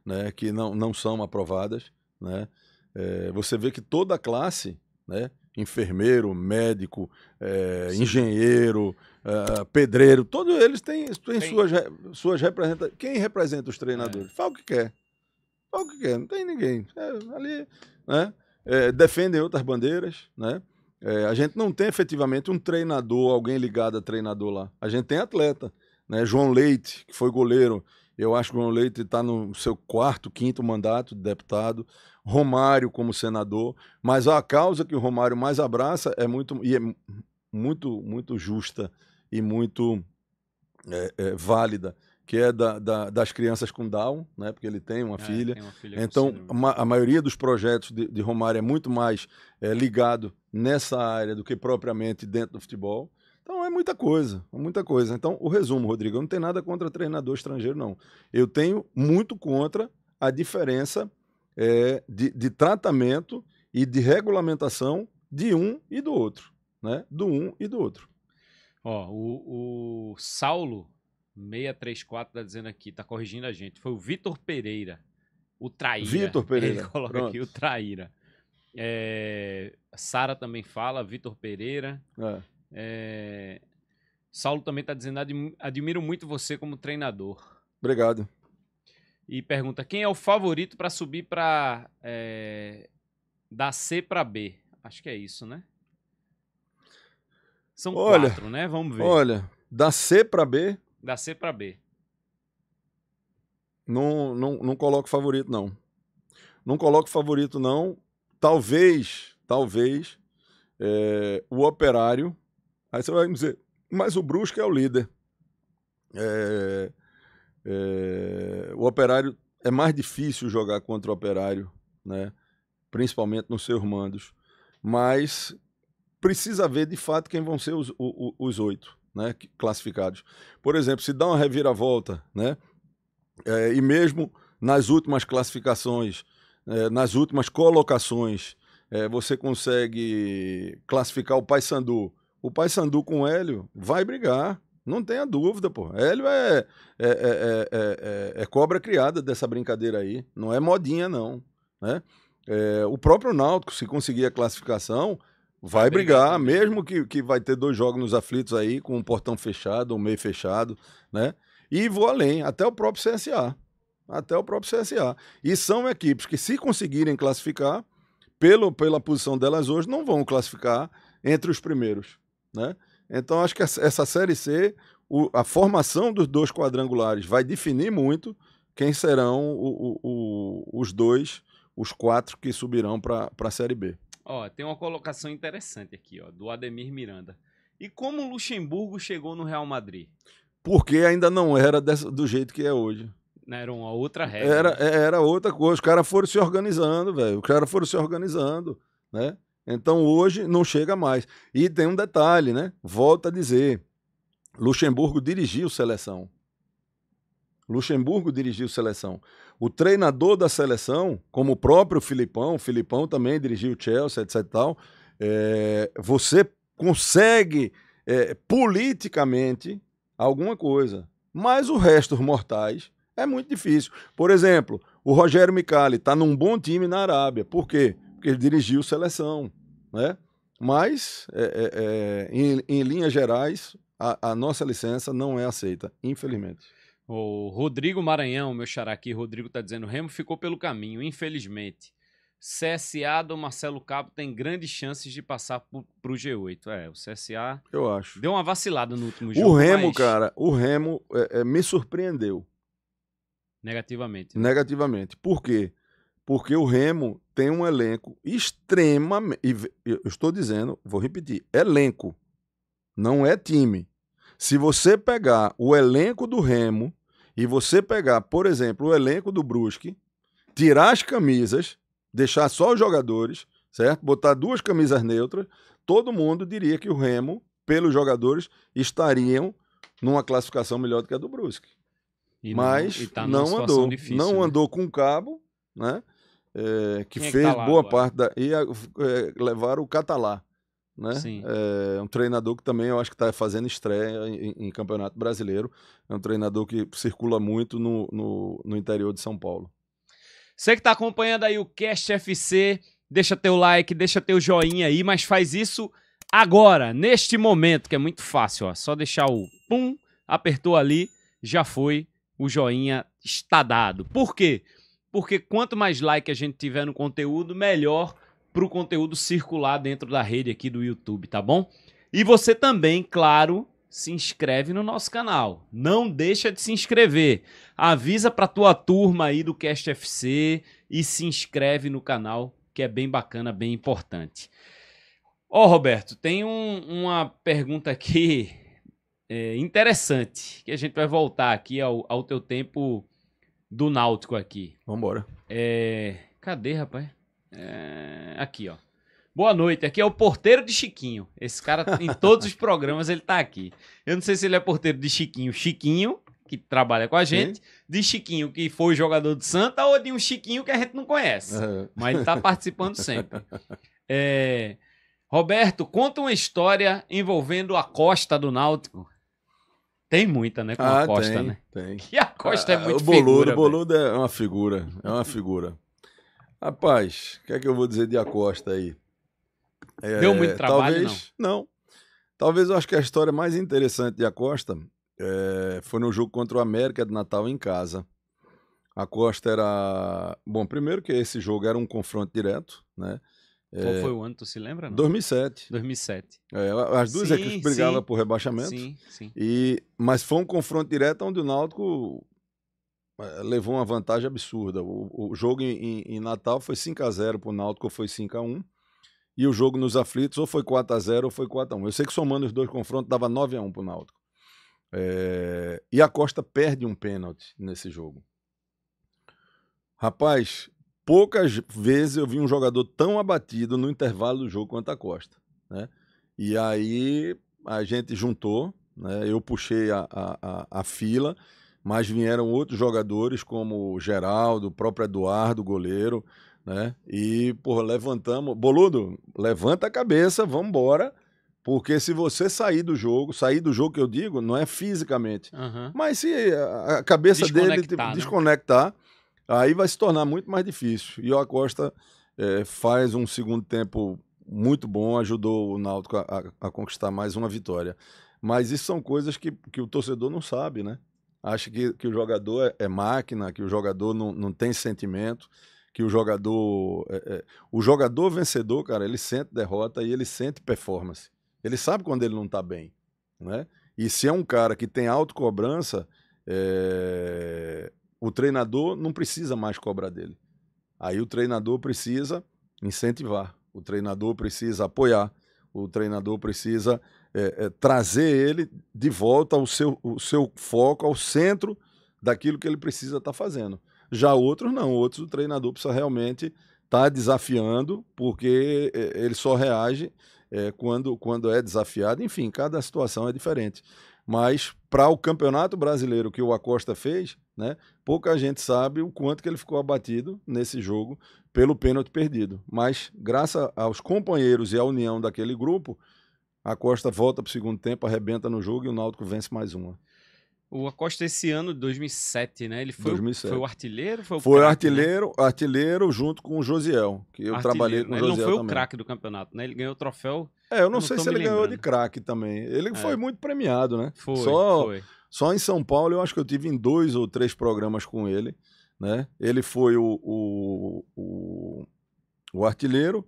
né? Que não, não são aprovadas, né? É, você vê que toda a classe, né? enfermeiro, médico, é, engenheiro, é, pedreiro, todos eles têm, têm suas, suas representações. Quem representa os treinadores? É. Fala o que quer. Fala o que quer, não tem ninguém. É, ali, né? É, defendem outras bandeiras, né? É, a gente não tem efetivamente um treinador, alguém ligado a treinador lá. A gente tem atleta, né? João Leite, que foi goleiro, eu acho que o João Leite está no seu quarto, quinto mandato de deputado. Romário como senador, mas a causa que o Romário mais abraça é muito e é muito muito justa e muito é, é, válida, que é da, da, das crianças com Down, né? Porque ele tem uma, é, filha. Tem uma filha. Então ma, a maioria dos projetos de, de Romário é muito mais é, ligado nessa área do que propriamente dentro do futebol. Então é muita coisa, é muita coisa. Então, o resumo, Rodrigo, eu não tenho nada contra treinador estrangeiro, não. Eu tenho muito contra a diferença é, de, de, tratamento e de regulamentação de um e do outro, né? Do um e do outro. Ó, o, o Saulo 634 está dizendo aqui, está corrigindo a gente. Foi o Vitor Pereira, o Traíra. Vitor Pereira. Ele coloca Pronto. aqui o Traíra. É, Sara também fala, Vitor Pereira. É. É, Saulo também está dizendo: admiro muito você como treinador. Obrigado e pergunta quem é o favorito para subir para é, eh, da C para B. Acho que é isso, né? São olha, quatro, né? Vamos ver. Olha, da C para B. Da C para B. Não, não, não coloco favorito não. Não coloco favorito não. Talvez, talvez é, o Operário. Aí você vai me dizer, mas o Brusque é o líder. É, é, o Operário é mais difícil jogar contra o Operário, né? principalmente nos seus mandos, mas precisa ver de fato quem vão ser os, os, os oito né? classificados. Por exemplo, se dá uma reviravolta, né? É, e mesmo nas últimas classificações, é, nas últimas colocações, você consegue classificar o Paysandu. O Paysandu com o Hélio vai brigar, não tenha dúvida, pô. Hélio é, é, é, é, cobra criada dessa brincadeira aí. Não é modinha, não. Né? o próprio Náutico, se conseguir a classificação, vai brigar, mesmo que, que vai ter dois jogos nos aflitos aí, com o um portão fechado, um meio fechado, né? E vou além, até o próprio CSA. Até o próprio CSA. E são equipes que, se conseguirem classificar, pelo, pela posição delas hoje, não vão classificar entre os primeiros, né? Então, acho que essa Série C, o, a formação dos dois quadrangulares vai definir muito quem serão o, o, os dois, os quatro que subirão para a Série B. Ó, tem uma colocação interessante aqui, ó, do Ademir Miranda. E como o Luxemburgo chegou no Real Madrid? Porque ainda não era dessa, do jeito que é hoje. Né, era uma outra regra. Era, né? é, era outra coisa. Os caras foram se organizando, velho. Os caras foram se organizando, né? Então hoje não chega mais. E tem um detalhe, né? Volto a dizer: Luxemburgo dirigiu seleção. Luxemburgo dirigiu seleção. O treinador da seleção, como o próprio Filipão, o Filipão também dirigiu Chelsea, etc. Tal, é, você consegue é, politicamente alguma coisa. Mas o resto dos mortais é muito difícil. Por exemplo, o Rogério Micali está num bom time na Arábia. Por quê? ele dirigiu seleção, né? Mas, é, é, é, em, em, linhas gerais, a, a, nossa licença não é aceita, infelizmente. O Rodrigo Maranhão, meu xará aqui, Rodrigo está dizendo, Remo ficou pelo caminho, infelizmente. CSA do Marcelo Cabo tem grandes chances de passar para o G8. É, o CSA. Eu acho. Deu uma vacilada no último jogo. O Remo, mas... cara, o Remo é, é, me surpreendeu. Negativamente. Né? Negativamente. Por quê? Porque o Remo tem um elenco extremamente. Eu estou dizendo, vou repetir: elenco, não é time. Se você pegar o elenco do Remo e você pegar, por exemplo, o elenco do Brusque, tirar as camisas, deixar só os jogadores, certo? Botar duas camisas neutras, todo mundo diria que o Remo, pelos jogadores, estariam numa classificação melhor do que a do Brusque. E Mas tá não, tá não andou, difícil, não né? andou com cabo, né? Eh, é, que, é tá que fez tá boa agora? parte da. E a, eh, levaram o Catalá. Né? É um treinador que também eu acho que está fazendo estreia em, em, Campeonato Brasileiro. É um treinador que circula muito no, no, no interior de São Paulo. Você que está acompanhando aí o Cast FC, deixa teu like, deixa teu joinha aí, mas faz isso agora, neste momento, que é muito fácil, ó. Só deixar o pum, apertou ali, já foi, o joinha está dado. Por quê? porque quanto mais like a gente tiver no conteúdo, melhor para o conteúdo circular dentro da rede aqui do YouTube, tá bom? E você também, claro, se inscreve no nosso canal. Não deixa de se inscrever. Avisa para tua turma aí do Cast FC e se inscreve no canal, que é bem bacana, bem importante. Ó, oh, Roberto, tem um, uma pergunta aqui é, interessante, que a gente vai voltar aqui ao, ao teu tempo do Náutico aqui. Vambora. É... Cadê, rapaz? É... Aqui, ó. Boa noite, aqui é o porteiro de Chiquinho. Esse cara, em todos os programas, ele tá aqui. Eu não sei se ele é porteiro de Chiquinho, Chiquinho, que trabalha com a gente, Sim. de Chiquinho, que foi jogador de Santa, ou de um Chiquinho que a gente não conhece. Uhum. Mas ele tá participando sempre. É... Roberto, conta uma história envolvendo a costa do Náutico. Tem muita, né? Com ah, a Costa, tem, né? Tem. E a Costa é ah, é muito o Boludo, figura. O Boludo véio. é uma figura, é uma figura. Rapaz, o que é que eu vou dizer de Acosta aí? É, Deu muito é, trabalho, talvez, não? Não. Talvez eu acho que a história mais interessante de Acosta é, foi no jogo contra o América de Natal em casa. Acosta era... Bom, primeiro que esse jogo era um confronto direto, né? Qual é, foi o ano, tu se lembra? Não? 2007. 2007. É, as duas sim, equipes brigavam sim. por rebaixamento. Sim, sim. E, mas foi um confronto direto onde o Náutico é, levou uma vantagem absurda. O, o jogo em, em, Natal foi 5 x 0 para o Náutico, foi 5 x 1 E o jogo nos aflitos ou foi 4 x 0 ou foi 4 x 1 Eu sei que somando os dois confrontos dava 9 x 1 para o Náutico. É, e a Costa perde um pênalti nesse jogo. Rapaz, poucas vezes eu vi um jogador tão abatido no intervalo do jogo quanto a Costa. Né? E aí a gente juntou, né? eu puxei a, a, a, fila, mas vieram outros jogadores como o Geraldo, o próprio Eduardo, goleiro, né? E, por levantamos. Boludo, levanta a cabeça, vamos embora. Porque se você sair do jogo, sair do jogo que eu digo, não é fisicamente. Uhum. Mas se a cabeça desconectar, dele né? desconectar, aí vai se tornar muito mais difícil. E o Acosta é, faz um segundo tempo muito bom, ajudou o Náutico a, a, a, conquistar mais uma vitória. Mas isso são coisas que, que o torcedor não sabe, né? Acha que, que o jogador é, é máquina, que o jogador não, não tem sentimento, que o jogador. É, é o jogador vencedor, cara, ele sente derrota e ele sente performance. Ele sabe quando ele não tá bem, né? E se é um cara que tem autocobrança, é, o treinador não precisa mais cobrar dele. Aí o treinador precisa incentivar, o treinador precisa apoiar, o treinador precisa é, é, trazer ele de volta ao seu, o seu foco, ao centro daquilo que ele precisa estar tá fazendo. Já outros não, outros o treinador precisa realmente estar tá desafiando, porque eh, ele só reage é, quando, quando é desafiado. Enfim, cada situação é diferente. Mas para o Campeonato Brasileiro que o Acosta fez, né, pouca gente sabe o quanto que ele ficou abatido nesse jogo pelo pênalti perdido. Mas graças aos companheiros e à união daquele grupo, Acosta volta para o segundo tempo, arrebenta no jogo e o Náutico vence mais uma. O Acosta esse ano, 2007, né? Ele foi, 2007. foi o artilheiro? Foi o, foi né? artilheiro, né? artilheiro junto com o Josiel, que eu artilheiro, trabalhei com o Josiel né? Ele não foi também. o craque do campeonato, né? Ele ganhou o troféu. É, eu não, eu não sei se ele lembrando. ganhou de craque também. Ele é. foi muito premiado, né? Foi, só, foi. Só em São Paulo, eu acho que eu tive em dois ou três programas com ele, né? Ele foi o, o, o, o artilheiro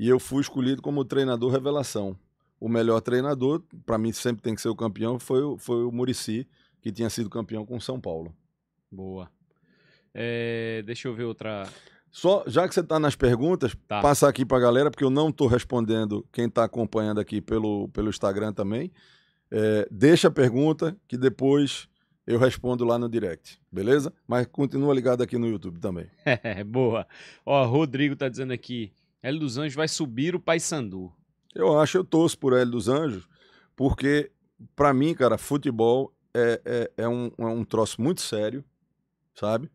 e eu fui escolhido como treinador revelação. O melhor treinador, para mim sempre tem que ser o campeão, foi, foi o Murici que tinha sido campeão com o São Paulo. Boa. É, deixa eu ver outra. Só, já que você está nas perguntas, tá. passar aqui para a galera, porque eu não estou respondendo quem está acompanhando aqui pelo, pelo Instagram também. É, deixa a pergunta que depois eu respondo lá no direct, beleza? Mas continua ligado aqui no YouTube também. É, boa. Ó, Rodrigo está dizendo aqui, L dos Anjos vai subir o Paysandu. Eu acho, eu torço por L dos Anjos, porque para mim, cara, futebol é, é, é, um, é um troço muito sério, sabe?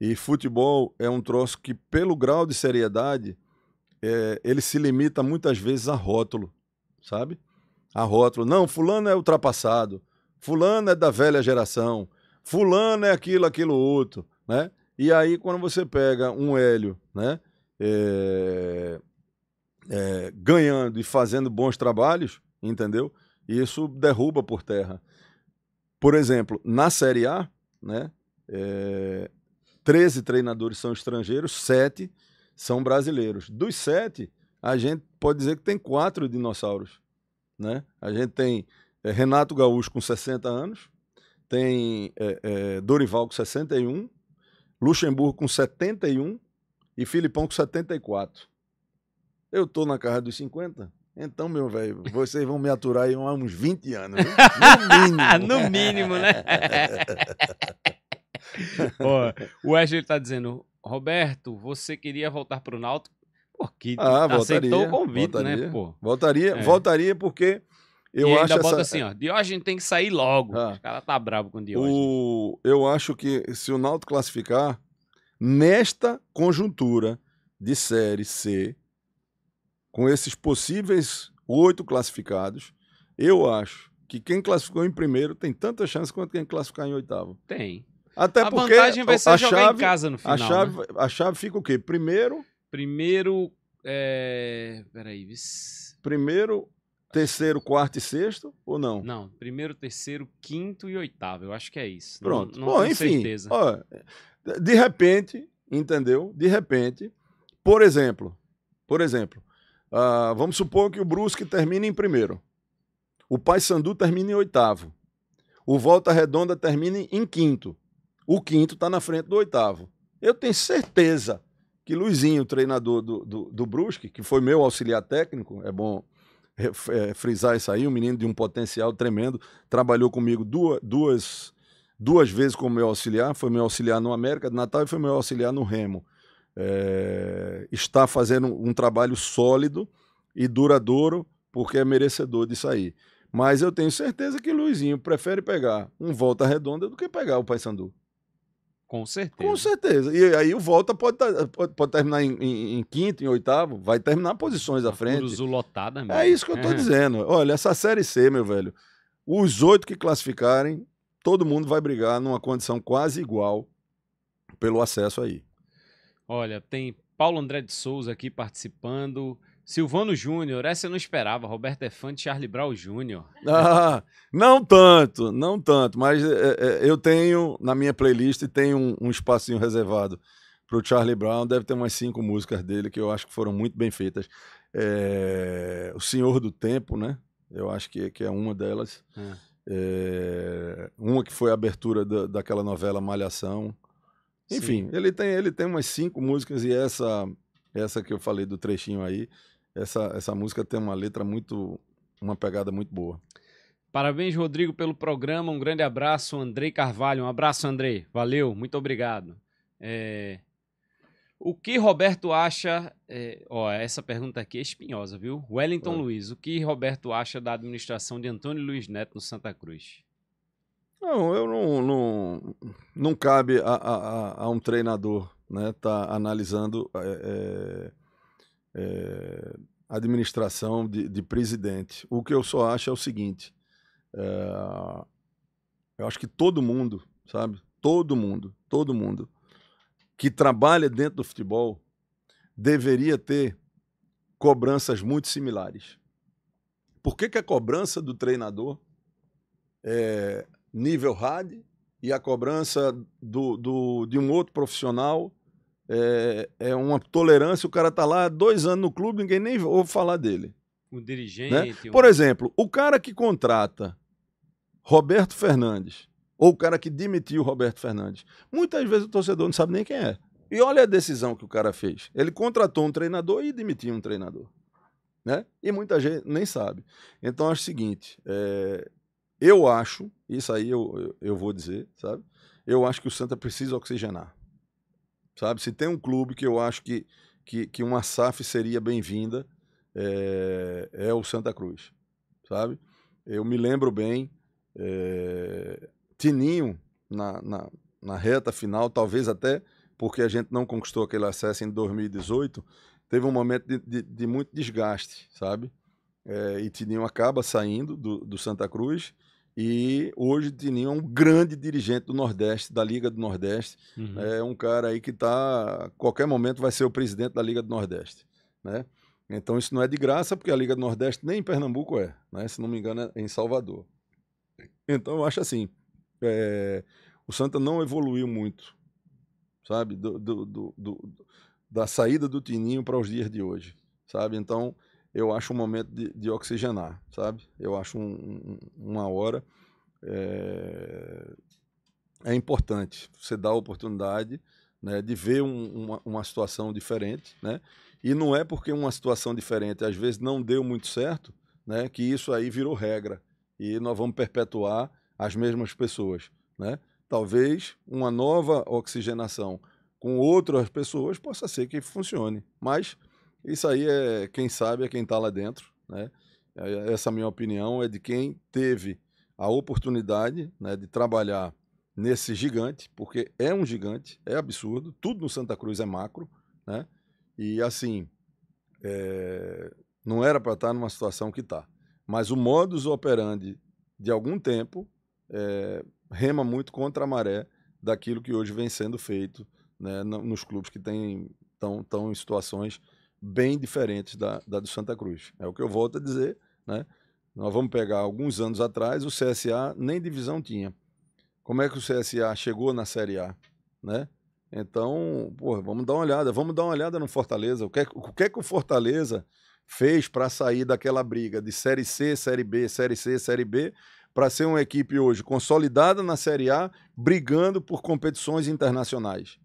E futebol é um troço que, pelo grau de seriedade, é, ele se limita muitas vezes a rótulo, sabe? A rótulo. Não, fulano é ultrapassado, fulano é da velha geração, fulano é aquilo, aquilo, outro, né? E aí, quando você pega um Hélio, né? É, é, ganhando e fazendo bons trabalhos, entendeu? Isso derruba por terra. Por exemplo, na Série A, né, é, 13 treinadores são estrangeiros, 7 são brasileiros. Dos 7, a gente pode dizer que tem quatro dinossauros. Né? A gente tem é, Renato Gaúcho com 60 anos, tem é, é, Dorival com 61, Luxemburgo com 71 e Filipão com 74. Eu estou na casa dos 50. Então, meu velho, vocês vão me aturar aí há uns 20 anos. Viu? No mínimo. no mínimo, né? o Wesley tá dizendo, Roberto, você queria voltar o Náutico? Pô, que ah, aceitou o convite, né, voltaria, né, pô? Voltaria, é. voltaria porque eu e acho ainda bota essa... assim, ó, Diógenes tem que sair logo. Ah, o cara tá bravo com o Diógenes. O... Eu acho que se o Náutico classificar, nesta conjuntura de Série C, com esses possíveis oito classificados, eu acho que quem classificou em primeiro tem tanta chance quanto quem classificar em oitavo. Tem. Até a porque vantagem vai ser a jogar chave, em casa no final. A né? chave, né? a chave fica o quê? Primeiro. Primeiro. É... Peraí. Primeiro, terceiro, quarto e sexto, ou não? Não, primeiro, terceiro, quinto e oitavo. Eu acho que é isso. Pronto. Não, não Bom, tenho enfim, certeza. Ó, de repente, entendeu? De repente, por exemplo, por exemplo, Uh, vamos supor que o Brusque termine em primeiro. O Paysandu termine em oitavo. O Volta Redonda termine em quinto. O quinto está na frente do oitavo. Eu tenho certeza que Luizinho, treinador do, do, do Brusque, que foi meu auxiliar técnico, é bom é, frisar isso aí, um menino de um potencial tremendo, trabalhou comigo duas, duas, duas vezes como meu auxiliar, foi meu auxiliar no América de Natal e foi meu auxiliar no Remo é, está fazendo um trabalho sólido e duradouro, porque é merecedor disso aí. Mas eu tenho certeza que Luizinho prefere pegar um Volta Redonda do que pegar o Paysandu. Com certeza. Com certeza. E aí o Volta pode, pode, pode terminar em, em, em, quinto, em oitavo, vai terminar posições à frente. lotada mesmo. É isso que eu estou é. dizendo. Olha, essa Série C, meu velho, os oito que classificarem, todo mundo vai brigar numa condição quase igual pelo acesso aí. Olha, tem Paulo André de Souza aqui participando. Silvano Júnior, essa eu não esperava. Roberto fã de Charlie Brown Júnior. Ah, não tanto, não tanto. Mas é, é, eu tenho na minha playlist tem um, um espacinho reservado para o Charlie Brown. Deve ter umas cinco músicas dele que eu acho que foram muito bem feitas. É, o Senhor do Tempo, né? Eu acho que, que é uma delas. É. uma que foi a abertura da, daquela novela Malhação. Enfim, ele tem ele tem umas cinco músicas e essa essa que eu falei do trechinho aí, essa essa música tem uma letra muito uma pegada muito boa. Parabéns, Rodrigo, pelo programa. Um grande abraço, Andrei Carvalho. Um abraço, Andrei. Valeu, muito obrigado. É... O que Roberto acha. É... Ó, essa pergunta aqui é espinhosa, viu? Wellington é. Luiz, o que Roberto acha da administração de Antônio Luiz Neto no Santa Cruz? Não, eu não. Não, não cabe a, a, a um treinador né, tá analisando é, é, é, administração de, de, presidente. O que eu só acho é o seguinte: é, eu acho que todo mundo, sabe? Todo mundo, todo mundo que trabalha dentro do futebol deveria ter cobranças muito similares. Por que, que a cobrança do treinador é, nível RAD e a cobrança do, do, de um outro profissional é, é uma tolerância. O cara está lá dois anos no clube, ninguém nem ouve falar dele. o dirigente. Né? Por um... exemplo, o cara que contrata Roberto Fernandes, ou o cara que demitiu Roberto Fernandes, muitas vezes o torcedor não sabe nem quem é. E olha a decisão que o cara fez. Ele contratou um treinador e demitiu um treinador. Né? E muita gente nem sabe. Então acho o seguinte: é... eu acho isso aí eu, eu vou dizer, sabe? Eu acho que o Santa precisa oxigenar. Sabe? Se tem um clube que eu acho que, que, que uma SAF seria bem-vinda, é, é o Santa Cruz. Sabe? Eu me lembro bem, é, Tininho, na, na, na reta final, talvez até porque a gente não conquistou aquele acesso em 2018, teve um momento de, de, de muito desgaste, sabe? É, e Tininho acaba saindo do, do Santa Cruz e hoje o Tininho é um grande dirigente do Nordeste, da Liga do Nordeste. Uhum. É um cara aí que está, qualquer momento vai ser o presidente da Liga do Nordeste, né? Então isso não é de graça, porque a Liga do Nordeste nem em Pernambuco é, né? Se não me engano, é em Salvador. Então eu acho assim, é... o Santa não evoluiu muito, sabe? Do, do, do, da saída do Tininho para os dias de hoje, sabe? Então eu acho um momento de, de oxigenar, sabe? Eu acho um, um, uma hora é, é, importante. Você dá a oportunidade né, de ver um, uma, uma situação diferente, né? E não é porque uma situação diferente às vezes não deu muito certo, né? Que isso aí virou regra e nós vamos perpetuar as mesmas pessoas, né? Talvez uma nova oxigenação com outras pessoas possa ser que funcione, mas isso aí é quem sabe é quem está lá dentro, né? É, é, essa minha opinião é de quem teve a oportunidade né, de trabalhar nesse gigante, porque é um gigante, é absurdo, tudo no Santa Cruz é macro, né? E assim, é... não era para estar tá numa situação que está. Mas o modus operandi de algum tempo é... rema muito contra a maré daquilo que hoje vem sendo feito né, nos clubes que estão tão em situações bem diferentes da, da do Santa Cruz. É o que eu volto a dizer, né? Nós vamos pegar alguns anos atrás, o CSA nem divisão tinha. Como é que o CSA chegou na Série A, né? Então, porra, vamos dar uma olhada, vamos dar uma olhada no Fortaleza. O que é, o que, é que o Fortaleza fez para sair daquela briga de Série C, Série B, Série C, Série B, para ser uma equipe hoje consolidada na Série A, brigando por competições internacionais?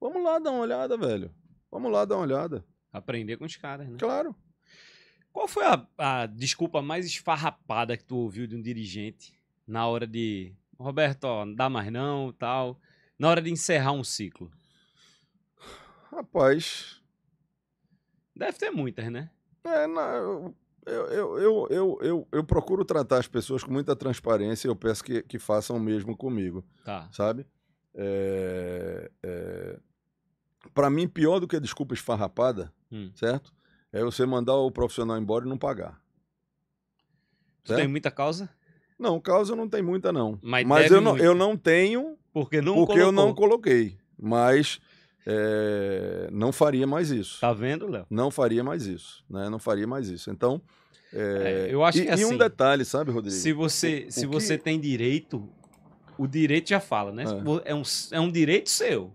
Vamos lá dar uma olhada, velho. Vamos lá dar uma olhada. Aprender com os caras, né? Claro. Qual foi a, a, desculpa mais esfarrapada que tu ouviu de um dirigente na hora de. Roberto, ó, não dá mais não, tal. Na hora de encerrar um ciclo? Rapaz. Deve ter muitas, né? É, não, eu, eu, eu, eu, eu, eu, procuro tratar as pessoas com muita transparência e eu peço que, que façam o mesmo comigo. Tá. Sabe? É, é, para mim, pior do que desculpa esfarrapada, hum. certo? É você mandar o profissional embora e não pagar. Você tem muita causa? Não, causa não tem muita, não. Mas, Mas eu, não, eu não tenho. Porque, não porque eu não coloquei. Mas é, não faria mais isso. Tá vendo, Léo? Não faria mais isso. Né? Não faria mais isso. Então. É, é eu acho e, que assim, E um assim, detalhe, sabe, Rodrigo? Se você, o, se o você que... tem direito, o direito já fala, né? É, é um, é um direito seu.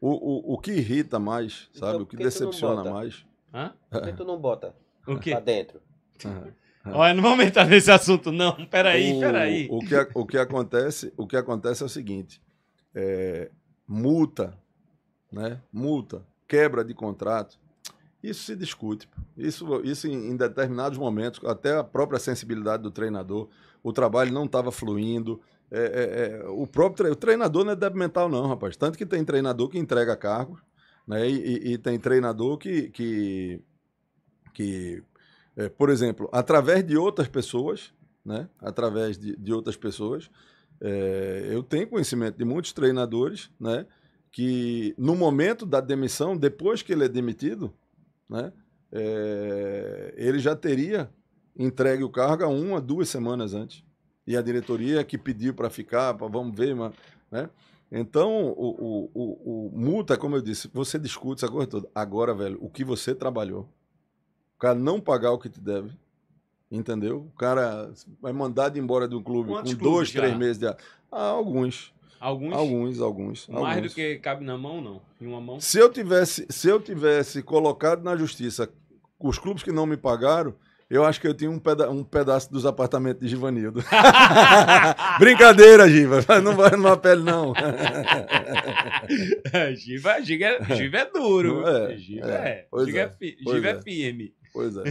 O, o, o que irrita mais, então, sabe? Então, o que, que decepciona mais. Hã? Por que tu não bota o quê? pra dentro? Olha, não vamos entrar nesse assunto, não. Peraí, o, peraí. O que, o, que acontece, o que acontece é o seguinte: é, multa, né? Multa, quebra de contrato. Isso se discute. Isso, isso em, em determinados momentos, até a própria sensibilidade do treinador. O trabalho não estava fluindo, é, é, é, o próprio tre... o treinador não é débil mental, não, rapaz. Tanto que tem treinador que entrega cargos, né? E, e, e tem treinador que. que, que é, por exemplo, através de outras pessoas, né? Através de, de outras pessoas, é, eu tenho conhecimento de muitos treinadores, né? Que no momento da demissão, depois que ele é demitido, né? É, ele já teria entregue o cargo a uma, duas semanas antes e a diretoria que pediu para ficar, pra, vamos ver, mas, né? Então, o, o, o, o, multa, como eu disse, você discute essa coisa toda. Agora, velho, o que você trabalhou, o cara não pagar o que te deve, entendeu? O cara vai mandado embora do clube Quantos com dois, já? três meses de... Ah, alguns. Alguns? Alguns, alguns. Mais alguns. do que cabe na mão, não? Em uma mão? Se eu tivesse, se eu tivesse colocado na justiça os clubes que não me pagaram, eu acho que eu tinha um, peda um pedaço dos apartamentos de Givanildo. Brincadeira, Giva. Não vai numa pele, não. É, Giva, é, é Giva, é, Giva é duro. É, Giva é. É. Giva, é. Fi Giva é. firme. Pois é.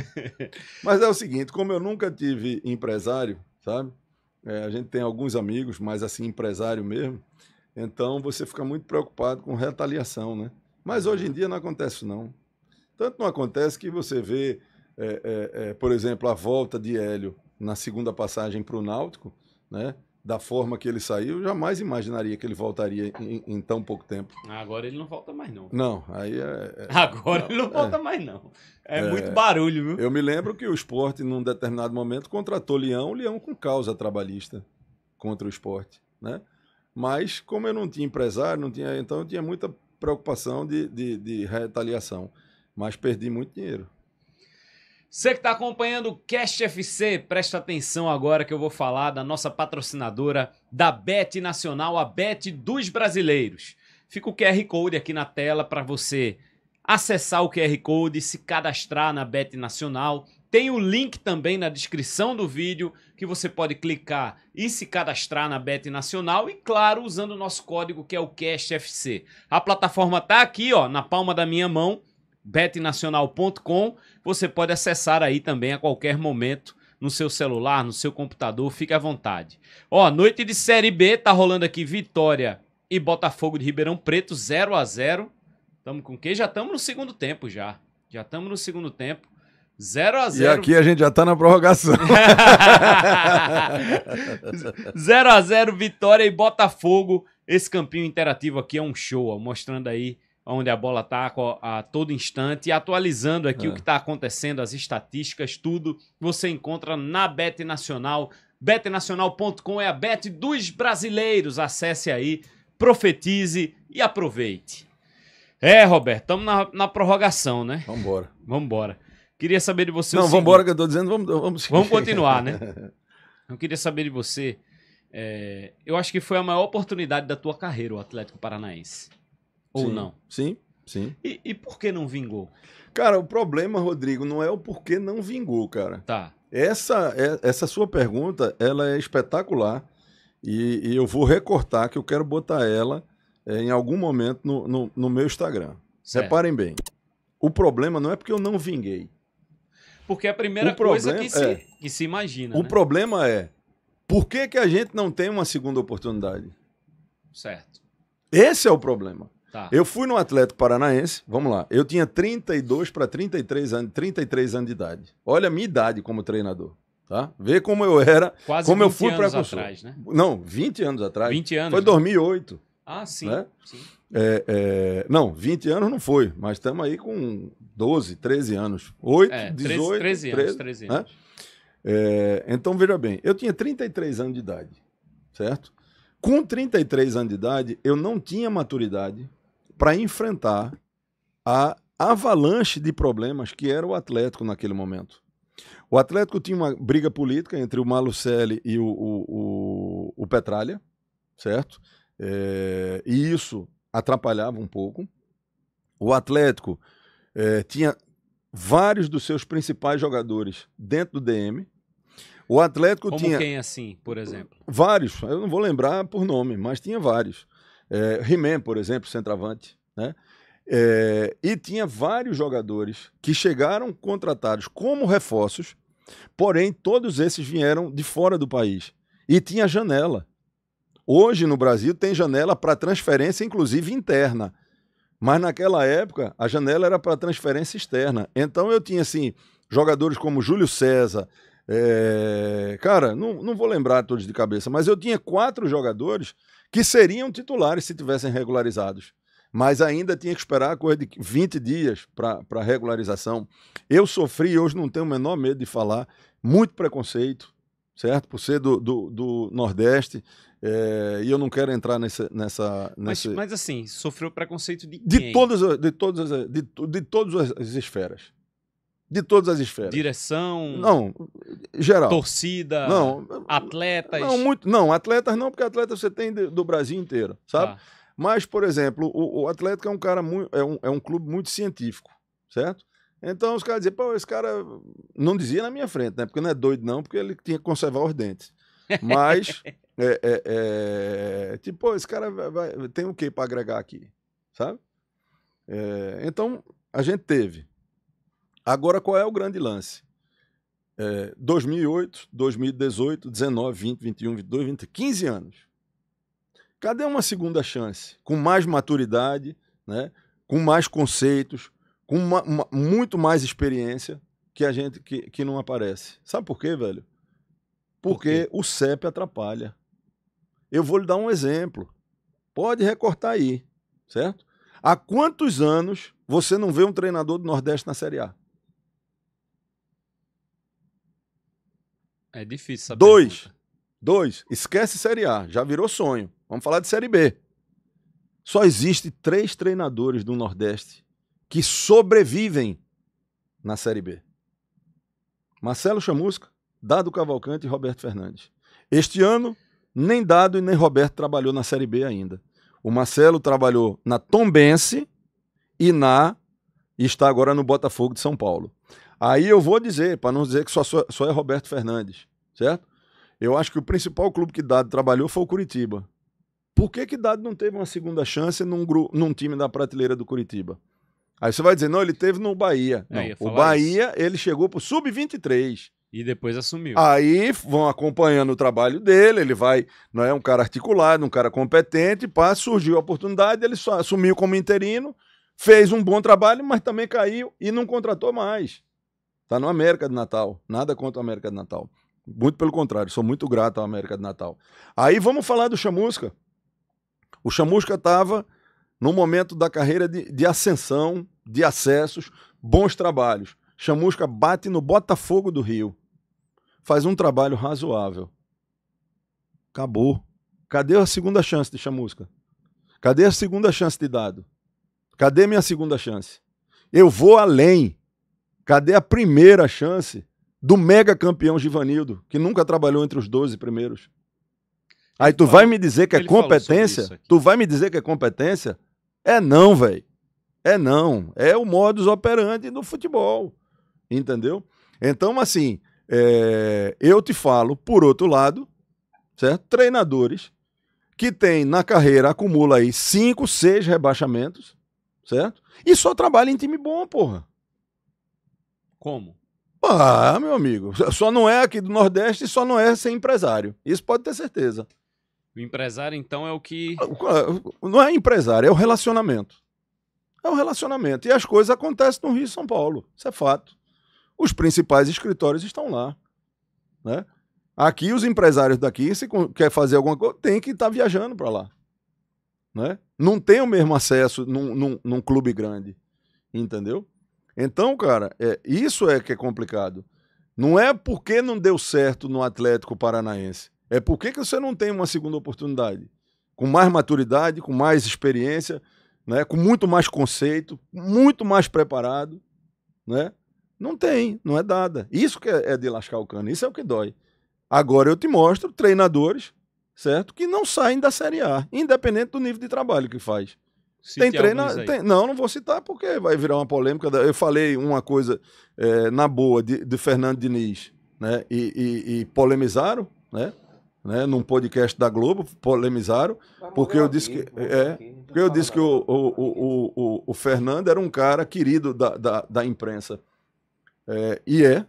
Mas é o seguinte, como eu nunca tive empresário, sabe? a gente tem alguns amigos, mas assim, empresário mesmo. Então você fica muito preocupado com retaliação, né? Mas uhum. hoje em dia não acontece, não. Tanto não acontece que você vê é, é, é, por exemplo, a volta de Hélio na segunda passagem para o Náutico, né? Da forma que ele saiu, jamais imaginaria que ele voltaria em, em, tão pouco tempo. Agora ele não volta mais, não. Não, aí é. é. Agora não, ele não é. volta mais, não. É, muito barulho, viu? Eu me lembro que o esporte, num determinado momento, contratou Leão, Leão com causa trabalhista contra o esporte, né? Mas como eu não tinha empresário, não tinha, então eu tinha muita preocupação de, de, de retaliação. Mas perdi muito dinheiro. Você que está acompanhando o Cast FC, presta atenção agora que eu vou falar da nossa patrocinadora da Bet Nacional, a Bet dos Brasileiros. Fica o QR Code aqui na tela para você acessar o QR Code, e se cadastrar na Bet Nacional. Tem o link também na descrição do vídeo que você pode clicar e se cadastrar na Bet Nacional e, claro, usando o nosso código que é o FC. A plataforma está aqui ó, na palma da minha mão betnacional.com. Você pode acessar aí também a qualquer momento no seu celular, no seu computador, fique à vontade. Ó, noite de Série B, tá rolando aqui Vitória e Botafogo de Ribeirão Preto, 0 a 0 Estamos com quem? Já estamos no segundo tempo já. Já estamos no segundo tempo. 0 a 0 E aqui a gente já tá na prorrogação. 0 a 0 Vitória e Botafogo. Esse campinho interativo aqui é um show, ó, mostrando aí onde a bola está a todo instante, atualizando aqui é. o que está acontecendo, as estatísticas, tudo, você encontra na Bet Nacional. Betnacional.com é a bet dos brasileiros. Acesse aí, profetize e aproveite. É, Roberto, estamos na, na, prorrogação, né? Vambora. Vambora. Queria saber de você. Não, vambora, que eu estou dizendo, vamos, vamos Vamos continuar, né? Eu queria saber de você. É, eu acho que foi a maior oportunidade da tua carreira, o Atlético Paranaense. Ou sim, não? Sim, sim. E, e por que não vingou? Cara, o problema, Rodrigo, não é o porquê não vingou, cara. Tá. Essa, é, essa sua pergunta, ela é espetacular e, e eu vou recortar que eu quero botar ela é, em algum momento no, no, no meu Instagram. Certo. Reparem bem, o problema não é porque eu não vinguei. Porque é a primeira o coisa que se, é, que se imagina. O né? problema é, por que, que a gente não tem uma segunda oportunidade? Certo. Esse é o problema. Tá. Eu fui no Atlético Paranaense, vamos lá, eu tinha 32 para 33 anos, 33 anos de idade. Olha a minha idade como treinador. Tá? Vê como eu era, Quase como eu fui para atrás, né? Não, 20 anos atrás. 20 anos. Foi 2008. Né? Ah, sim. Né? sim. É, é, não, 20 anos não foi, mas estamos aí com 12, 13 anos. 8, é, 18, 13, 13 anos. 13, 13 né? É, então, veja bem, eu tinha 33 anos de idade, certo? Com 33 anos de idade, eu não tinha maturidade para enfrentar a avalanche de problemas que era o Atlético naquele momento. O Atlético tinha uma briga política entre o Malucelli e o, o, o, o Petralha, certo? É, e isso atrapalhava um pouco. O Atlético é, tinha vários dos seus principais jogadores dentro do DM. O Atlético Como tinha. quem é assim, por exemplo? Vários. Eu não vou lembrar por nome, mas tinha vários. É, He-Man, por exemplo, centroavante. Né? É, e tinha vários jogadores que chegaram contratados como reforços, porém todos esses vieram de fora do país. E tinha janela. Hoje no Brasil tem janela para transferência, inclusive interna. Mas naquela época a janela era para transferência externa. Então eu tinha assim jogadores como Júlio César, é... cara, não, não vou lembrar todos de cabeça, mas eu tinha quatro jogadores que seriam titulares se tivessem regularizados. Mas ainda tinha que esperar a coisa de 20 dias para regularização. Eu sofri, hoje não tenho o menor medo de falar, muito preconceito, certo? Por ser do, do, do Nordeste. É, e eu não quero entrar nessa. nessa mas, nesse... mas assim, sofreu preconceito de quem? De todas, de todas, de, de todas as esferas de todas as esferas. Direção. Não, geral. Torcida. Não. Atletas. Não, muito, não, atletas não, porque atletas você tem do Brasil inteiro, sabe? Tá. Mas, por exemplo, o, o, Atlético é um cara muito, é um, é um clube muito científico, certo? Então os caras diziam, pô, esse cara não dizia na minha frente, né? Porque não é doido, não, porque ele tinha que conservar os dentes. Mas, é, é, é, tipo, pô, esse cara vai, vai, tem o que para agregar aqui, sabe? É, então, a gente teve Agora, qual é o grande lance? É, 2008, 2018, 19, 20, 21, 22, 23 15 anos. Cadê uma segunda chance? Com mais maturidade, né? com mais conceitos, com uma, uma, muito mais experiência que a gente que, que não aparece. Sabe por quê, velho? Porque por quê? o CEP atrapalha. Eu vou lhe dar um exemplo. Pode recortar aí, certo? Há quantos anos você não vê um treinador do Nordeste na Série A? É difícil saber. Dois. Dois. Esquece Série A. Já virou sonho. Vamos falar de Série B. Só existe três treinadores do Nordeste que sobrevivem na Série B. Marcelo Chamusca, Dado Cavalcante e Roberto Fernandes. Este ano, nem Dado e nem Roberto trabalhou na Série B ainda. O Marcelo trabalhou na Tombense e na e está agora no Botafogo de São Paulo. Aí eu vou dizer, para não dizer que só, só é Roberto Fernandes, certo? Eu acho que o principal clube que Dado trabalhou foi o Curitiba. Por que, que Dado não teve uma segunda chance num, num time da prateleira do Curitiba? Aí você vai dizer, não, ele teve no Bahia. É, não, o Bahia, isso. ele chegou para o sub-23. E depois assumiu. Aí vão acompanhando o trabalho dele, ele vai, não é um cara articulado, um cara competente, pá, surgiu a oportunidade, ele só assumiu como interino, fez um bom trabalho, mas também caiu e não contratou mais. Está no América de Natal. Nada contra o América de Natal. Muito pelo contrário, sou muito grato à América de Natal. Aí vamos falar do Chamusca. O Chamusca estava no momento da carreira de, de ascensão, de acessos, bons trabalhos. Chamusca bate no Botafogo do Rio. Faz um trabalho razoável. Acabou. Cadê a segunda chance de Chamusca? Cadê a segunda chance de dado? Cadê minha segunda chance? Eu vou além. Cadê a primeira chance do mega campeão Givanildo, que nunca trabalhou entre os 12 primeiros? Aí tu vai me dizer que é competência? Tu vai me dizer que é competência? É não, velho. É não. É o modus operandi do futebol. Entendeu? Então, assim, é... eu te falo, por outro lado, certo? Treinadores que tem na carreira, acumula aí cinco, seis rebaixamentos, certo? E só trabalha em time bom, porra. Como? Ah, meu amigo, só não é aqui do Nordeste e só não é ser empresário. Isso pode ter certeza. O empresário, então, é o que. Ah, ah, não é empresário, é o relacionamento. É o relacionamento. E as coisas acontecem no Rio e São Paulo. Isso é fato. Os principais escritórios estão lá. Né? Aqui, os empresários daqui, se quer fazer alguma coisa, tem que estar tá viajando para lá. Né? Não tem o mesmo acesso num, num, num clube grande. Entendeu? Então, cara, é, isso é que é complicado. Não é porque não deu certo no Atlético Paranaense. É porque que você não tem uma segunda oportunidade. Com mais maturidade, com mais experiência, né? com muito mais conceito, muito mais preparado. Né? Não tem, não é dada. Isso que é, é de lascar o cano, isso é o que dói. Agora eu te mostro treinadores, certo? Que não saem da Série A, independente do nível de trabalho que faz. Cite tem treino. Tem, não, não vou citar porque vai virar uma polêmica. Eu falei uma coisa é, na boa de, de, Fernando Diniz, né? E, e, e, polemizaram, né? Né, num podcast da Globo, polemizaram, porque eu disse que, é, porque eu disse que o, o, o, o, o Fernando era um cara querido da, da, da imprensa. É, e é.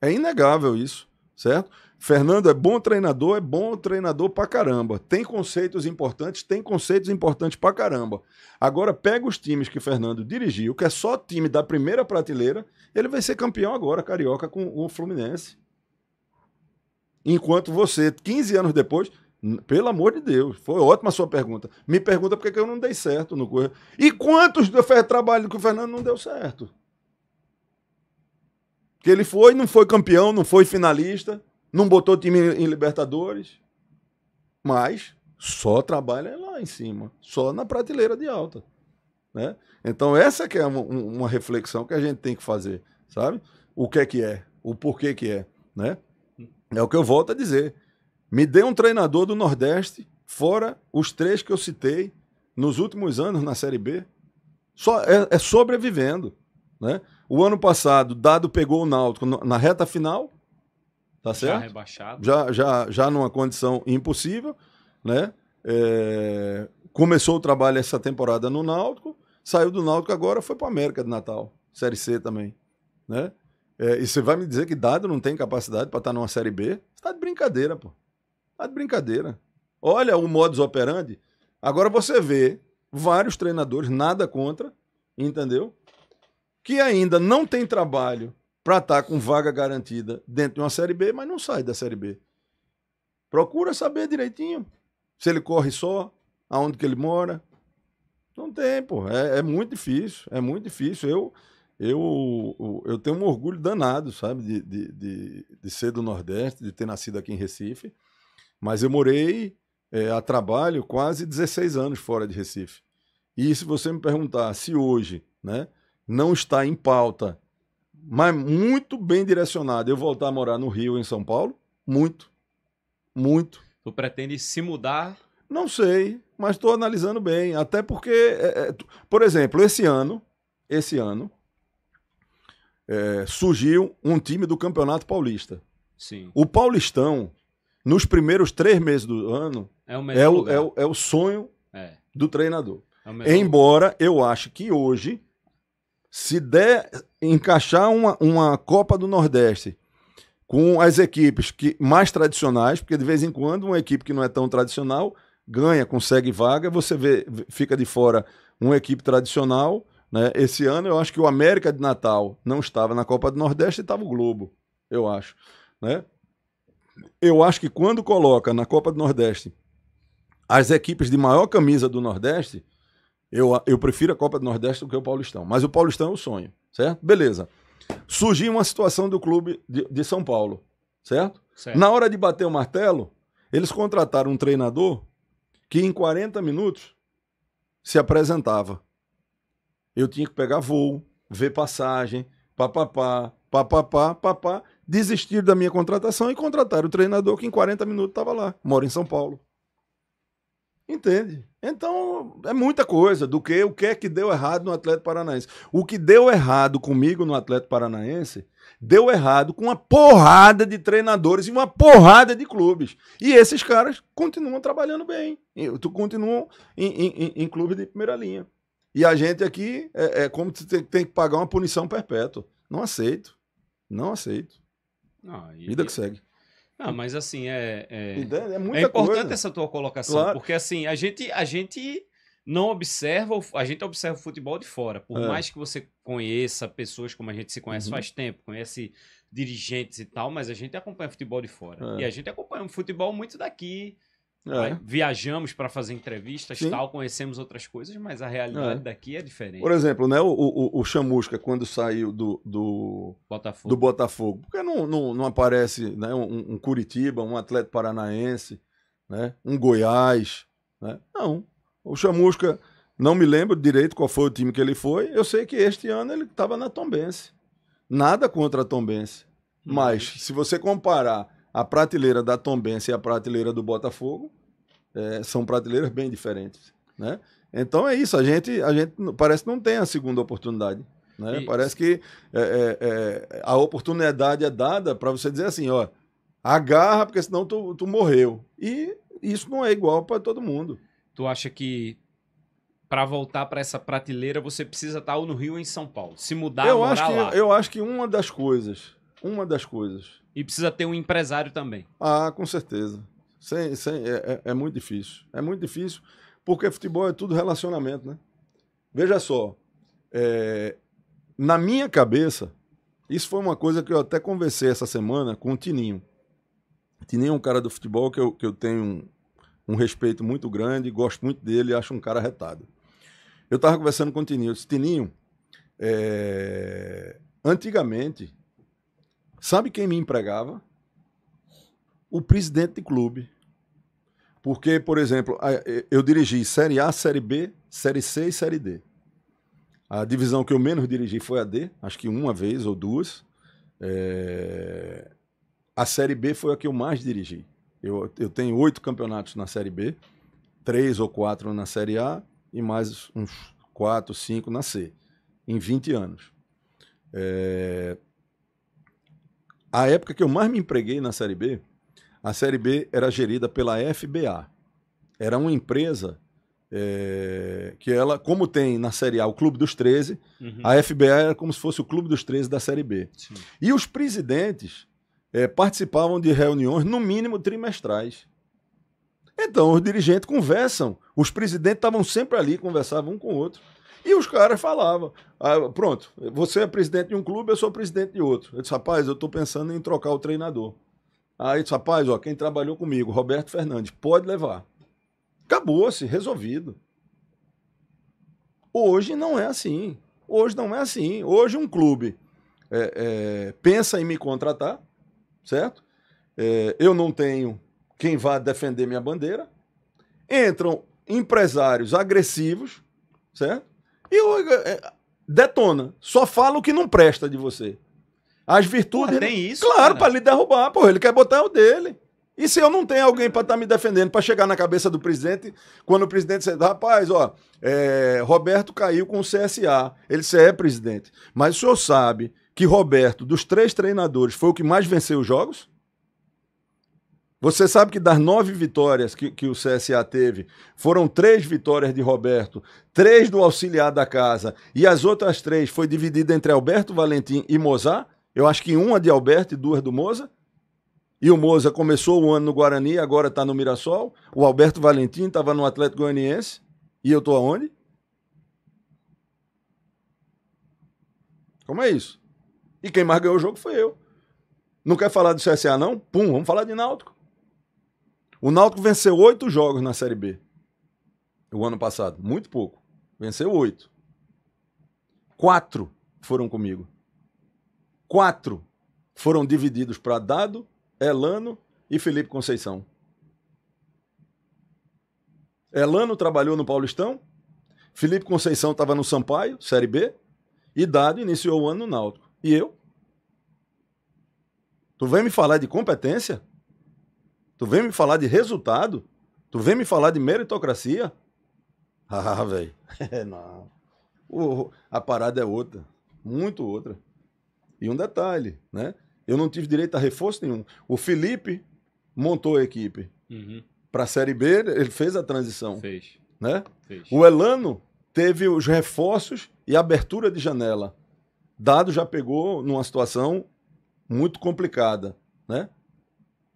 É inegável isso, certo? Fernando é bom treinador, é bom treinador pra caramba. Tem conceitos importantes, tem conceitos importantes pra caramba. Agora pega os times que Fernando dirigiu, que é só time da primeira prateleira, ele vai ser campeão agora, carioca, com o Fluminense. Enquanto você, 15 anos depois, pelo amor de Deus, foi ótima a sua pergunta. Me pergunta por que eu não dei certo no Correio. E quantos trabalhos que o Fernando não deu certo? Que ele foi, não foi campeão, não foi finalista. Não botou o time em Libertadores, mas só trabalha lá em cima, só na prateleira de alta. Né? Então, essa que é uma, uma reflexão que a gente tem que fazer, sabe? O que é que é, o porquê que é, né? É o que eu volto a dizer. Me dê um treinador do Nordeste, fora os três que eu citei nos últimos anos na Série B. Só, é, é sobrevivendo. Né? O ano passado, Dado pegou o Náutico na reta final, Tá certo? Já rebaixado. Já, já, já numa condição impossível, né? É, começou o trabalho essa temporada no Náutico, saiu do Náutico agora, foi para América de Natal, Série C também, né? É, e você vai me dizer que Dado não tem capacidade para estar tá numa Série B? Você tá de brincadeira, pô. está de brincadeira. Olha o modus operandi. Agora você vê vários treinadores, nada contra, entendeu? Que ainda não tem trabalho para estar tá com vaga garantida dentro de uma Série B, mas não sai da Série B. Procura saber direitinho se ele corre só, aonde que ele mora. Não tem, pô. É, é muito difícil, é muito difícil. Eu eu, eu tenho um orgulho danado, sabe, de, de, de, de ser do Nordeste, de ter nascido aqui em Recife. Mas eu morei é, a trabalho quase 16 anos fora de Recife. E se você me perguntar se hoje né, não está em pauta mas muito bem direcionado, eu voltar a morar no Rio, em São Paulo? Muito. Muito. Tu pretende se mudar? Não sei, mas estou analisando bem. Até porque, é, é, por exemplo, esse ano, esse ano, é, surgiu um time do Campeonato Paulista. Sim. O Paulistão, nos primeiros três meses do ano, é o, é, é o, é o, o, sonho é. do treinador. É Embora eu ache que hoje se der encaixar uma, uma Copa do Nordeste com as equipes que mais tradicionais, porque de vez em quando uma equipe que não é tão tradicional ganha, consegue vaga, você vê, fica de fora uma equipe tradicional. Né? Esse ano eu acho que o América de Natal não estava na Copa do Nordeste e estava o Globo, eu acho. Né? Eu acho que quando coloca na Copa do Nordeste as equipes de maior camisa do Nordeste, eu, eu prefiro a Copa do Nordeste do que o Paulistão. Mas o Paulistão é o sonho, certo? Beleza. Surgiu uma situação do clube de, de São Paulo, certo? certo? Na hora de bater o martelo, eles contrataram um treinador que em 40 minutos se apresentava. Eu tinha que pegar voo, ver passagem, papapá, papapá, papá. Desistiram da minha contratação e contrataram o treinador que em 40 minutos estava lá. Mora em São Paulo. Entende? Então, é muita coisa do que o que é que deu errado no Atlético Paranaense. O que deu errado comigo no Atlético Paranaense, deu errado com uma porrada de treinadores e uma porrada de clubes. E esses caras continuam trabalhando bem. Tu continuam em, em, em, clube de primeira linha. E a gente aqui é, é como se tem, tem, que pagar uma punição perpétua. Não aceito. Não aceito. Não, ah, e... Vida que segue. Ah, mas assim, é. É, é, muita é importante coisa. essa tua colocação, claro. porque assim, a gente, a gente não observa, a gente observa o futebol de fora. Por é. mais que você conheça pessoas como a gente se conhece uhum. faz tempo, conhece dirigentes e tal, mas a gente acompanha futebol de fora. É. E a gente acompanha um futebol muito daqui, é. Né? Viajamos para fazer entrevistas, Sim. tal, conhecemos outras coisas, mas a realidade é. daqui é diferente. Por exemplo, né, o, o, o Chamusca, quando saiu do, do Botafogo, do Botafogo porque não, não, não aparece né, um, um, Curitiba, um atleta paranaense, né, um Goiás? Né? Não. O Chamusca, não me lembro direito qual foi o time que ele foi, eu sei que este ano ele estava na Tombense. Nada contra a Tombense. Uhum. Mas, se você comparar a prateleira da Tombense e a prateleira do Botafogo é, são prateleiras bem diferentes, né? Então é isso, a gente, a gente parece que não tem a segunda oportunidade. Né? Parece que é, é, é, a oportunidade é dada para você dizer assim, ó, agarra porque senão tu, tu morreu. E isso não é igual para todo mundo. Tu acha que para voltar para essa prateleira você precisa estar tá ou no Rio ou em São Paulo? Se mudar, eu morar acho que, lá. Eu acho que uma das coisas uma das coisas. E precisa ter um empresário também. Ah, com certeza. Sem, sem, é, é, é, muito difícil. É muito difícil, porque futebol é tudo relacionamento, né? Veja só, é, na minha cabeça, isso foi uma coisa que eu até conversei essa semana com o Tininho. Tininho é um cara do futebol que eu, que eu tenho um, um respeito muito grande, gosto muito dele, acho um cara retado. Eu estava conversando com o Tininho, eu disse, Tininho, é, antigamente Sabe quem me empregava? O presidente de clube. Porque, por exemplo, eu dirigi Série A, Série B, Série C e Série D. A divisão que eu menos dirigi foi a D, acho que uma vez ou duas. É... A Série B foi a que eu mais dirigi. Eu, eu tenho oito campeonatos na Série B, três ou quatro na Série A e mais uns quatro, cinco na C, em 20 anos. É... A época que eu mais me empreguei na Série B, a Série B era gerida pela FBA. Era uma empresa é, que ela, como tem na Série A o Clube dos 13, uhum. a FBA era como se fosse o Clube dos 13 da Série B. Sim. E os presidentes é, participavam de reuniões, no mínimo trimestrais. Então, os dirigentes conversam, os presidentes estavam sempre ali, conversavam um com o outro. E os caras falavam: ah, pronto, você é presidente de um clube, eu sou presidente de outro. Eu disse: rapaz, eu estou pensando em trocar o treinador. Aí eu disse: rapaz, ó, quem trabalhou comigo, Roberto Fernandes, pode levar. Acabou-se, resolvido. Hoje não é assim. Hoje não é assim. Hoje um clube é, é, pensa em me contratar, certo? É, eu não tenho quem vá defender minha bandeira. Entram empresários agressivos, certo? E é, é, detona. Só fala o que não presta de você. As virtudes. Porra, ah, tem ele... isso? Claro, para lhe derrubar, pô. Ele quer botar o dele. E se eu não tenho alguém para estar tá me defendendo, para chegar na cabeça do presidente, quando o presidente diz, rapaz, ó, é, Roberto caiu com o CSA. Ele disse, é, presidente, mas o senhor sabe que Roberto, dos três treinadores, foi o que mais venceu os jogos? Você sabe que das nove vitórias que, que, o CSA teve, foram três vitórias de Roberto, três do auxiliar da casa, e as outras três foi dividida entre Alberto Valentim e Mozart? Eu acho que uma de Alberto e duas do Moza. E o Moza começou o ano no Guarani, agora está no Mirassol. O Alberto Valentim estava no Atlético Goianiense. E eu estou aonde? Como é isso? E quem mais ganhou o jogo foi eu. Não quer falar do CSA, não? Pum, vamos falar de Náutico. O Náutico venceu oito jogos na Série B. O ano passado. Muito pouco. Venceu oito. Quatro foram comigo. Quatro foram divididos para Dado, Elano e Felipe Conceição. Elano trabalhou no Paulistão, Felipe Conceição estava no Sampaio, Série B, e Dado iniciou o ano no Náutico. E eu? Tu vem me falar de competência? Tu vem me falar de resultado? Tu vem me falar de meritocracia? Ah, velho. É, não. a parada é outra. Muito outra. E um detalhe, né? Eu não tive direito a reforço nenhum. O Felipe montou a equipe. Uhum. Para a Série B, ele fez a transição. Fez. Né? Fez. O Elano teve os reforços e abertura de janela. Dado já pegou numa situação muito complicada, né?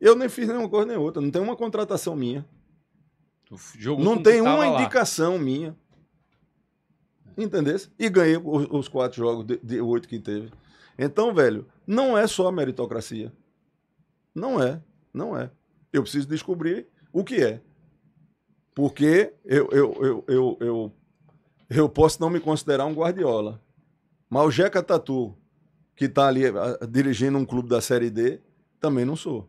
Eu nem fiz nenhuma coisa nem outra. Não tem uma contratação minha. não tem uma indicação minha. Entendeu? E ganhei os, os quatro jogos de, de oito que teve. Então, velho, não é só a meritocracia. Não é. Não é. Eu preciso descobrir o que é. Porque eu, eu, eu, eu, eu, eu posso não me considerar um guardiola. Mas o Jeca Tatu, que está ali ah, dirigindo um clube da Série D, também não sou.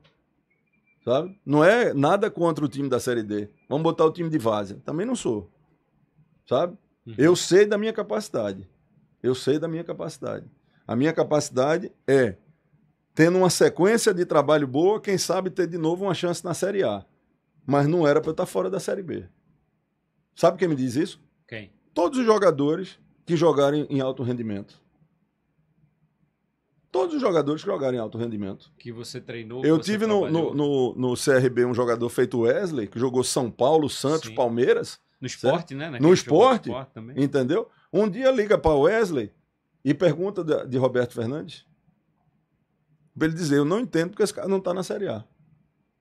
Sabe? Não é nada contra o time da Série D. Vamos botar o time de várzea. Também não sou. Sabe? Uhum. Eu sei da minha capacidade. Eu sei da minha capacidade. A minha capacidade é, tendo uma sequência de trabalho boa, quem sabe ter de novo uma chance na Série A. Mas não era para eu estar fora da Série B. Sabe quem me diz isso? Quem? Todos os jogadores que jogarem em alto rendimento. Todos os jogadores que jogaram em alto rendimento. Que você treinou. Eu você tive no, no, no, no, CRB um jogador feito Wesley, que jogou São Paulo, Santos, Sim. Palmeiras. No esporte, certo? né? Naquele no esporte, esporte entendeu? Um dia liga para Wesley e pergunta de, de Roberto Fernandes. Para ele dizer, eu não entendo porque esse cara não está na Série A.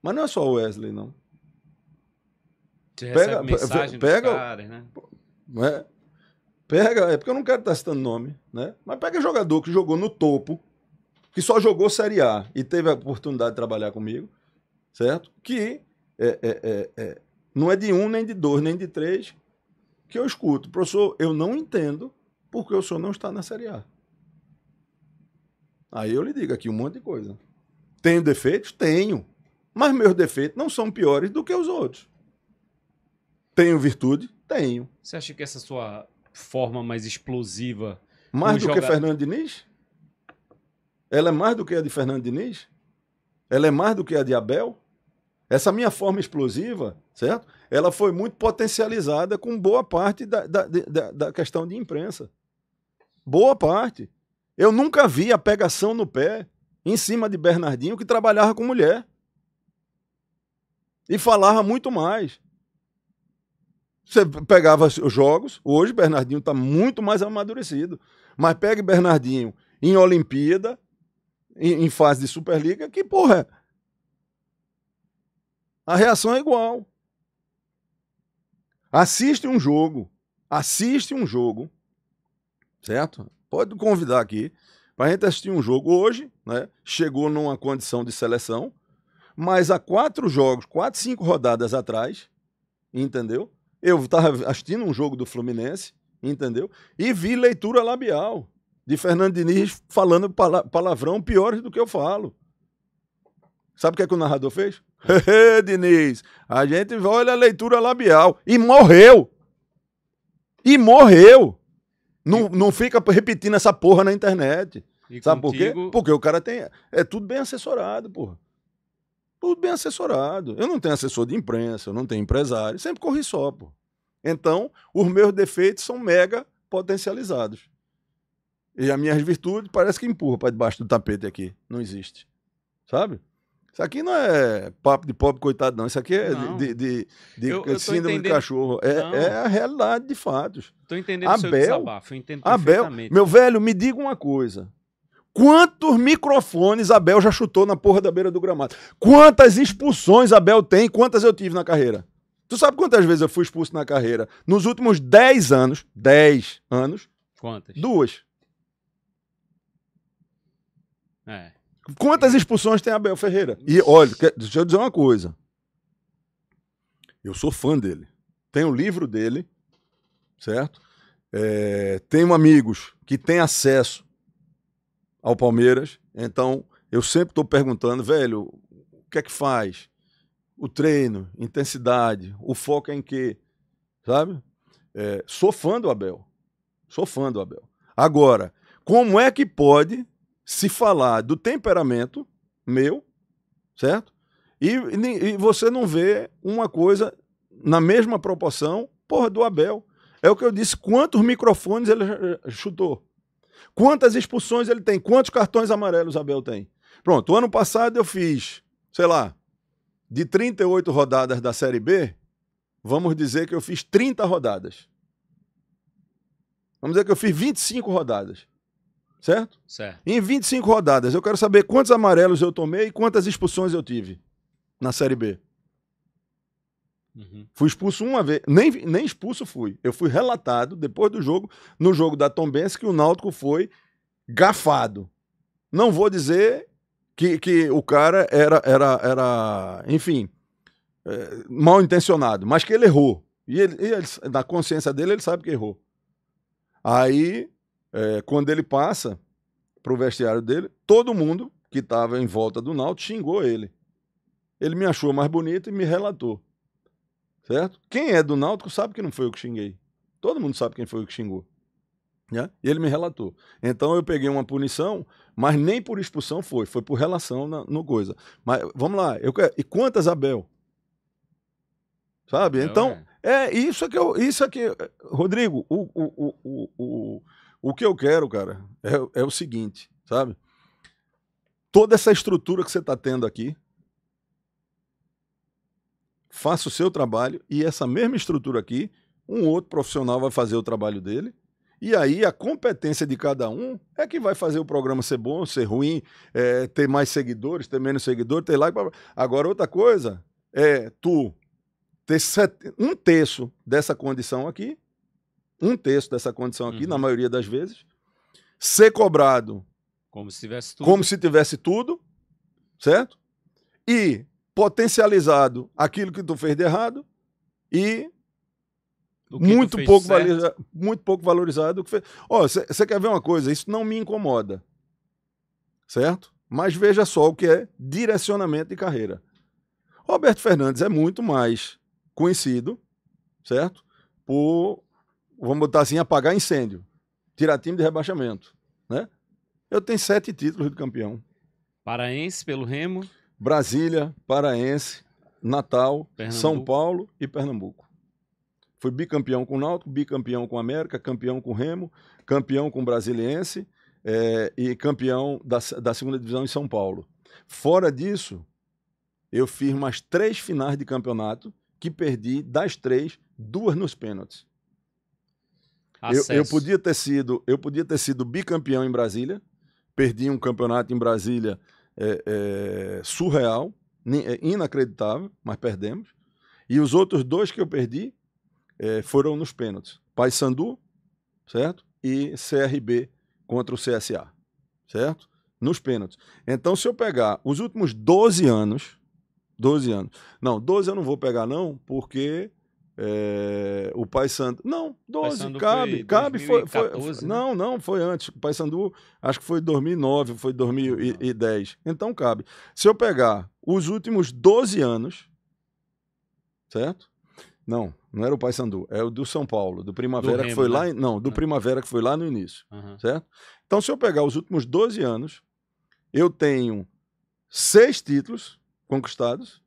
Mas não é só o Wesley, não. Você pega, mensagem pega, caras, né? É, pega, é porque eu não quero estar citando nome, né? Mas pega jogador que jogou no topo que só jogou Série A e teve a oportunidade de trabalhar comigo, certo? Que é, é, é, é, não é de um, nem de dois, nem de três que eu escuto. Professor, eu não entendo porque o senhor não está na Série A. Aí eu lhe digo aqui um monte de coisa. Tenho defeitos? Tenho. Mas meus defeitos não são piores do que os outros. Tenho virtude? Tenho. Você acha que essa sua forma mais explosiva. Mais do jogador... que Fernando Diniz? Ela é mais do que a de Fernando Diniz? Ela é mais do que a de Abel? Essa minha forma explosiva, certo? Ela foi muito potencializada com boa parte da, da, da, da questão de imprensa. Boa parte. Eu nunca vi a pegação no pé em cima de Bernardinho que trabalhava com mulher. E falava muito mais. Você pegava os jogos, hoje Bernardinho está muito mais amadurecido. Mas pegue Bernardinho em Olimpíada, em, em fase de Superliga, que, porra, a reação é igual. Assiste um jogo, assiste um jogo, certo? Pode convidar aqui para a gente assistir um jogo hoje, né? Chegou numa condição de seleção, mas há quatro jogos, quatro, cinco rodadas atrás, entendeu? Eu estava assistindo um jogo do Fluminense, entendeu? E vi leitura labial de Fernando Diniz falando palavrão piores do que eu falo. Sabe o que, é que o narrador fez? Diniz, a gente olha a leitura labial. E morreu! E morreu! Não, não fica repetindo essa porra na internet. E Sabe contigo... por quê? Porque o cara tem. É tudo bem assessorado, porra. Tudo bem assessorado. Eu não tenho assessor de imprensa, eu não tenho empresário. Sempre corri só, porra. Então, os meus defeitos são mega potencializados. E as minhas virtudes parece que empurra para debaixo do tapete aqui. Não existe. Sabe? Isso aqui não é papo de pobre coitado, não. Isso aqui é não. de, de, de eu, eu síndrome entendendo... de cachorro. É, é, a realidade de fatos. Estou entendendo Abel, seu desabafo, eu entendo Abel, meu velho, me diga uma coisa. Quantos microfones Abel já chutou na porra da beira do gramado? Quantas expulsões Abel tem? Quantas eu tive na carreira? Tu sabe quantas vezes eu fui expulso na carreira? Nos últimos 10 anos. 10 anos. Quantas? Duas. É. Quantas expulsões tem Abel Ferreira? E olha, deixa eu dizer uma coisa. Eu sou fã dele. Tenho o livro dele, certo? É, tenho amigos que têm acesso ao Palmeiras. Então, eu sempre estou perguntando, velho, o que é que faz? O treino, intensidade, o foco é em quê? Sabe? É, sou fã do Abel. Sou fã do Abel. Agora, como é que pode se falar do temperamento meu, certo? E, e, e você não vê uma coisa na mesma proporção, porra, do Abel. É o que eu disse, quantos microfones ele chutou. Quantas expulsões ele tem? Quantos cartões amarelos Abel tem? Pronto, O ano passado eu fiz, sei lá, de 38 rodadas da Série B, vamos dizer que eu fiz 30 rodadas. Vamos dizer que eu fiz 25 rodadas. Certo? Certo. Em 25 rodadas, eu quero saber quantos amarelos eu tomei e quantas expulsões eu tive na Série B. Uhum. Fui expulso uma vez, nem, nem expulso fui. Eu fui relatado depois do jogo, no jogo da Tombense, que o Náutico foi gafado. Não vou dizer que, que o cara era, era, era enfim, é, mal intencionado, mas que ele errou. E, ele, e ele, na consciência dele, ele sabe que errou. Aí é, quando ele passa para o vestiário dele, todo mundo que estava em volta do Náutico xingou ele. Ele me achou mais bonito e me relatou. Certo? Quem é do Náutico sabe que não foi eu que xinguei. Todo mundo sabe quem foi o que xingou. Né? E ele me relatou. Então eu peguei uma punição, mas nem por expulsão foi, foi por relação na, no coisa. Mas vamos lá, eu quero, e quantas Abel? Sabe? Então, né? é, isso que eu, isso aqui Rodrigo, o, o, o, o o que eu quero, cara, é, é o seguinte, sabe? Toda essa estrutura que você está tendo aqui, faça o seu trabalho e essa mesma estrutura aqui, um outro profissional vai fazer o trabalho dele. E aí a competência de cada um é que vai fazer o programa ser bom, ser ruim, é, ter mais seguidores, ter menos seguidores, ter like. Agora, outra coisa é tu ter set... um terço dessa condição aqui um terço dessa condição aqui, uhum. na maioria das vezes, ser cobrado como se tivesse tudo, como se tivesse tudo certo? E potencializado aquilo que tu fez de errado e muito pouco, muito pouco valorizado. Você que oh, quer ver uma coisa? Isso não me incomoda, certo? Mas veja só o que é direcionamento de carreira. Roberto Fernandes é muito mais conhecido, certo? Por vamos botar assim, apagar incêndio, tirar time de rebaixamento, né? Eu tenho sete títulos de campeão. Paraense pelo Remo. Brasília, Paraense, Natal, Pernambuco. São Paulo e Pernambuco. Fui bicampeão com o Náutico, bicampeão com América, campeão com Remo, campeão com Brasiliense é, e campeão da, da segunda divisão em São Paulo. Fora disso, eu fiz mais três finais de campeonato que perdi das três, duas nos pênaltis. Eu, eu, podia ter sido, eu podia ter sido bicampeão em Brasília, perdi um campeonato em Brasília é, é, surreal, é, inacreditável, mas perdemos. E os outros dois que eu perdi é, foram nos pênaltis. Paysandu, certo? E CRB contra o CSA, certo? Nos pênaltis. Então, se eu pegar os últimos 12 anos, 12 anos. Não, 12 eu não vou pegar não, porque é, o Sandu. Não, 12, Paysandu cabe. Foi cabe 2014, foi, foi, né? Não, não, foi antes. O Pai Sandu, acho que foi 2009, foi 2010. Então cabe. Se eu pegar os últimos 12 anos, certo? Não, não era o Pai Sandu, é o do São Paulo, do Primavera do Remo, que foi né? lá, não, do ah. Primavera que foi lá no início, uhum. certo? Então se eu pegar os últimos 12 anos, eu tenho seis títulos conquistados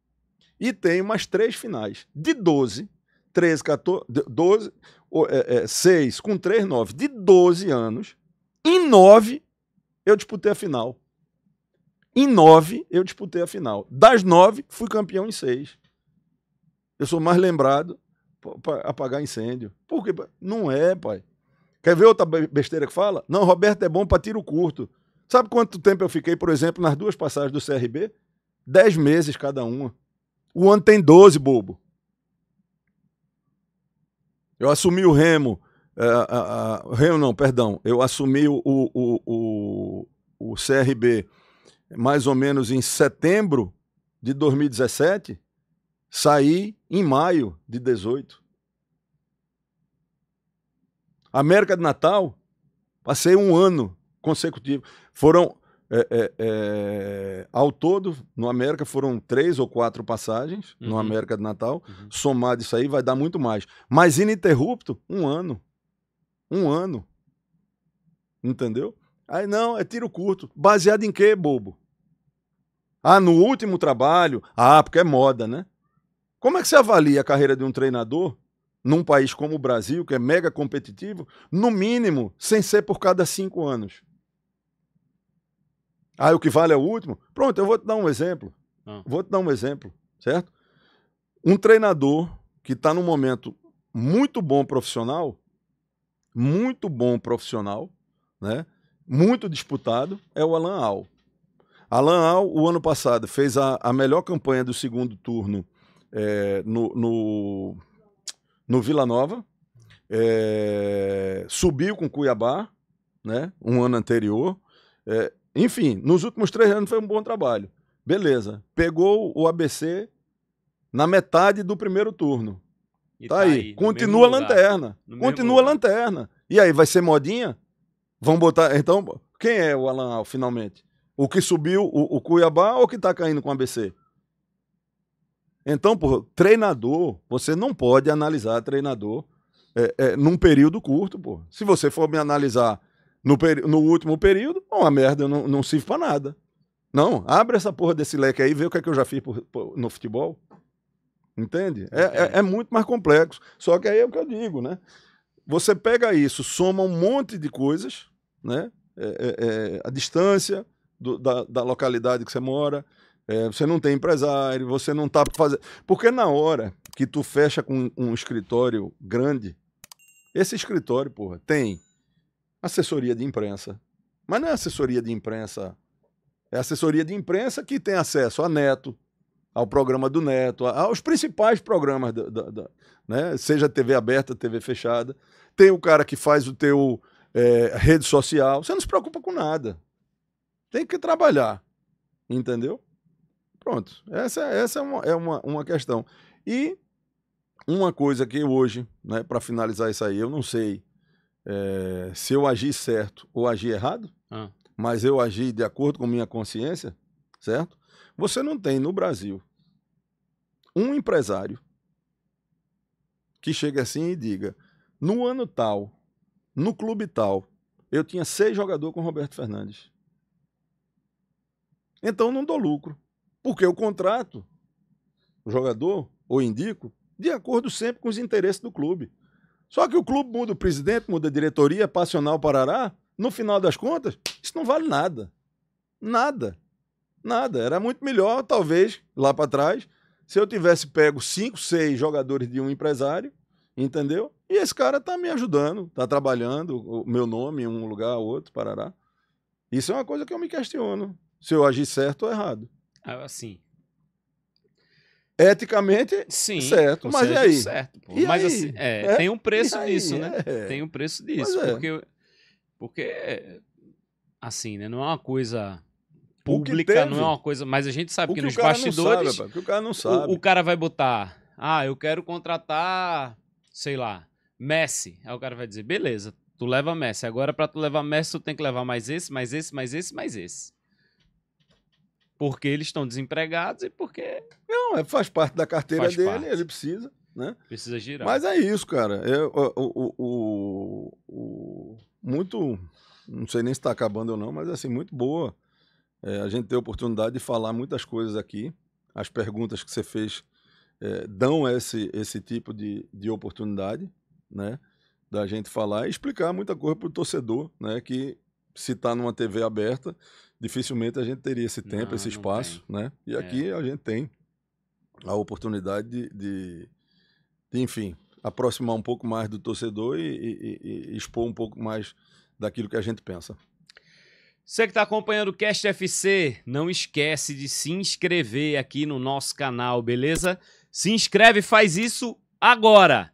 e tenho mais três finais de 12 13, 14, 12, é, é, 6 com 3, 9. De 12 anos, em 9, eu disputei a final. Em 9, eu disputei a final. Das 9, fui campeão em 6. Eu sou mais lembrado para apagar incêndio. Por quê? Não é, pai. Quer ver outra besteira que fala? Não, Roberto é bom para tiro curto. Sabe quanto tempo eu fiquei, por exemplo, nas duas passagens do CRB? 10 meses cada uma. O ano tem 12, bobo. Eu assumi o remo. Uh, uh, uh, remo não, perdão. Eu assumi o, o, o, o CRB mais ou menos em setembro de 2017. Saí em maio de 18. América de Natal, passei um ano consecutivo. Foram é, é, é, ao todo, no América foram três ou quatro passagens uhum. no América de Natal. Uhum. Somado isso aí, vai dar muito mais. Mas ininterrupto, um ano. Um ano. Entendeu? Aí não, é tiro curto. Baseado em quê, bobo? Ah, no último trabalho. Ah, porque é moda, né? Como é que você avalia a carreira de um treinador num país como o Brasil, que é mega competitivo, no mínimo, sem ser por cada cinco anos? Ah, o que vale é o último? Pronto, eu vou te dar um exemplo. Ah. Vou te dar um exemplo, certo? Um treinador que está num momento muito bom profissional, muito bom profissional, né? muito disputado, é o Alan Al. Alan Al, o ano passado, fez a, a melhor campanha do segundo turno é, no, no, no, Vila Nova, é, subiu com Cuiabá, né? um ano anterior, é, enfim, nos últimos três anos foi um bom trabalho. Beleza. Pegou o ABC na metade do primeiro turno. E tá, tá aí. aí. Continua a lanterna. Continua a lanterna. E aí, vai ser modinha? Vão botar. Então, quem é o Alan Al, finalmente? O que subiu, o, o Cuiabá ou o que tá caindo com o ABC? Então, por treinador, você não pode analisar treinador é, é, num período curto, pô. Se você for me analisar no, no último período, uma merda, não, não serve para nada. Não, abre essa porra desse leque aí e vê o que é que eu já fiz por, por, no futebol. Entende? É, é, é muito mais complexo. Só que aí é o que eu digo, né? Você pega isso, soma um monte de coisas, né? É, é, é a distância do, da, da, localidade que você mora, é, você não tem empresário, você não tá fazendo. Porque na hora que tu fecha com um escritório grande, esse escritório, porra, tem assessoria de imprensa. Mas não é assessoria de imprensa. É assessoria de imprensa que tem acesso a Neto, ao programa do Neto, aos principais programas, da, da, da né? seja TV aberta, TV fechada. Tem o cara que faz o teu é, rede social. Você não se preocupa com nada. Tem que trabalhar. Entendeu? Pronto. Essa, essa é, uma, é uma, uma questão. E uma coisa que hoje, né, para finalizar isso aí, eu não sei é, se eu agir certo ou agir errado, ah. mas eu agir de acordo com minha consciência, certo? Você não tem no Brasil um empresário que chegue assim e diga: no ano tal, no clube tal, eu tinha seis jogadores com Roberto Fernandes. Então não dou lucro. Porque eu contrato o jogador, ou indico, de acordo sempre com os interesses do clube. Só que o clube muda o presidente, muda a diretoria, passional Parará. No final das contas, isso não vale nada. Nada. Nada. Era muito melhor, talvez, lá para trás, se eu tivesse pego cinco, seis jogadores de um empresário, entendeu? E esse cara tá me ajudando, tá trabalhando o meu nome em um lugar, outro, Parará. Isso é uma coisa que eu me questiono. Se eu agir certo ou errado. Ah, assim, Eticamente, sim. Certo, mas seja, e aí? Certo, e mas aí? assim, é, é? tem um preço aí, disso, né? É. Tem um preço disso. É. porque, porque, assim, né? Não é uma coisa pública, não é uma coisa. Mas a gente sabe que, que, nos bastidores. Sabe, o cara não sabe. O, o cara vai botar. Ah, eu quero contratar, sei lá, Messi. Aí o cara vai dizer, beleza, tu leva Messi. Agora, para tu levar Messi, tu tem que levar mais esse, mais esse, mais esse, mais esse porque eles estão desempregados e porque. Não, é, faz parte da carteira faz dele, parte. ele precisa. Né? Precisa girar. Mas é isso, cara. Eu, o, o, o, muito. Não sei nem se está acabando ou não, mas assim, muito boa. É, a gente ter a oportunidade de falar muitas coisas aqui. As perguntas que você fez é, dão esse, esse tipo de, de oportunidade, né? Da gente falar e explicar muita coisa para o torcedor, né? Que se está numa TV aberta, dificilmente a gente teria esse tempo, não, esse espaço, né? E é. aqui a gente tem a oportunidade de, de, de, enfim, aproximar um pouco mais do torcedor e, e, e, expor um pouco mais daquilo que a gente pensa. Você que está acompanhando o Cast FC, não esquece de se inscrever aqui no nosso canal, beleza? Se inscreve, faz isso agora!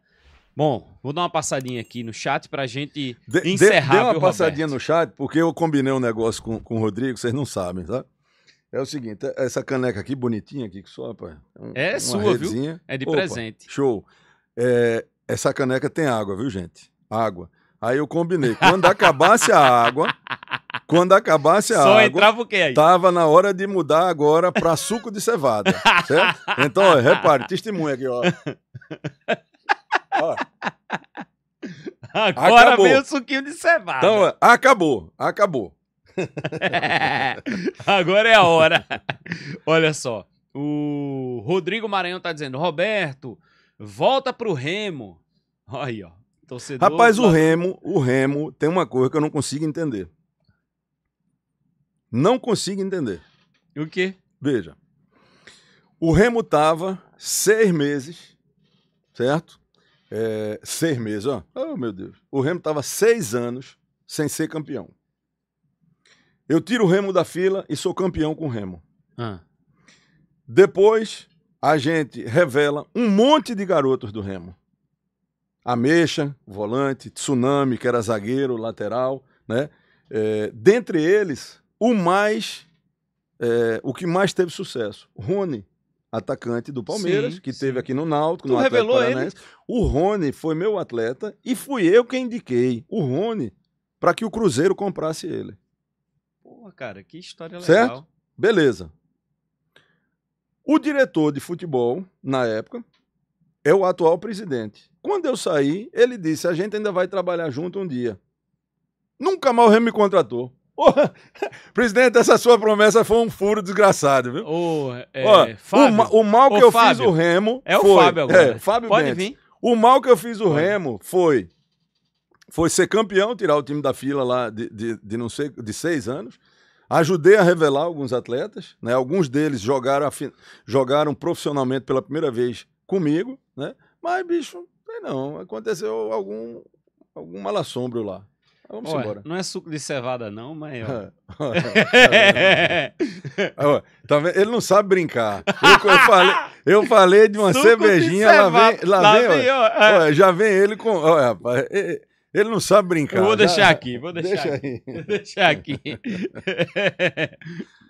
Bom, vou dar uma passadinha aqui no chat para a gente de, encerrar. Dê, dê uma viu, passadinha Roberto? no chat, porque eu combinei um negócio com, com o Rodrigo, vocês não sabem, sabe? É o seguinte, é essa caneca aqui, bonitinha aqui, que só, rapaz. É um, é sua, viu? É de Opa, presente. Show. É, essa caneca tem água, viu, gente? Água. Aí eu combinei. Quando acabasse a água, quando acabasse a Só água. Só entrava o quê aí? Tava na hora de mudar agora para suco de cevada. certo? Então, ó, repare, testemunha aqui, ó. Agora acabou. veio o suquinho de cevada. Então, acabou, acabou. Agora é a hora. Olha só, o Rodrigo Maranhão tá dizendo, Roberto, volta pro Remo. Aí, ó. Torcedor Rapaz, o Remo, o Remo tem uma coisa que eu não consigo entender. Não consigo entender. O quê? Veja. O Remo tava seis meses, certo? é, seis meses, ó. Oh, meu Deus. O Remo estava seis anos sem ser campeão. Eu tiro o Remo da fila e sou campeão com o Remo. Ah. Depois, a gente revela um monte de garotos do Remo. Ameixa, volante, Tsunami, que era zagueiro, lateral, né? É, dentre eles, o mais, é, o que mais teve sucesso, Rony, atacante do Palmeiras, sim, que sim. teve aqui no Náutico, tu no Atlético Paranaense. Ele? O Rony foi meu atleta e fui eu quem indiquei o Rony para que o Cruzeiro comprasse ele. Porra, cara, que história legal. Certo? Beleza. O diretor de futebol, na época, é o atual presidente. Quando eu saí, ele disse: a gente ainda vai trabalhar junto um dia. Nunca mais o me contratou. presidente, essa sua promessa foi um furo desgraçado, viu? é, Fábio, o, ma o, mal que eu Fábio, fiz o Remo. É foi, o Fábio agora. É, Fábio Pode Bentes. vir. O mal que eu fiz o Pode. Remo foi foi ser campeão, tirar o time da fila lá de, de, de, não sei, de seis anos. Ajudei a revelar alguns atletas, né? Alguns deles jogaram, jogaram profissionalmente pela primeira vez comigo, né? Mas, bicho, não, aconteceu algum, algum malassombro lá. Vamos Ué, embora. Não é suco de cevada, não, mas. Ó. Tá ele não sabe brincar. Eu, eu, falei, eu falei de uma suco cervejinha, de lá vem. Lá, lá vem, vem ó. É. Ó, já vem ele com. Ó, rapaz, ele não sabe brincar. Eu vou né? deixar já... aqui, vou deixar. Deixa aqui. aí. Vou deixar aqui.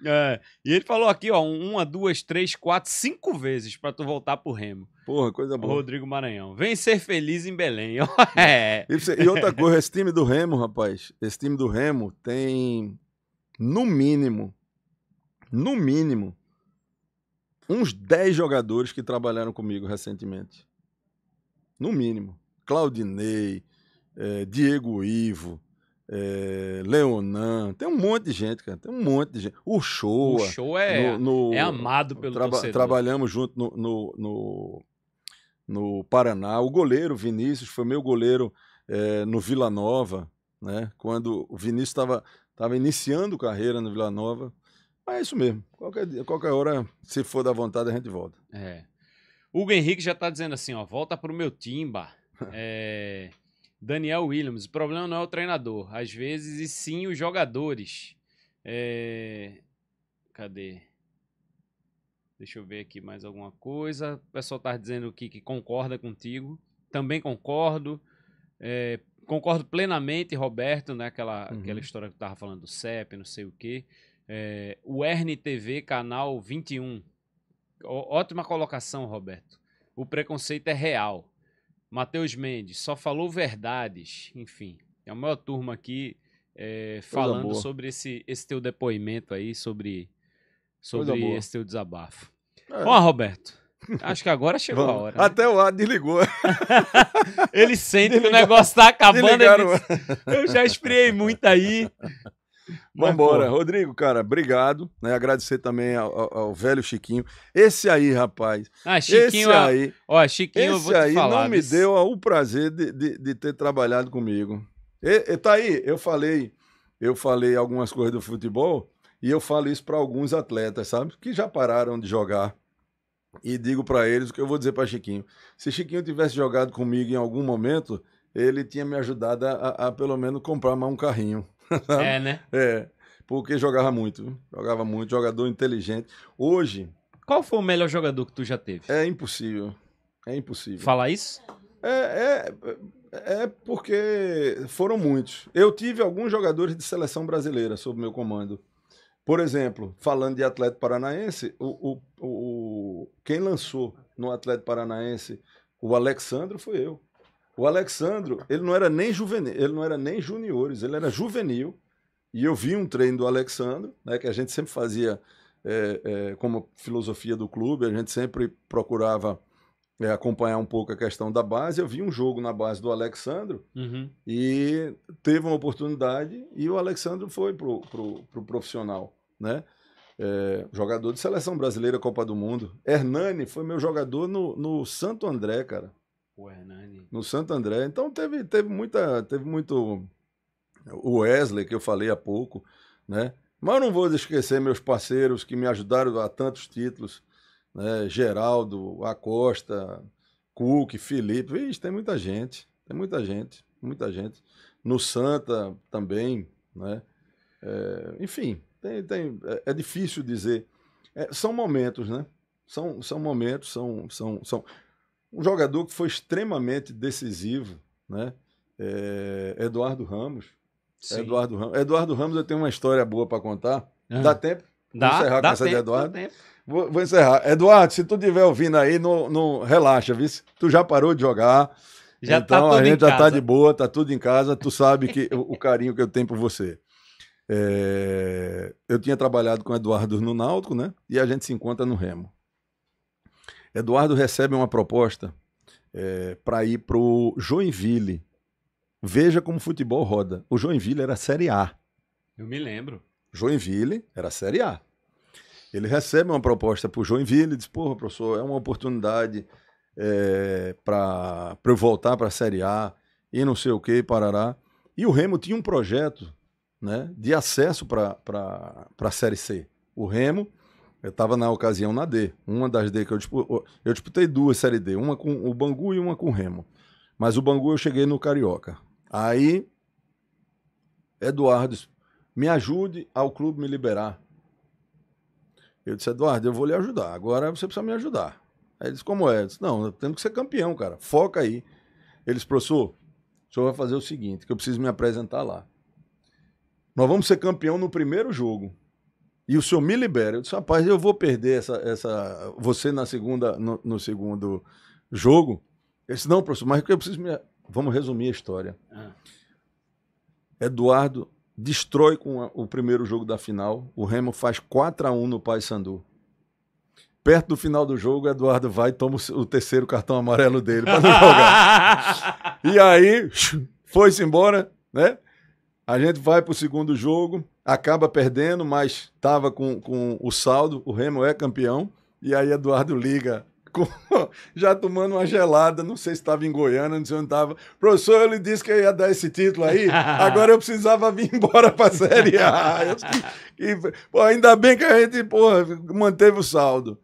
é, e ele falou aqui, ó, uma, duas, três, quatro, cinco vezes para tu voltar pro Remo. Porra, coisa boa. Rodrigo Maranhão. Vem ser feliz em Belém. Hum. é. E outra coisa, esse time do Remo, rapaz, esse time do Remo tem, no mínimo, no mínimo, uns dez jogadores que trabalharam comigo recentemente. No mínimo. Claudinei, é, Diego Ivo, é, Leonan, tem um monte de gente, cara. Tem um monte de gente. O show. O show é, no, no, é amado pelo traba torcedor. Trabalhamos junto no, no, no, no, Paraná. O goleiro Vinícius foi meu goleiro é, no Vila Nova, né? Quando o Vinícius estava tava iniciando carreira no Vila Nova. Mas é isso mesmo. Qualquer, qualquer hora, se for da vontade, a gente volta. É. Hugo Henrique já está dizendo assim, ó, volta pro meu timba. É... Daniel Williams, o problema não é o treinador, às vezes, e sim os jogadores. É... Cadê? Deixa eu ver aqui mais alguma coisa. O pessoal está dizendo aqui que concorda contigo. Também concordo. É... Concordo plenamente, Roberto, né? Aquela, uhum. aquela história que tu tava falando do CEP, não sei o quê. É... O RNTV, canal 21. Ó, ótima colocação, Roberto. O preconceito é real. Matheus Mendes, só falou verdades. Enfim, é a maior turma aqui é, falando sobre esse, esse teu depoimento aí, sobre, sobre esse teu desabafo. É. Ó, Roberto. Acho que agora chegou Vamos. a hora. Né? Até o ar desligou. ele sente que o negócio tá acabando. Ele... Eu já esfriei muito aí. Vambora. Rodrigo, cara, obrigado. Né? Agradecer também ao, ao, velho Chiquinho. Esse aí, rapaz. Ah, Chiquinho. Esse aí. Ó, Chiquinho, esse aí falar, não mas... me deu o prazer de, de, de, ter trabalhado comigo. E, e tá aí, eu falei, eu falei algumas coisas do futebol e eu falo isso para alguns atletas, sabe? Que já pararam de jogar. E digo para eles o que eu vou dizer para Chiquinho. Se Chiquinho tivesse jogado comigo em algum momento, ele tinha me ajudado a, a, a pelo menos comprar mais um carrinho. é, né? É. Porque jogava muito, jogava muito, jogador inteligente. Hoje. Qual foi o melhor jogador que tu já teve? É impossível. É impossível. Falar isso? É, é, é, é porque foram muitos. Eu tive alguns jogadores de seleção brasileira sob meu comando. Por exemplo, falando de Atlético Paranaense, o, o, o, quem lançou no Atlético Paranaense o Alexandro foi eu. O Alexandro, ele não era nem juvenil, ele não era nem juniores, ele era juvenil. E eu vi um treino do Alexandro, né, que a gente sempre fazia é, é, como filosofia do clube, a gente sempre procurava é, acompanhar um pouco a questão da base. Eu vi um jogo na base do Alexandro uhum. e teve uma oportunidade e o Alexandro foi pro, pro, pro profissional, né? É, jogador de seleção brasileira, Copa do Mundo. Hernani foi meu jogador no, no Santo André, cara. O Hernani. No Santo André. Então teve, teve muita. Teve muito. O Wesley, que eu falei há pouco, né? Mas eu não vou esquecer meus parceiros que me ajudaram a tantos títulos. Né? Geraldo, Acosta, Cook, Felipe. Vixe, tem muita gente. Tem muita gente. Muita gente. No Santa também, né? É, enfim, tem, tem, é, é difícil dizer. É, são momentos, né? São, são momentos, são, são, são um jogador que foi extremamente decisivo, né? É, Eduardo Ramos. Sim. Eduardo Ramos. Eduardo Ramos, eu tenho uma história boa para contar. Uhum. Dá tempo? Dá, Vou encerrar dá com essa tempo, de Eduardo. Vou, vou, encerrar. Eduardo, se tu estiver ouvindo aí, não, não relaxa, viu? Tu já parou de jogar. Já tá então tá a gente já tá casa. tá de boa, tá tudo em casa. Tu sabe que o, o carinho que eu tenho por você. É, eu tinha trabalhado com o Eduardo no Náutico, né? E a gente se encontra no Remo. Eduardo recebe uma proposta é, para ir para o Joinville. Veja como o futebol roda. O Joinville era Série A. Eu me lembro. Joinville era Série A. Ele recebe uma proposta para o Joinville e diz: Porra, professor, é uma oportunidade é, para eu voltar para a Série A e não sei o que, parará. E o Remo tinha um projeto né, de acesso para a Série C. O Remo eu tava na ocasião na D. Uma das D que eu disputei. Eu disputei duas Série D, uma com o Bangu e uma com o Remo. Mas o Bangu eu cheguei no Carioca. Aí, Eduardo, me ajude ao clube me liberar. Eu disse, Eduardo, eu vou lhe ajudar. Agora você precisa me ajudar. Aí ele disse, como é? Eu disse, não, eu tenho que ser campeão, cara. Foca aí. Ele disse, professor, o senhor vai fazer o seguinte, que eu preciso me apresentar lá. Nós vamos ser campeão no primeiro jogo. E o senhor me libera. Eu disse, rapaz, eu vou perder essa, essa você na segunda, no, no segundo jogo. Ele disse, não, professor, mas eu preciso me... Vamos resumir a história. Ah. Eduardo destrói com a, o primeiro jogo da final. O Remo faz 4 a 1 no Paysandu. Perto do final do jogo, Eduardo vai e toma o, o terceiro cartão amarelo dele para não jogar. e aí, foi-se embora, né? A gente vai para o segundo jogo, acaba perdendo, mas estava com, com o saldo, o Remo é campeão. E aí Eduardo liga já tomando uma gelada, não sei se estava em Goiânia, não sei onde estava. Professor, eu lhe disse que ia dar esse título aí, agora eu precisava vir embora para a Série A. E, pô, ainda bem que a gente pô, manteve o saldo.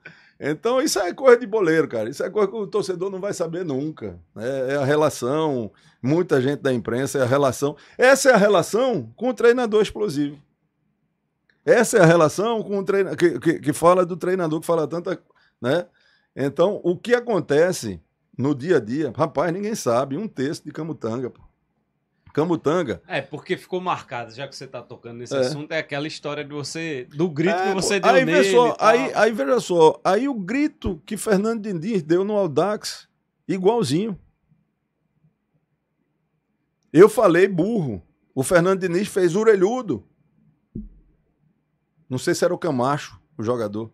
Então, isso é coisa de boleiro, cara. Isso é coisa que o torcedor não vai saber nunca. É, é a relação, muita gente da imprensa, é a relação. Essa é a relação com o treinador explosivo. Essa é a relação com o treinador que, que, que fala do treinador que fala tanta. Né? Então, o que acontece no dia a dia, rapaz, ninguém sabe. Um terço de camutanga, pô. Camutanga. É, porque ficou marcado, já que você está tocando nesse é. assunto, é aquela história de você, do grito é, que você deu aí, nele. Só, aí, aí veja só, aí o grito que Fernando Diniz deu no Audax, igualzinho. Eu falei burro. O Fernando Diniz fez orelhudo. Não sei se era o Camacho, o jogador.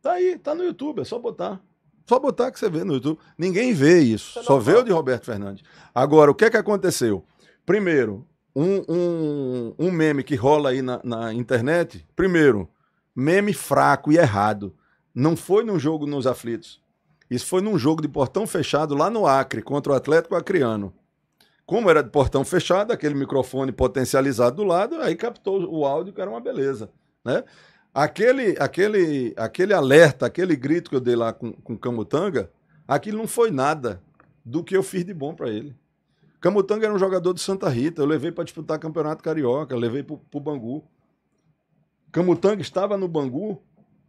Tá aí, tá no YouTube, é só botar. Só botar que você vê no YouTube. Ninguém vê isso. Só vê o de Roberto Fernandes. Agora, o que é que aconteceu? Primeiro, um, um, um meme que rola aí na, na internet. Primeiro, meme fraco e errado. Não foi num jogo nos aflitos. Isso foi num jogo de portão fechado lá no Acre, contra o Atlético Acreano. Como era de portão fechado, aquele microfone potencializado do lado, aí captou o áudio, que era uma beleza. Né? Aquele, aquele, aquele alerta, aquele grito que eu dei lá com, com Camutanga, aquilo não foi nada do que eu fiz de bom para ele. Camutanga era um jogador de Santa Rita, eu levei para disputar Campeonato Carioca, levei para o Bangu. Camutanga estava no Bangu,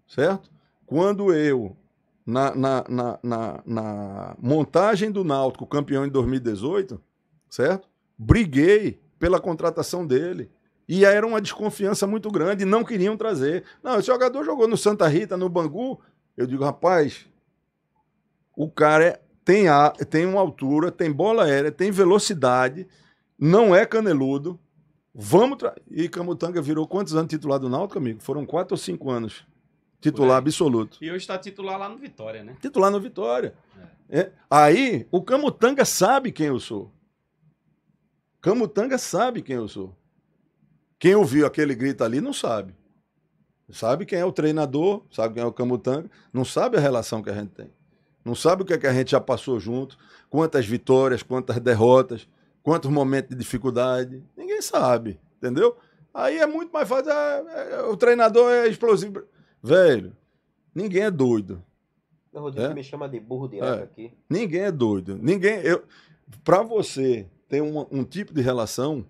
certo? Quando eu, na, na, na, na, montagem do Náutico, campeão em 2018, certo? Briguei pela contratação dele. E era uma desconfiança muito grande, não queriam trazer. Não, esse jogador jogou no Santa Rita, no Bangu. Eu digo, rapaz, o cara é, tem, a, tem uma altura, tem bola aérea, tem velocidade, não é caneludo. Vamos E Camutanga virou quantos anos titular do Náutico, amigo? Foram quatro ou cinco anos. Titular absoluto. E hoje está titular lá no Vitória, né? Titular no Vitória. É. É. Aí, o Camutanga sabe quem eu sou. Camutanga sabe quem eu sou. Quem ouviu aquele grito ali não sabe. Sabe quem é o treinador, sabe quem é o Camutanga, não sabe a relação que a gente tem. Não sabe o que, é que a gente já passou junto, quantas vitórias, quantas derrotas, quantos momentos de dificuldade. Ninguém sabe, entendeu? Aí é muito mais fácil. Ah, é, o treinador é explosivo. Velho, ninguém é doido. O então, Rodrigo é? me chama de burro de direto é. aqui. Ninguém é doido. Ninguém. Eu, Para você ter um, um tipo de relação,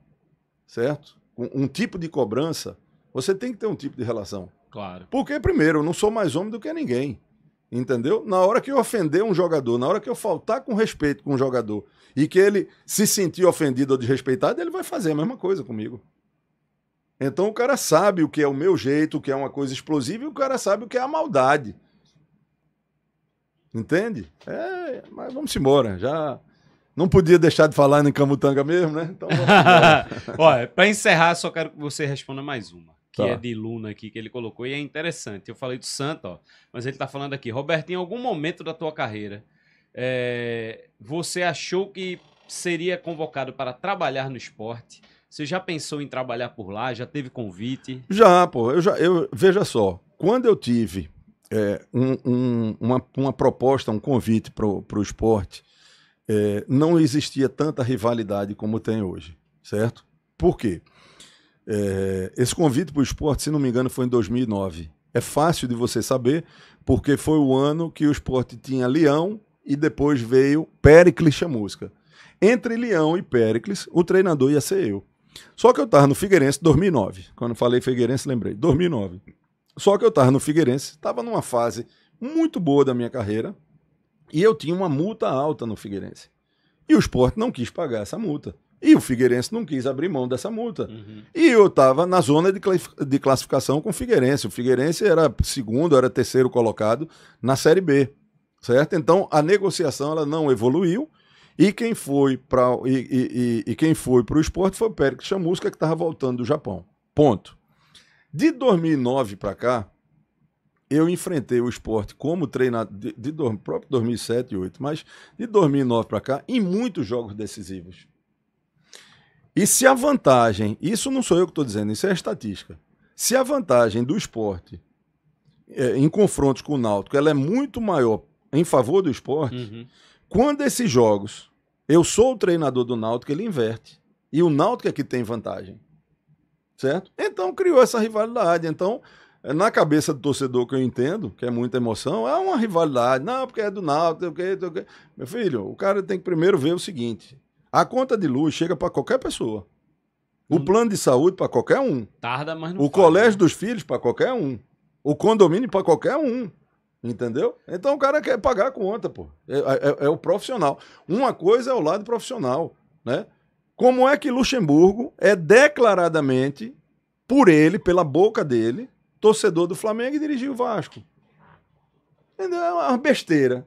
certo? um tipo de cobrança, você tem que ter um tipo de relação. Claro. Porque, primeiro, eu não sou mais homem do que ninguém. Entendeu? Na hora que eu ofender um jogador, na hora que eu faltar com respeito com um jogador e que ele se sentir ofendido ou desrespeitado, ele vai fazer a mesma coisa comigo. Então o cara sabe o que é o meu jeito, o que é uma coisa explosiva e o cara sabe o que é a maldade. Entende? É, mas vamos embora. Já não podia deixar de falar em Camutanga mesmo, né? Então Olha, para encerrar, só quero que você responda mais uma, que tá. é de Luna aqui, que ele colocou, e é interessante. Eu falei do Santa, ó, mas ele está falando aqui, Roberto, em algum momento da tua carreira, é, você achou que seria convocado para trabalhar no esporte? Você já pensou em trabalhar por lá? Já teve convite? Já, pô. Eu já, eu, veja só, quando eu tive é, um, um, uma, uma proposta, um convite para o esporte é, não existia tanta rivalidade como tem hoje, certo? Por quê? É, esse convite para o esporte, se não me engano, foi em 2009. É fácil de você saber, porque foi o ano que o esporte tinha Leão e depois veio Pericles Chamusca. Entre Leão e Pericles, o treinador ia ser eu. Só que eu estava no Figueirense 2009. Quando falei Figueirense, lembrei. 2009. Só que eu estava no Figueirense, estava numa fase muito boa da minha carreira, e eu tinha uma multa alta no Figueirense. E o esporte não quis pagar essa multa. E o Figueirense não quis abrir mão dessa multa. Uhum. E eu estava na zona de, de classificação com o Figueirense. O Figueirense era segundo, era terceiro colocado na Série B. Certo? Então a negociação ela não evoluiu. E quem foi para e, e, e, e, quem foi para o esporte foi o Pérez Chamusca, que estava voltando do Japão. Ponto. De 2009 para cá, eu enfrentei o esporte como treinador de, de, de próprio 2007 e 2008, mas de 2009 para cá, em muitos jogos decisivos. E se a vantagem, isso não sou eu que estou dizendo, isso é estatística. Se a vantagem do esporte é, em confrontos com o Náutico ela é muito maior em favor do esporte, uhum. quando esses jogos eu sou o treinador do Náutico, ele inverte. E o Náutico é que tem vantagem. Certo? Então criou essa rivalidade. Então é, na cabeça do torcedor que eu entendo, que é muita emoção, é uma rivalidade. Não, porque é do Náutico, porque, porque... meu filho, o cara tem que primeiro ver o seguinte: a conta de luz chega para qualquer pessoa. O hum. plano de saúde para qualquer um. Tarda, mas não O faz, colégio né? dos filhos para qualquer um. O condomínio para qualquer um. Entendeu? Então o cara quer pagar a conta, pô. É, é, é, é o profissional. Uma coisa é o lado profissional, né? Como é que Luxemburgo é declaradamente, por ele, pela boca dele, torcedor do Flamengo e dirigiu o Vasco. Entendeu? É uma besteira.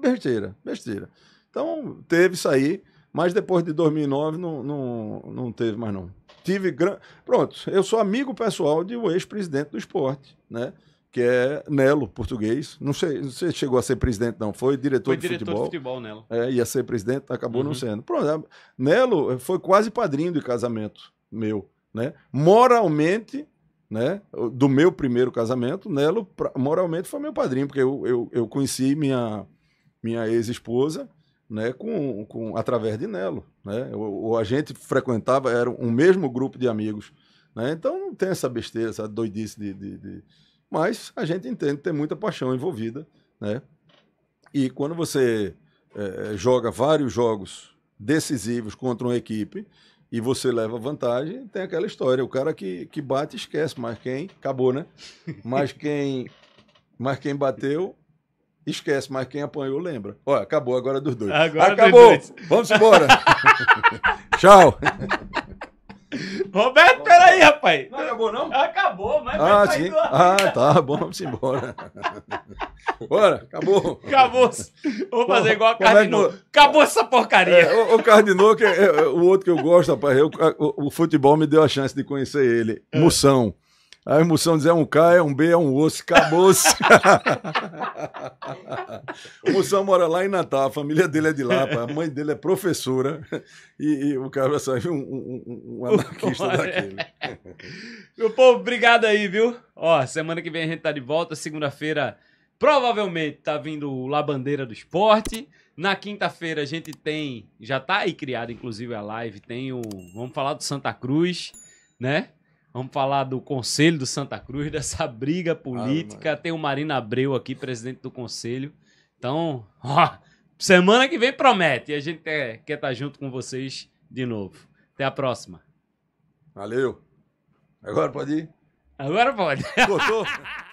Besteira, besteira. Então, teve isso aí, mas depois de 2009 não, não, não teve mais não. Tive gran... Pronto, eu sou amigo pessoal de um ex-presidente do esporte, né? Que é Nelo, português. Não sei, não sei se chegou a ser presidente, não. Foi diretor, foi de, diretor futebol. de futebol. Nelo. É, ia ser presidente, acabou uhum. não sendo. Pronto, Nelo foi quase padrinho de casamento meu, né? Moralmente, né, do meu primeiro casamento, Nelo moralmente foi meu padrinho, porque eu, eu, eu conheci minha, minha ex-esposa né, com, com, através de Nelo. Né? O, o, a gente frequentava, era um mesmo grupo de amigos. Né? Então não tem essa besteira, essa doidice de, de, de... Mas a gente entende que tem muita paixão envolvida. Né? E quando você é, joga vários jogos decisivos contra uma equipe, e você leva vantagem, tem aquela história. O cara que, que bate esquece, mas quem. Acabou, né? Mas quem, mas quem bateu. Esquece, mas quem apanhou lembra. Olha, acabou agora dos dois. Agora acabou! Dois. Vamos embora! Tchau! Roberto, peraí, rapaz! Não acabou, não? Acabou, mas. Ah, sim. Ah, tá bom, vamos embora. Bora, acabou. Acabou. Vou fazer igual a é Cardinô. Acabou essa porcaria. É, o, o Cardinô, que é, é, é, o outro que eu gosto, rapaz, eu, o, o, futebol me deu a chance de conhecer ele. É. Moção. A emoção diz é um K, é um B, é um osso, acabou-se. o Moção mora lá em Natal, a família dele é de lá, a mãe dele é professora, e, e o cara saiu um, um, um anarquista daquele. Meu povo, obrigado aí, viu? Ó, semana que vem a gente tá de volta, segunda-feira Provavelmente tá vindo o La Bandeira do Esporte. Na quinta-feira a gente tem, já tá aí criada inclusive a live, tem o, vamos falar do Santa Cruz, né? Vamos falar do Conselho do Santa Cruz, dessa briga política. Ah, tem o Marina Abreu aqui, presidente do conselho. Então, ó, semana que vem promete e a gente quer estar tá junto com vocês de novo. Até a próxima. Valeu. Agora pode ir? Agora pode. Gostou?